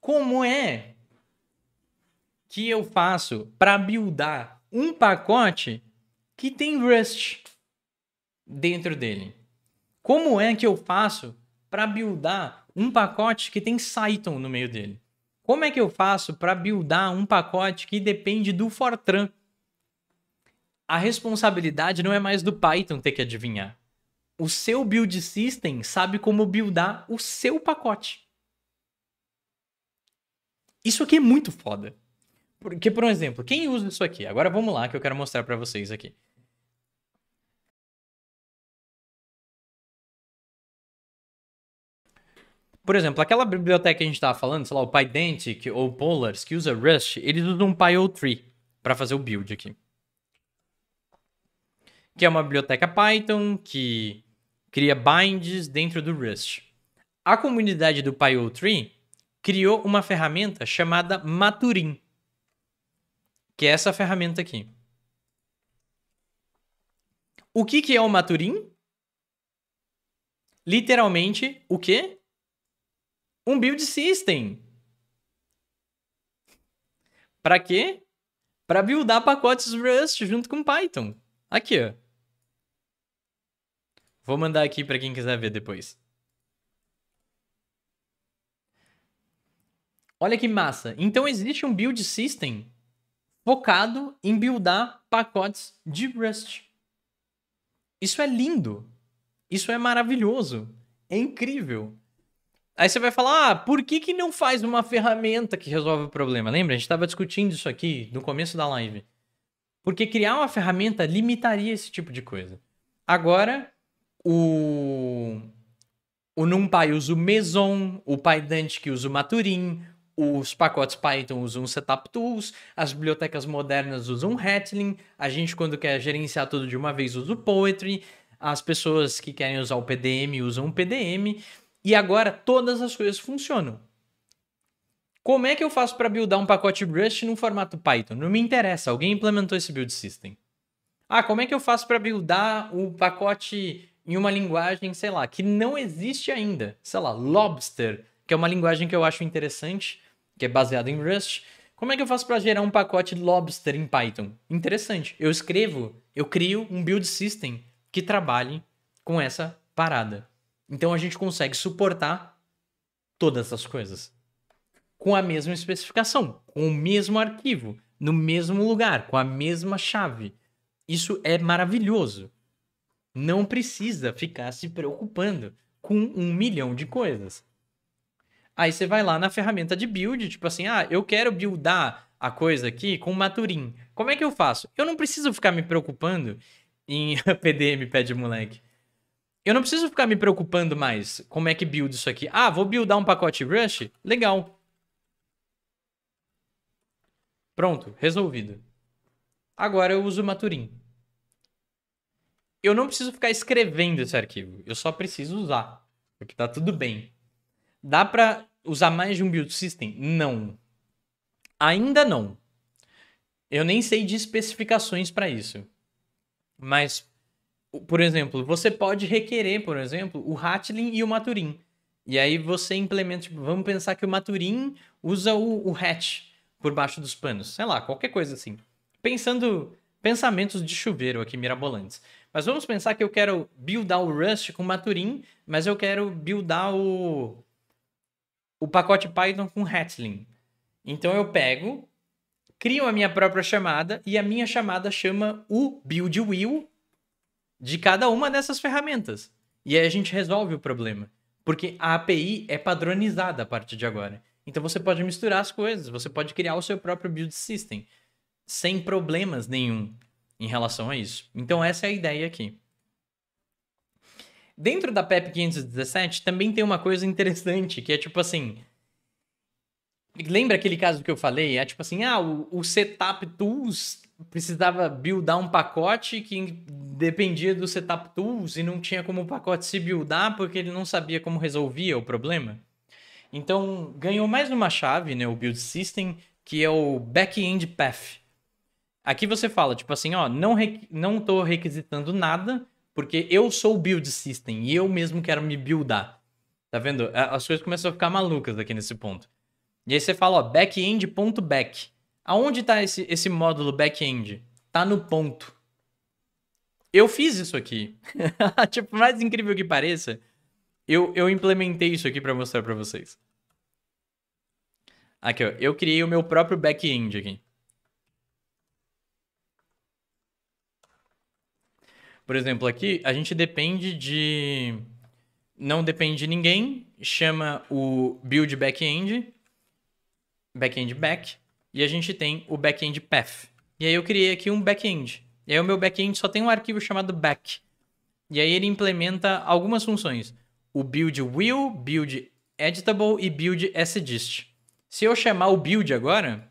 A: Como é que eu faço para buildar um pacote que tem Rust dentro dele. Como é que eu faço para buildar um pacote que tem Cython no meio dele? Como é que eu faço para buildar um pacote que depende do Fortran? A responsabilidade não é mais do Python ter que adivinhar. O seu build system sabe como buildar o seu pacote. Isso aqui é muito foda. Porque, por exemplo, quem usa isso aqui? Agora vamos lá que eu quero mostrar para vocês aqui. Por exemplo, aquela biblioteca que a gente estava falando, sei lá, o Pydantic ou o Polars, que usa Rust, eles usam um PyO3 para fazer o build aqui. Que é uma biblioteca Python que cria binds dentro do Rust. A comunidade do PyO3 criou uma ferramenta chamada Maturin, que é essa ferramenta aqui. O que, que é o Maturin? Literalmente, o quê? um build system. Para quê? Para buildar pacotes Rust junto com Python. Aqui, ó. Vou mandar aqui para quem quiser ver depois. Olha que massa. Então existe um build system focado em buildar pacotes de Rust. Isso é lindo. Isso é maravilhoso. É incrível. Aí você vai falar, ah, por que, que não faz uma ferramenta que resolve o problema? Lembra? A gente estava discutindo isso aqui no começo da live. Porque criar uma ferramenta limitaria esse tipo de coisa. Agora, o, o NumPy usa o Meson, o PyDantic usa o Maturin, os pacotes Python usam o Setup Tools, as bibliotecas modernas usam o Rattling, a gente, quando quer gerenciar tudo de uma vez, usa o Poetry, as pessoas que querem usar o PDM usam o PDM. E agora todas as coisas funcionam. Como é que eu faço para buildar um pacote Rust no formato Python? Não me interessa, alguém implementou esse build system. Ah, como é que eu faço para buildar o um pacote em uma linguagem, sei lá, que não existe ainda? Sei lá, Lobster, que é uma linguagem que eu acho interessante, que é baseada em Rust. Como é que eu faço para gerar um pacote Lobster em Python? Interessante. Eu escrevo, eu crio um build system que trabalhe com essa parada. Então a gente consegue suportar todas as coisas com a mesma especificação, com o mesmo arquivo, no mesmo lugar, com a mesma chave. Isso é maravilhoso. Não precisa ficar se preocupando com um milhão de coisas. Aí você vai lá na ferramenta de build, tipo assim, ah, eu quero buildar a coisa aqui com Maturin. Como é que eu faço? Eu não preciso ficar me preocupando em PDM pede moleque eu não preciso ficar me preocupando mais como é que build isso aqui. Ah, vou buildar um pacote Rush? Legal. Pronto, resolvido. Agora eu uso o Maturin. Eu não preciso ficar escrevendo esse arquivo, eu só preciso usar, porque tá tudo bem. Dá para usar mais de um build system? Não. Ainda não. Eu nem sei de especificações para isso. Mas por exemplo, você pode requerer, por exemplo, o Hatlin e o Maturin. E aí você implementa, tipo, vamos pensar que o Maturin usa o, o hatch por baixo dos panos. Sei lá, qualquer coisa assim. Pensando pensamentos de chuveiro aqui mirabolantes. Mas vamos pensar que eu quero buildar o Rust com Maturin, mas eu quero buildar o, o pacote Python com Hatlin. Então eu pego, crio a minha própria chamada e a minha chamada chama o build will de cada uma dessas ferramentas. E aí a gente resolve o problema. Porque a API é padronizada a partir de agora. Então você pode misturar as coisas, você pode criar o seu próprio build system sem problemas nenhum em relação a isso. Então essa é a ideia aqui. Dentro da PEP 517 também tem uma coisa interessante, que é tipo assim, lembra aquele caso que eu falei? É tipo assim, ah, o, o setup tools precisava buildar um pacote que dependia do setup tools e não tinha como o pacote se buildar porque ele não sabia como resolvia o problema. Então, ganhou mais uma chave, né, o build system, que é o back-end path. Aqui você fala, tipo assim, ó, não, não tô requisitando nada, porque eu sou o build system e eu mesmo quero me buildar. Tá vendo? As coisas começam a ficar malucas aqui nesse ponto. E aí você fala, ó, backend.back. Aonde está esse, esse módulo back-end? Tá no ponto. Eu fiz isso aqui. tipo, mais incrível que pareça, eu, eu implementei isso aqui para mostrar para vocês. Aqui, ó. Eu criei o meu próprio back-end aqui. Por exemplo, aqui a gente depende de. Não depende de ninguém. Chama o build back-end. Back-end back e a gente tem o backend path. E aí eu criei aqui um backend. E aí o meu backend só tem um arquivo chamado back. E aí ele implementa algumas funções. O build will, build editable e build sdist. Se eu chamar o build agora,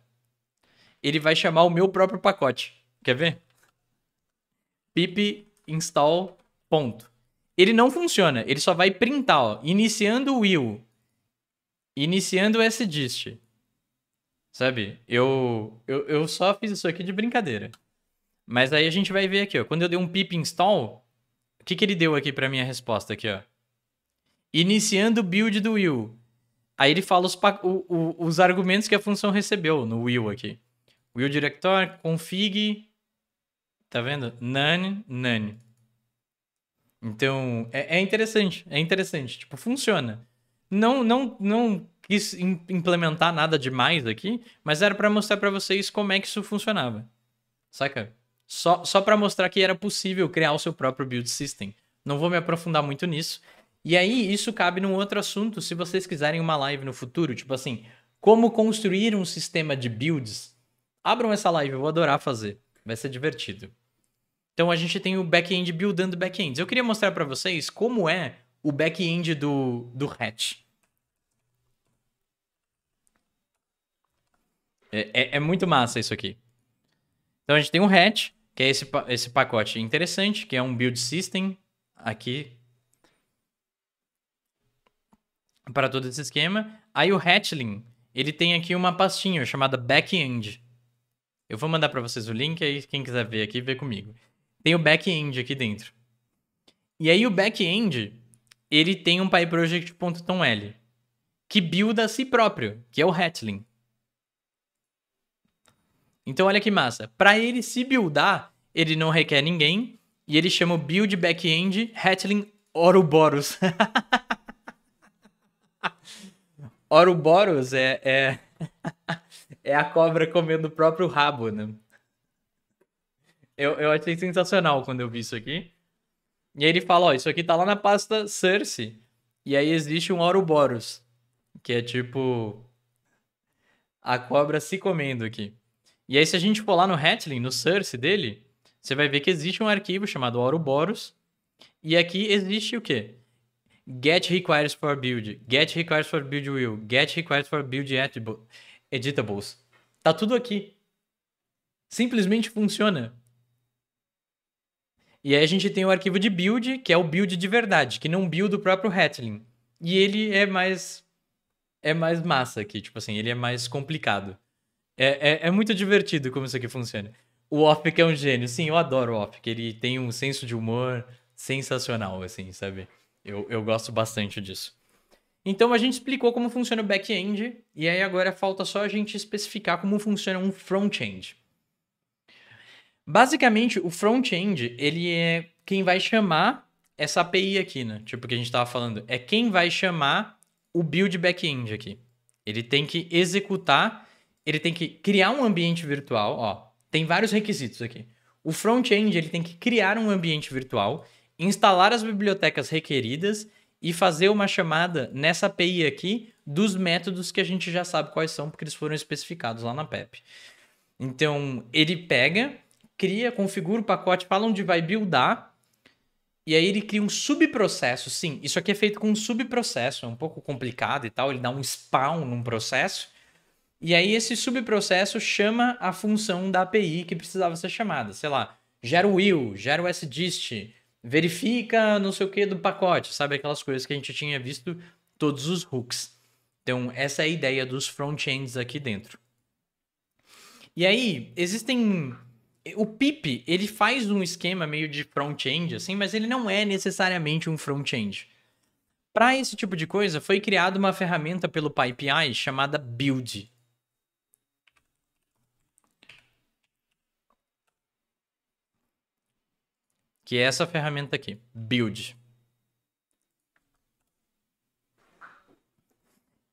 A: ele vai chamar o meu próprio pacote. Quer ver? pip install ponto. Ele não funciona, ele só vai printar, ó, iniciando o will, iniciando o sdist. Sabe? Eu, eu, eu só fiz isso aqui de brincadeira. Mas aí a gente vai ver aqui, ó. Quando eu dei um pip install, o que, que ele deu aqui para minha resposta aqui, ó? Iniciando o build do will. Aí ele fala os, o, o, os argumentos que a função recebeu no will aqui. Will director, config, tá vendo? None, none. Então, é, é interessante, é interessante. Tipo, funciona. Não, não, não quis implementar nada demais aqui, mas era para mostrar para vocês como é que isso funcionava. Saca? Só, só para mostrar que era possível criar o seu próprio build system. Não vou me aprofundar muito nisso. E aí, isso cabe num outro assunto, se vocês quiserem uma live no futuro, tipo assim, como construir um sistema de builds. Abram essa live, eu vou adorar fazer. Vai ser divertido. Então a gente tem o back-end buildando back-ends. Eu queria mostrar para vocês como é o back-end do, do Hatch. É, é, é, muito massa isso aqui. Então a gente tem um hatch, que é esse, esse pacote interessante, que é um build system aqui para todo esse esquema. Aí o Hatchling, ele tem aqui uma pastinha chamada Backend. Eu vou mandar para vocês o link, aí quem quiser ver aqui, vê comigo. Tem o Backend aqui dentro. E aí o Backend, ele tem um PyProject.toml, que builda a si próprio, que é o Hatchling. Então olha que massa. Para ele se buildar, ele não requer ninguém e ele chama o build backend Hatling Ouroboros. Ouroboros é, é, é a cobra comendo o próprio rabo, né? Eu, eu achei sensacional quando eu vi isso aqui. E aí ele fala, ó, isso aqui tá lá na pasta Cerse E aí existe um Ouroboros, que é tipo a cobra se comendo aqui. E aí, se a gente for lá no Hatling, no source dele, você vai ver que existe um arquivo chamado Ouroboros. E aqui existe o quê? Get requires for build, get requires for build will, get requires for build editables. Tá tudo aqui. Simplesmente funciona. E aí a gente tem o arquivo de build, que é o build de verdade, que não build o próprio Hatling. E ele é mais é mais massa aqui, tipo assim, ele é mais complicado. É, é, é, muito divertido como isso aqui funciona. O Opic é um gênio. Sim, eu adoro o Opic. Ele tem um senso de humor sensacional, assim, sabe? Eu, eu gosto bastante disso. Então a gente explicou como funciona o back-end, e aí agora falta só a gente especificar como funciona um front-end. Basicamente, o front-end, ele é quem vai chamar essa API aqui, né? Tipo, que a gente estava falando. É quem vai chamar o build back-end aqui. Ele tem que executar ele tem que criar um ambiente virtual, ó. Tem vários requisitos aqui. O front-end ele tem que criar um ambiente virtual, instalar as bibliotecas requeridas e fazer uma chamada nessa API aqui dos métodos que a gente já sabe quais são, porque eles foram especificados lá na PEP. Então, ele pega, cria, configura o pacote, fala onde vai buildar, e aí ele cria um subprocesso. Sim, isso aqui é feito com um subprocesso, é um pouco complicado e tal, ele dá um spawn num processo, e aí esse subprocesso chama a função da API que precisava ser chamada. Sei lá, gera o will, gera o sdist, verifica não sei o que do pacote, sabe? Aquelas coisas que a gente tinha visto todos os hooks. Então, essa é a ideia dos frontends aqui dentro. E aí, existem... O PIP, ele faz um esquema meio de front-end, assim, mas ele não é necessariamente um front-end. Para esse tipo de coisa, foi criada uma ferramenta pelo PyPI chamada Build. que é essa ferramenta aqui, Build.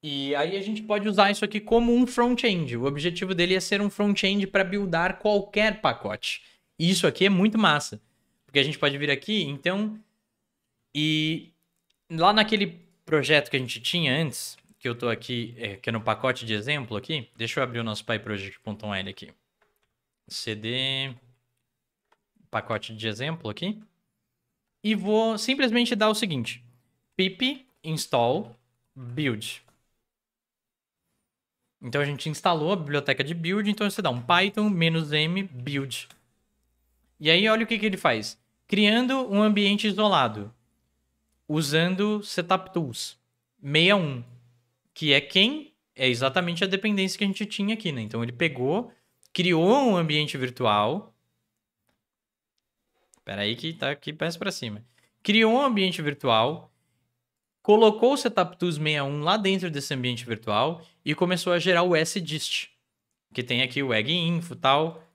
A: E aí a gente pode usar isso aqui como um front-end. O objetivo dele é ser um front-end para buildar qualquer pacote. E isso aqui é muito massa, porque a gente pode vir aqui, então, e lá naquele projeto que a gente tinha antes, que eu estou aqui, é, que é no pacote de exemplo aqui, deixa eu abrir o nosso pyproject.l aqui. CD pacote de exemplo aqui. E vou simplesmente dar o seguinte: pip install build. Então a gente instalou a biblioteca de build, então você dá um python "-m build". E aí olha o que, que ele faz. Criando um ambiente isolado, usando setup tools 61, que é quem é exatamente a dependência que a gente tinha aqui, né? Então ele pegou, criou um ambiente virtual Espera aí que tá aqui peça para cima. Criou um ambiente virtual, colocou o Setup Tools 61 lá dentro desse ambiente virtual e começou a gerar o SDist, que tem aqui o egg info tal.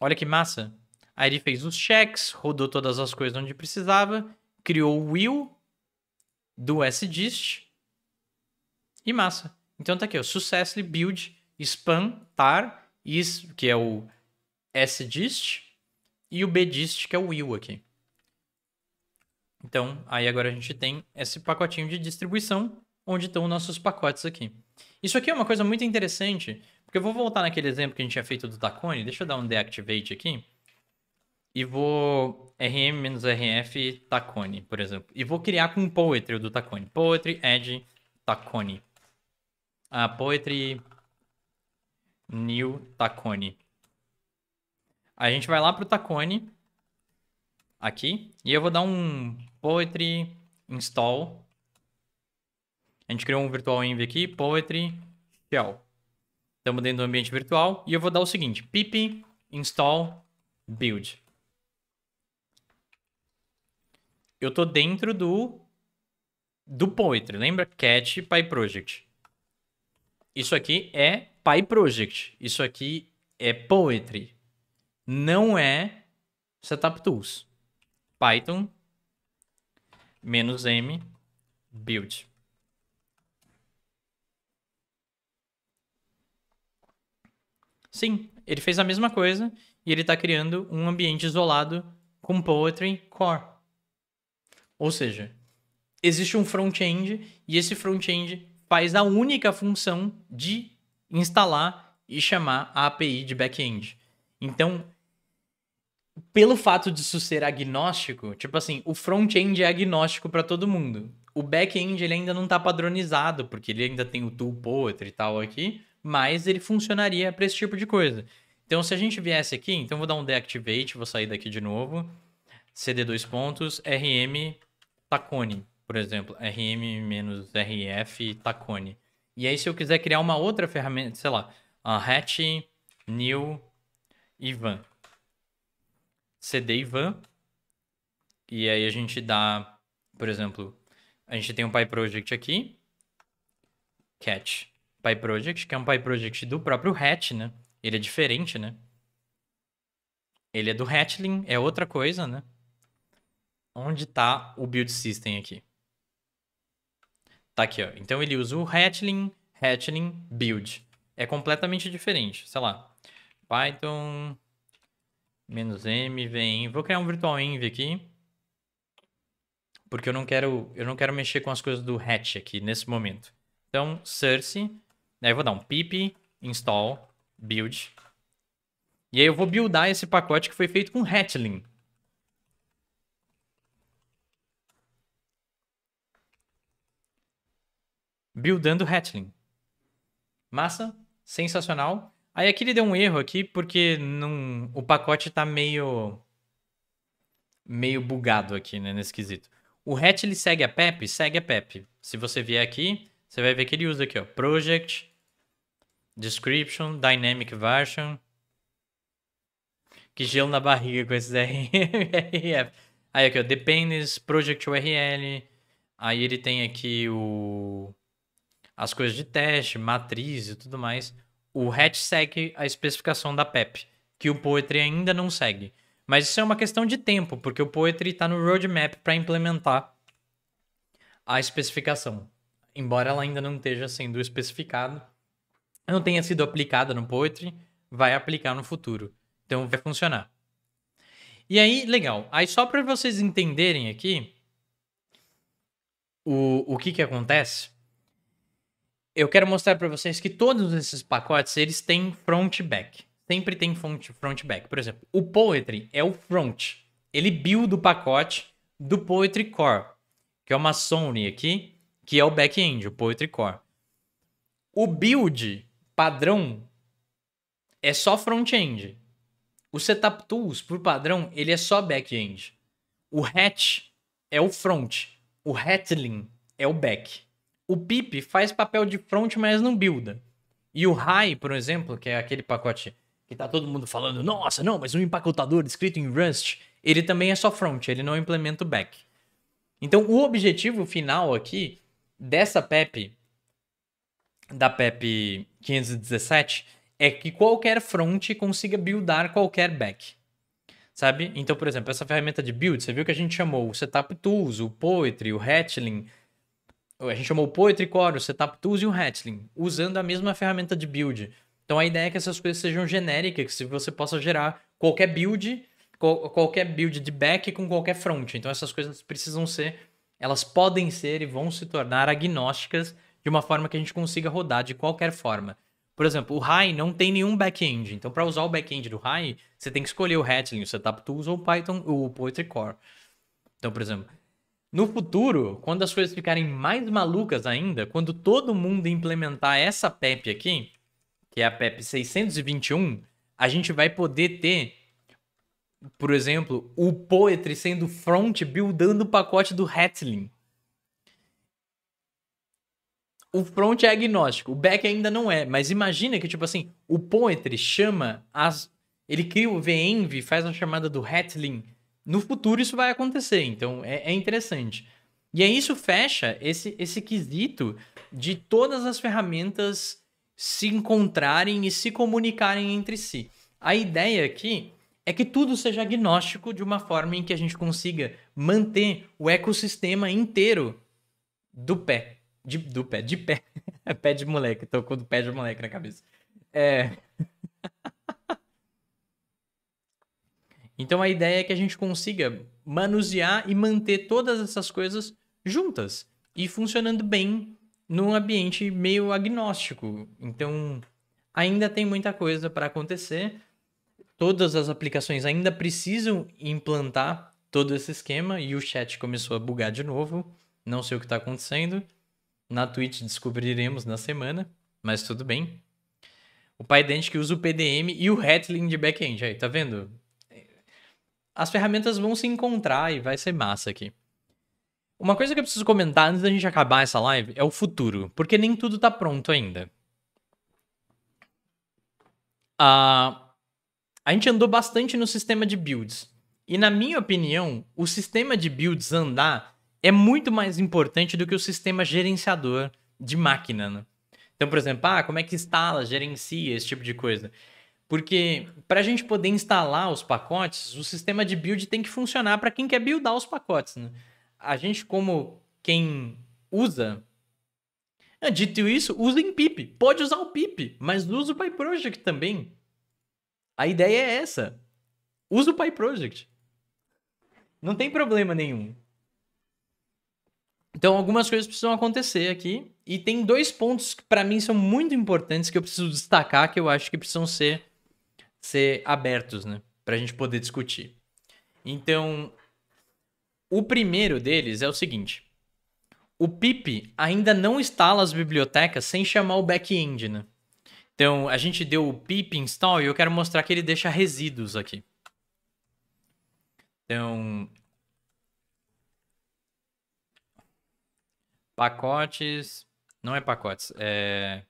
A: Olha que massa. Aí ele fez os checks, rodou todas as coisas onde precisava, criou o will do SDist e massa. Então tá aqui, ó, successfully build span tar is, que é o SDist, e o dist que é o will aqui. Então, aí agora a gente tem esse pacotinho de distribuição, onde estão nossos pacotes aqui. Isso aqui é uma coisa muito interessante, porque eu vou voltar naquele exemplo que a gente tinha feito do Tacone, deixa eu dar um deactivate aqui, e vou rm-rf Tacone, por exemplo, e vou criar com poetry o do Tacone, poetry add Tacone, a ah, poetry new Tacone. A gente vai lá pro Tacone. Aqui. E eu vou dar um poetry install. A gente criou um virtual env aqui, poetry shell. Estamos dentro do ambiente virtual. E eu vou dar o seguinte, pip install build. Eu tô dentro do do Poetry, lembra? Cat PyProject. Isso aqui é PyProject. Isso aqui é Poetry não é Setup Tools. Python menos M build. Sim, ele fez a mesma coisa e ele está criando um ambiente isolado com Poetry Core. Ou seja, existe um front-end e esse front-end faz a única função de instalar e chamar a API de back-end. Então, pelo fato de isso ser agnóstico, tipo assim, o front-end é agnóstico para todo mundo. O back-end ele ainda não está padronizado, porque ele ainda tem o tool poetry e tal aqui, mas ele funcionaria para esse tipo de coisa. Então, se a gente viesse aqui, então vou dar um deactivate, vou sair daqui de novo. CD dois pontos, RM Tacone, por exemplo, RM menos RF Tacone. E aí, se eu quiser criar uma outra ferramenta, sei lá, a Hatch, New, Ivan. CD e van. E aí a gente dá, por exemplo, a gente tem um PyProject aqui, catch PyProject, que é um PyProject do próprio Hatch, né? Ele é diferente, né? Ele é do Hatchling, é outra coisa, né? Onde tá o build system aqui? Tá aqui, ó. Então ele usa o Hatchling, Hatchling build. É completamente diferente, sei lá. Python Menos M, vem. Vou criar um virtual env aqui. Porque eu não quero, eu não quero mexer com as coisas do hatch aqui nesse momento. Então, source, aí eu vou dar um pip install build. E aí eu vou buildar esse pacote que foi feito com Hatchling. Buildando Hatchling. Massa, sensacional. Aí aqui ele deu um erro aqui, porque o pacote tá meio meio bugado aqui, né, nesse quesito. O hatch ele segue a PEP? Segue a PEP. Se você vier aqui, você vai ver que ele usa aqui, ó, project, description, dynamic version. Que gelo na barriga com esses RF. Aí aqui, ó, depends, project URL. Aí ele tem aqui o as coisas de teste, matriz e tudo mais. O hatch segue a especificação da PEP, que o Poetry ainda não segue. Mas isso é uma questão de tempo, porque o Poetry está no roadmap para implementar a especificação. Embora ela ainda não esteja sendo especificada, não tenha sido aplicada no Poetry, vai aplicar no futuro. Então vai funcionar. E aí, legal. Aí só para vocês entenderem aqui o, o que que acontece eu quero mostrar para vocês que todos esses pacotes eles têm front back. Sempre tem front, front back. Por exemplo, o Poetry é o front. Ele build o pacote do Poetry Core, que é uma Sony aqui, que é o back-end, o Poetry Core. O build padrão é só front-end. O Setup Tools, por padrão, ele é só back-end. O Hatch é o front. O Hatling é o back o Pip faz papel de front, mas não builda. E o High, por exemplo, que é aquele pacote que tá todo mundo falando, nossa, não, mas um empacotador escrito em Rust, ele também é só front, ele não implementa o back. Então, o objetivo final aqui dessa PEP, da PEP 517, é que qualquer front consiga buildar qualquer back. Sabe? Então, por exemplo, essa ferramenta de build, você viu que a gente chamou o Setup Tools, o Poetry, o Hatchling, a gente chamou o Poetry Core, o Setup Tools e o Hatchling, usando a mesma ferramenta de build. Então a ideia é que essas coisas sejam genéricas, que você possa gerar qualquer build, qualquer build de back com qualquer front. Então essas coisas precisam ser, elas podem ser e vão se tornar agnósticas de uma forma que a gente consiga rodar de qualquer forma. Por exemplo, o Rai não tem nenhum back-end. Então, para usar o back-end do Rai, você tem que escolher o Hatchling, o Setup Tools ou o Python, ou o Poetry Core. Então, por exemplo, no futuro, quando as coisas ficarem mais malucas ainda, quando todo mundo implementar essa PEP aqui, que é a PEP 621, a gente vai poder ter, por exemplo, o Poetry sendo front buildando o pacote do Hatling. O front é agnóstico, o back ainda não é, mas imagina que, tipo assim, o Poetry chama as. Ele cria o VEnv, faz a chamada do Hatling no futuro isso vai acontecer, então é, é interessante. E aí isso fecha esse, esse quesito de todas as ferramentas se encontrarem e se comunicarem entre si. A ideia aqui é que tudo seja agnóstico de uma forma em que a gente consiga manter o ecossistema inteiro do pé. De, do pé, de pé. pé de moleque, tô com o pé de moleque na cabeça. É. Então a ideia é que a gente consiga manusear e manter todas essas coisas juntas e funcionando bem num ambiente meio agnóstico. Então ainda tem muita coisa para acontecer. Todas as aplicações ainda precisam implantar todo esse esquema e o chat começou a bugar de novo. Não sei o que está acontecendo. Na Twitch descobriremos na semana, mas tudo bem. O PyDent que usa o PDM e o Rattling de backend. Aí, tá vendo? as ferramentas vão se encontrar e vai ser massa aqui. Uma coisa que eu preciso comentar antes da gente acabar essa live é o futuro, porque nem tudo está pronto ainda. Uh, a gente andou bastante no sistema de builds. E na minha opinião, o sistema de builds andar é muito mais importante do que o sistema gerenciador de máquina. Né? Então, por exemplo, ah, como é que instala, gerencia, esse tipo de coisa. Porque para a gente poder instalar os pacotes, o sistema de build tem que funcionar para quem quer buildar os pacotes. Né? A gente, como quem usa. Ah, dito isso, usa em PIP. Pode usar o PIP, mas usa o PyProject também. A ideia é essa. Usa o PyProject. Não tem problema nenhum. Então, algumas coisas precisam acontecer aqui. E tem dois pontos que, para mim, são muito importantes que eu preciso destacar, que eu acho que precisam ser ser abertos, né? Para a gente poder discutir. Então, o primeiro deles é o seguinte: o PIP ainda não instala as bibliotecas sem chamar o back-end, né? Então, a gente deu o pip install e eu quero mostrar que ele deixa resíduos aqui. Então, pacotes, não é pacotes, é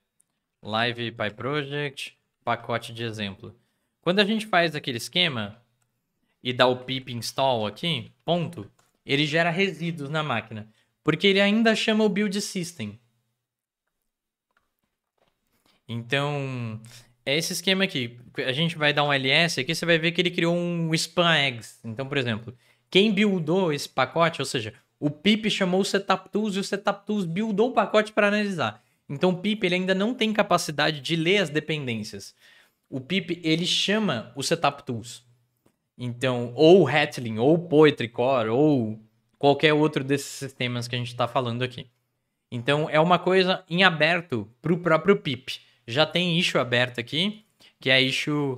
A: live pyproject pacote de exemplo. Quando a gente faz aquele esquema e dá o pip install aqui, ponto, ele gera resíduos na máquina, porque ele ainda chama o build system. Então, é esse esquema aqui. A gente vai dar um ls aqui, você vai ver que ele criou um spam eggs. Então, por exemplo, quem buildou esse pacote, ou seja, o pip chamou o setup tools e o setup tools buildou o pacote para analisar. Então, o pip ele ainda não tem capacidade de ler as dependências o PIP ele chama o setup tools. Então, ou hatling ou poetry core ou qualquer outro desses sistemas que a gente está falando aqui. Então, é uma coisa em aberto para o próprio PIP. Já tem issue aberto aqui, que é issue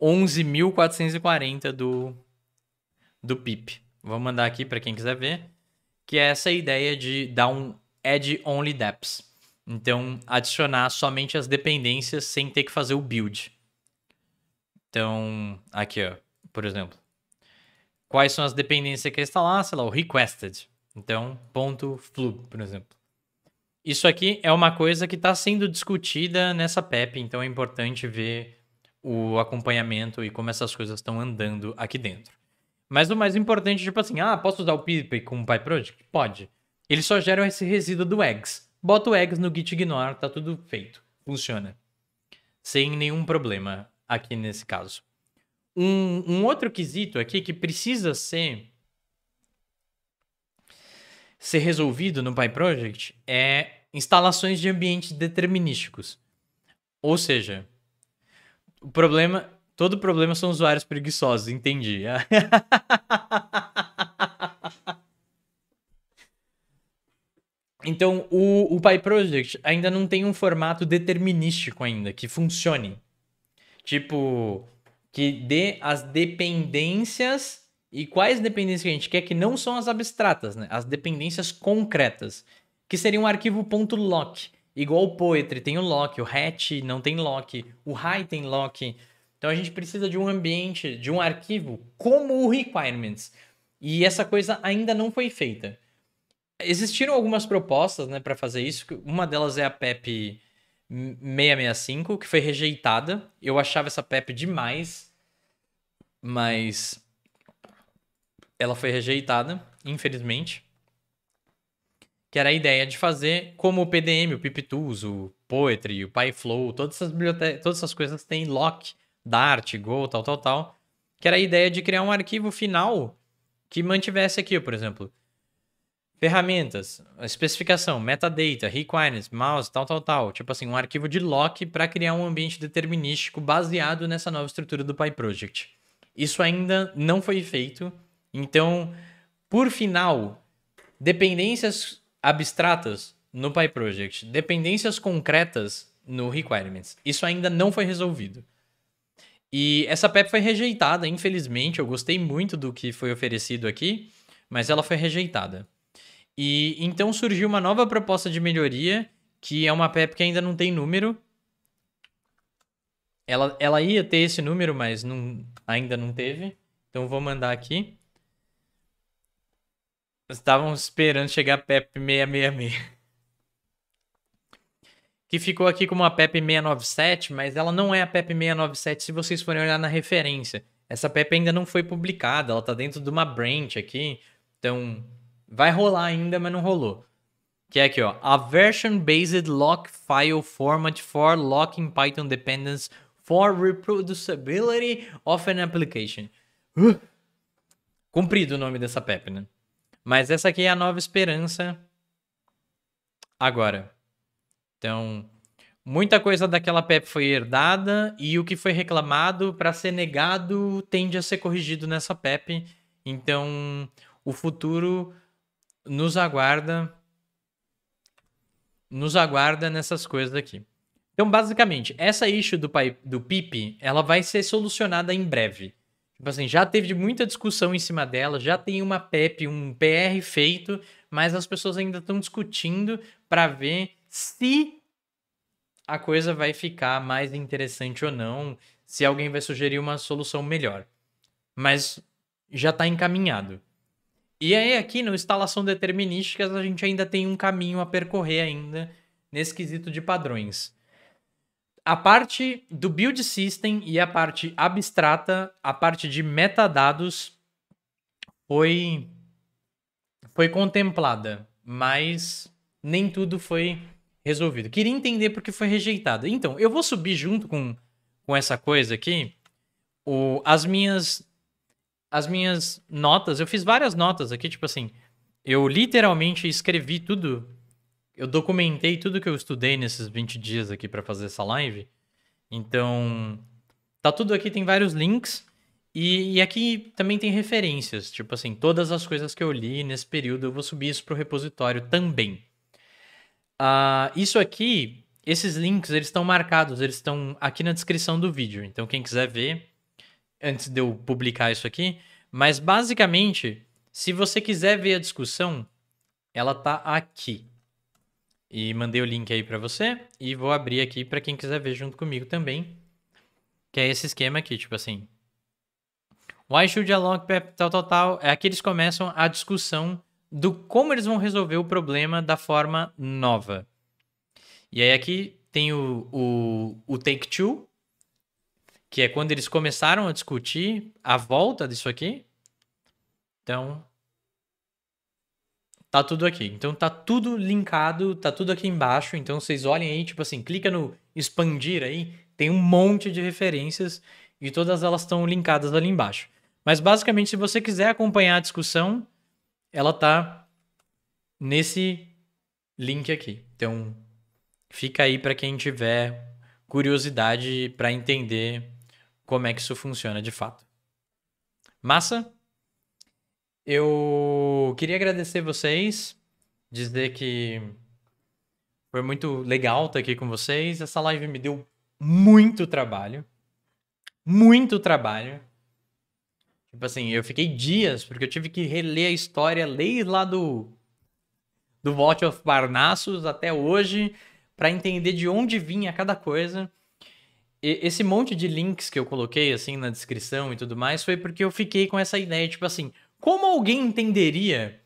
A: 11.440 é do, do PIP. Vou mandar aqui para quem quiser ver, que é essa ideia de dar um add-only depths. Então, adicionar somente as dependências sem ter que fazer o build. Então, aqui, ó, por exemplo. Quais são as dependências que é instalar? Sei lá, o requested. Então, ponto flu, por exemplo. Isso aqui é uma coisa que está sendo discutida nessa PEP, então é importante ver o acompanhamento e como essas coisas estão andando aqui dentro. Mas o mais importante, tipo assim, ah, posso usar o PIP com o PyProject? Pode. Eles só geram esse resíduo do eggs. Bota o eggs no git ignore, tá tudo feito, funciona. Sem nenhum problema aqui nesse caso. Um, um outro quesito aqui que precisa ser ser resolvido no PyProject é instalações de ambientes determinísticos. Ou seja, o problema, todo problema são usuários preguiçosos, entendi. Então, o, o PyProject ainda não tem um formato determinístico ainda, que funcione. Tipo, que dê as dependências e quais dependências que a gente quer que não são as abstratas, né? As dependências concretas, que seria um arquivo .lock, igual o Poetry tem o lock, o Hatch não tem lock, o High tem lock. Então a gente precisa de um ambiente, de um arquivo como o requirements. E essa coisa ainda não foi feita. Existiram algumas propostas, né, para fazer isso. Uma delas é a PEP 665, que foi rejeitada. Eu achava essa PEP demais, mas ela foi rejeitada, infelizmente. Que era a ideia de fazer como o PDM, o PipTools, o Poetry, o PyFlow, todas essas bibliotecas, todas essas coisas têm lock, Dart, Go, tal, tal, tal. Que era a ideia de criar um arquivo final que mantivesse aqui, por exemplo, Ferramentas, especificação, metadata, requirements, mouse, tal, tal, tal. Tipo assim, um arquivo de lock para criar um ambiente determinístico baseado nessa nova estrutura do PyProject. Isso ainda não foi feito. Então, por final, dependências abstratas no PyProject, dependências concretas no requirements. Isso ainda não foi resolvido. E essa PEP foi rejeitada, infelizmente. Eu gostei muito do que foi oferecido aqui, mas ela foi rejeitada. E então surgiu uma nova proposta de melhoria, que é uma PEP que ainda não tem número. Ela, ela ia ter esse número, mas não, ainda não teve. Então vou mandar aqui. Estavam esperando chegar a PEP 666. Que ficou aqui como a PEP 697, mas ela não é a PEP 697 se vocês forem olhar na referência. Essa PEP ainda não foi publicada, ela está dentro de uma branch aqui. Então, Vai rolar ainda, mas não rolou. Que é aqui, ó. A version-based lock file format for locking Python dependence for reproducibility of an application. Uh! Cumprido o nome dessa PEP, né? Mas essa aqui é a nova esperança agora. Então, muita coisa daquela PEP foi herdada e o que foi reclamado para ser negado tende a ser corrigido nessa PEP. Então, o futuro nos aguarda nos aguarda nessas coisas aqui. Então, basicamente, essa issue do, pai, do PIP, ela vai ser solucionada em breve. Tipo assim, já teve muita discussão em cima dela, já tem uma PEP, um PR feito, mas as pessoas ainda estão discutindo para ver se a coisa vai ficar mais interessante ou não, se alguém vai sugerir uma solução melhor. Mas já está encaminhado. E aí, aqui no instalação determinísticas, a gente ainda tem um caminho a percorrer ainda nesse quesito de padrões. A parte do build system e a parte abstrata, a parte de metadados, foi, foi contemplada, mas nem tudo foi resolvido. Queria entender porque foi rejeitado. Então, eu vou subir junto com, com essa coisa aqui o, as minhas as minhas notas, eu fiz várias notas aqui, tipo assim, eu literalmente escrevi tudo, eu documentei tudo que eu estudei nesses 20 dias aqui para fazer essa live. Então, tá tudo aqui, tem vários links. E, e, aqui também tem referências, tipo assim, todas as coisas que eu li nesse período, eu vou subir isso pro repositório também. Uh, isso aqui, esses links, eles estão marcados, eles estão aqui na descrição do vídeo. Então, quem quiser ver, antes de eu publicar isso aqui, mas basicamente, se você quiser ver a discussão, ela tá aqui. E mandei o link aí para você e vou abrir aqui para quem quiser ver junto comigo também, que é esse esquema aqui, tipo assim. Why should along tal tal tal? É aqui eles começam a discussão do como eles vão resolver o problema da forma nova. E aí aqui tem o, o, o Take Two, que é quando eles começaram a discutir a volta disso aqui. Então, tá tudo aqui. Então tá tudo linkado, tá tudo aqui embaixo. Então vocês olhem aí, tipo assim, clica no expandir aí, tem um monte de referências e todas elas estão linkadas ali embaixo. Mas basicamente, se você quiser acompanhar a discussão, ela tá nesse link aqui. Então fica aí para quem tiver curiosidade para entender como é que isso funciona de fato. Massa? Eu queria agradecer vocês, dizer que foi muito legal estar aqui com vocês. Essa live me deu muito trabalho. Muito trabalho. Tipo assim, eu fiquei dias, porque eu tive que reler a história desde lá do, do Vault of Parnassus até hoje, para entender de onde vinha cada coisa esse monte de links que eu coloquei, assim, na descrição e tudo mais, foi porque eu fiquei com essa ideia, tipo assim, como alguém entenderia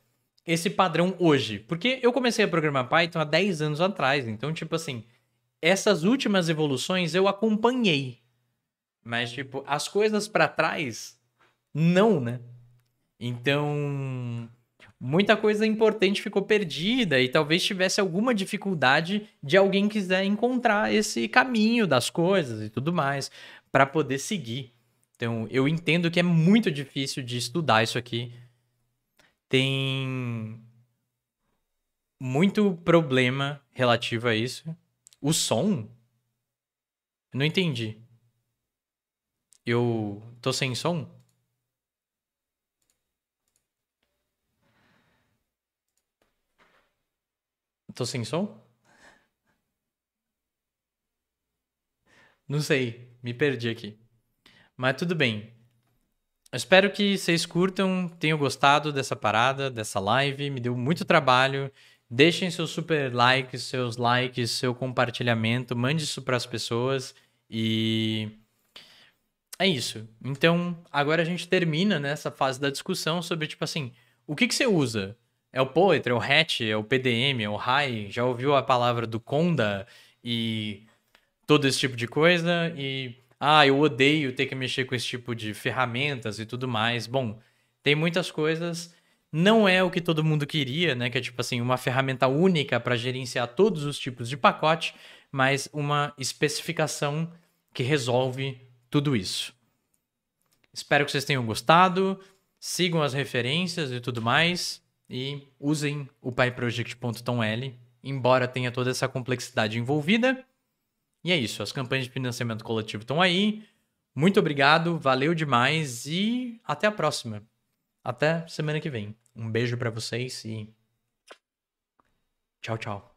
A: esse padrão hoje? Porque eu comecei a programar Python há 10 anos atrás, então, tipo assim, essas últimas evoluções eu acompanhei. Mas, tipo, as coisas para trás, não, né? Então, muita coisa importante ficou perdida e talvez tivesse alguma dificuldade de alguém quiser encontrar esse caminho das coisas e tudo mais para poder seguir. Então, eu entendo que é muito difícil de estudar isso aqui. Tem muito problema relativo a isso. O som? Não entendi. Eu tô sem som? Tô sem som? Não sei, me perdi aqui. Mas tudo bem. Eu espero que vocês curtam, tenham gostado dessa parada, dessa live. Me deu muito trabalho. Deixem seus super likes, seus likes, seu compartilhamento, mande isso para as pessoas e é isso. Então, agora a gente termina nessa fase da discussão sobre tipo assim, o que que você usa? É o Poetry, é o Hatch, é o PDM, é o High. Já ouviu a palavra do Conda e todo esse tipo de coisa? E, ah, eu odeio ter que mexer com esse tipo de ferramentas e tudo mais. Bom, tem muitas coisas. Não é o que todo mundo queria, né? Que é tipo assim, uma ferramenta única para gerenciar todos os tipos de pacote, mas uma especificação que resolve tudo isso. Espero que vocês tenham gostado. Sigam as referências e tudo mais e usem o PyProject.toml, embora tenha toda essa complexidade envolvida. E é isso, as campanhas de financiamento coletivo estão aí. Muito obrigado, valeu demais e até a próxima. Até semana que vem. Um beijo para vocês e tchau, tchau.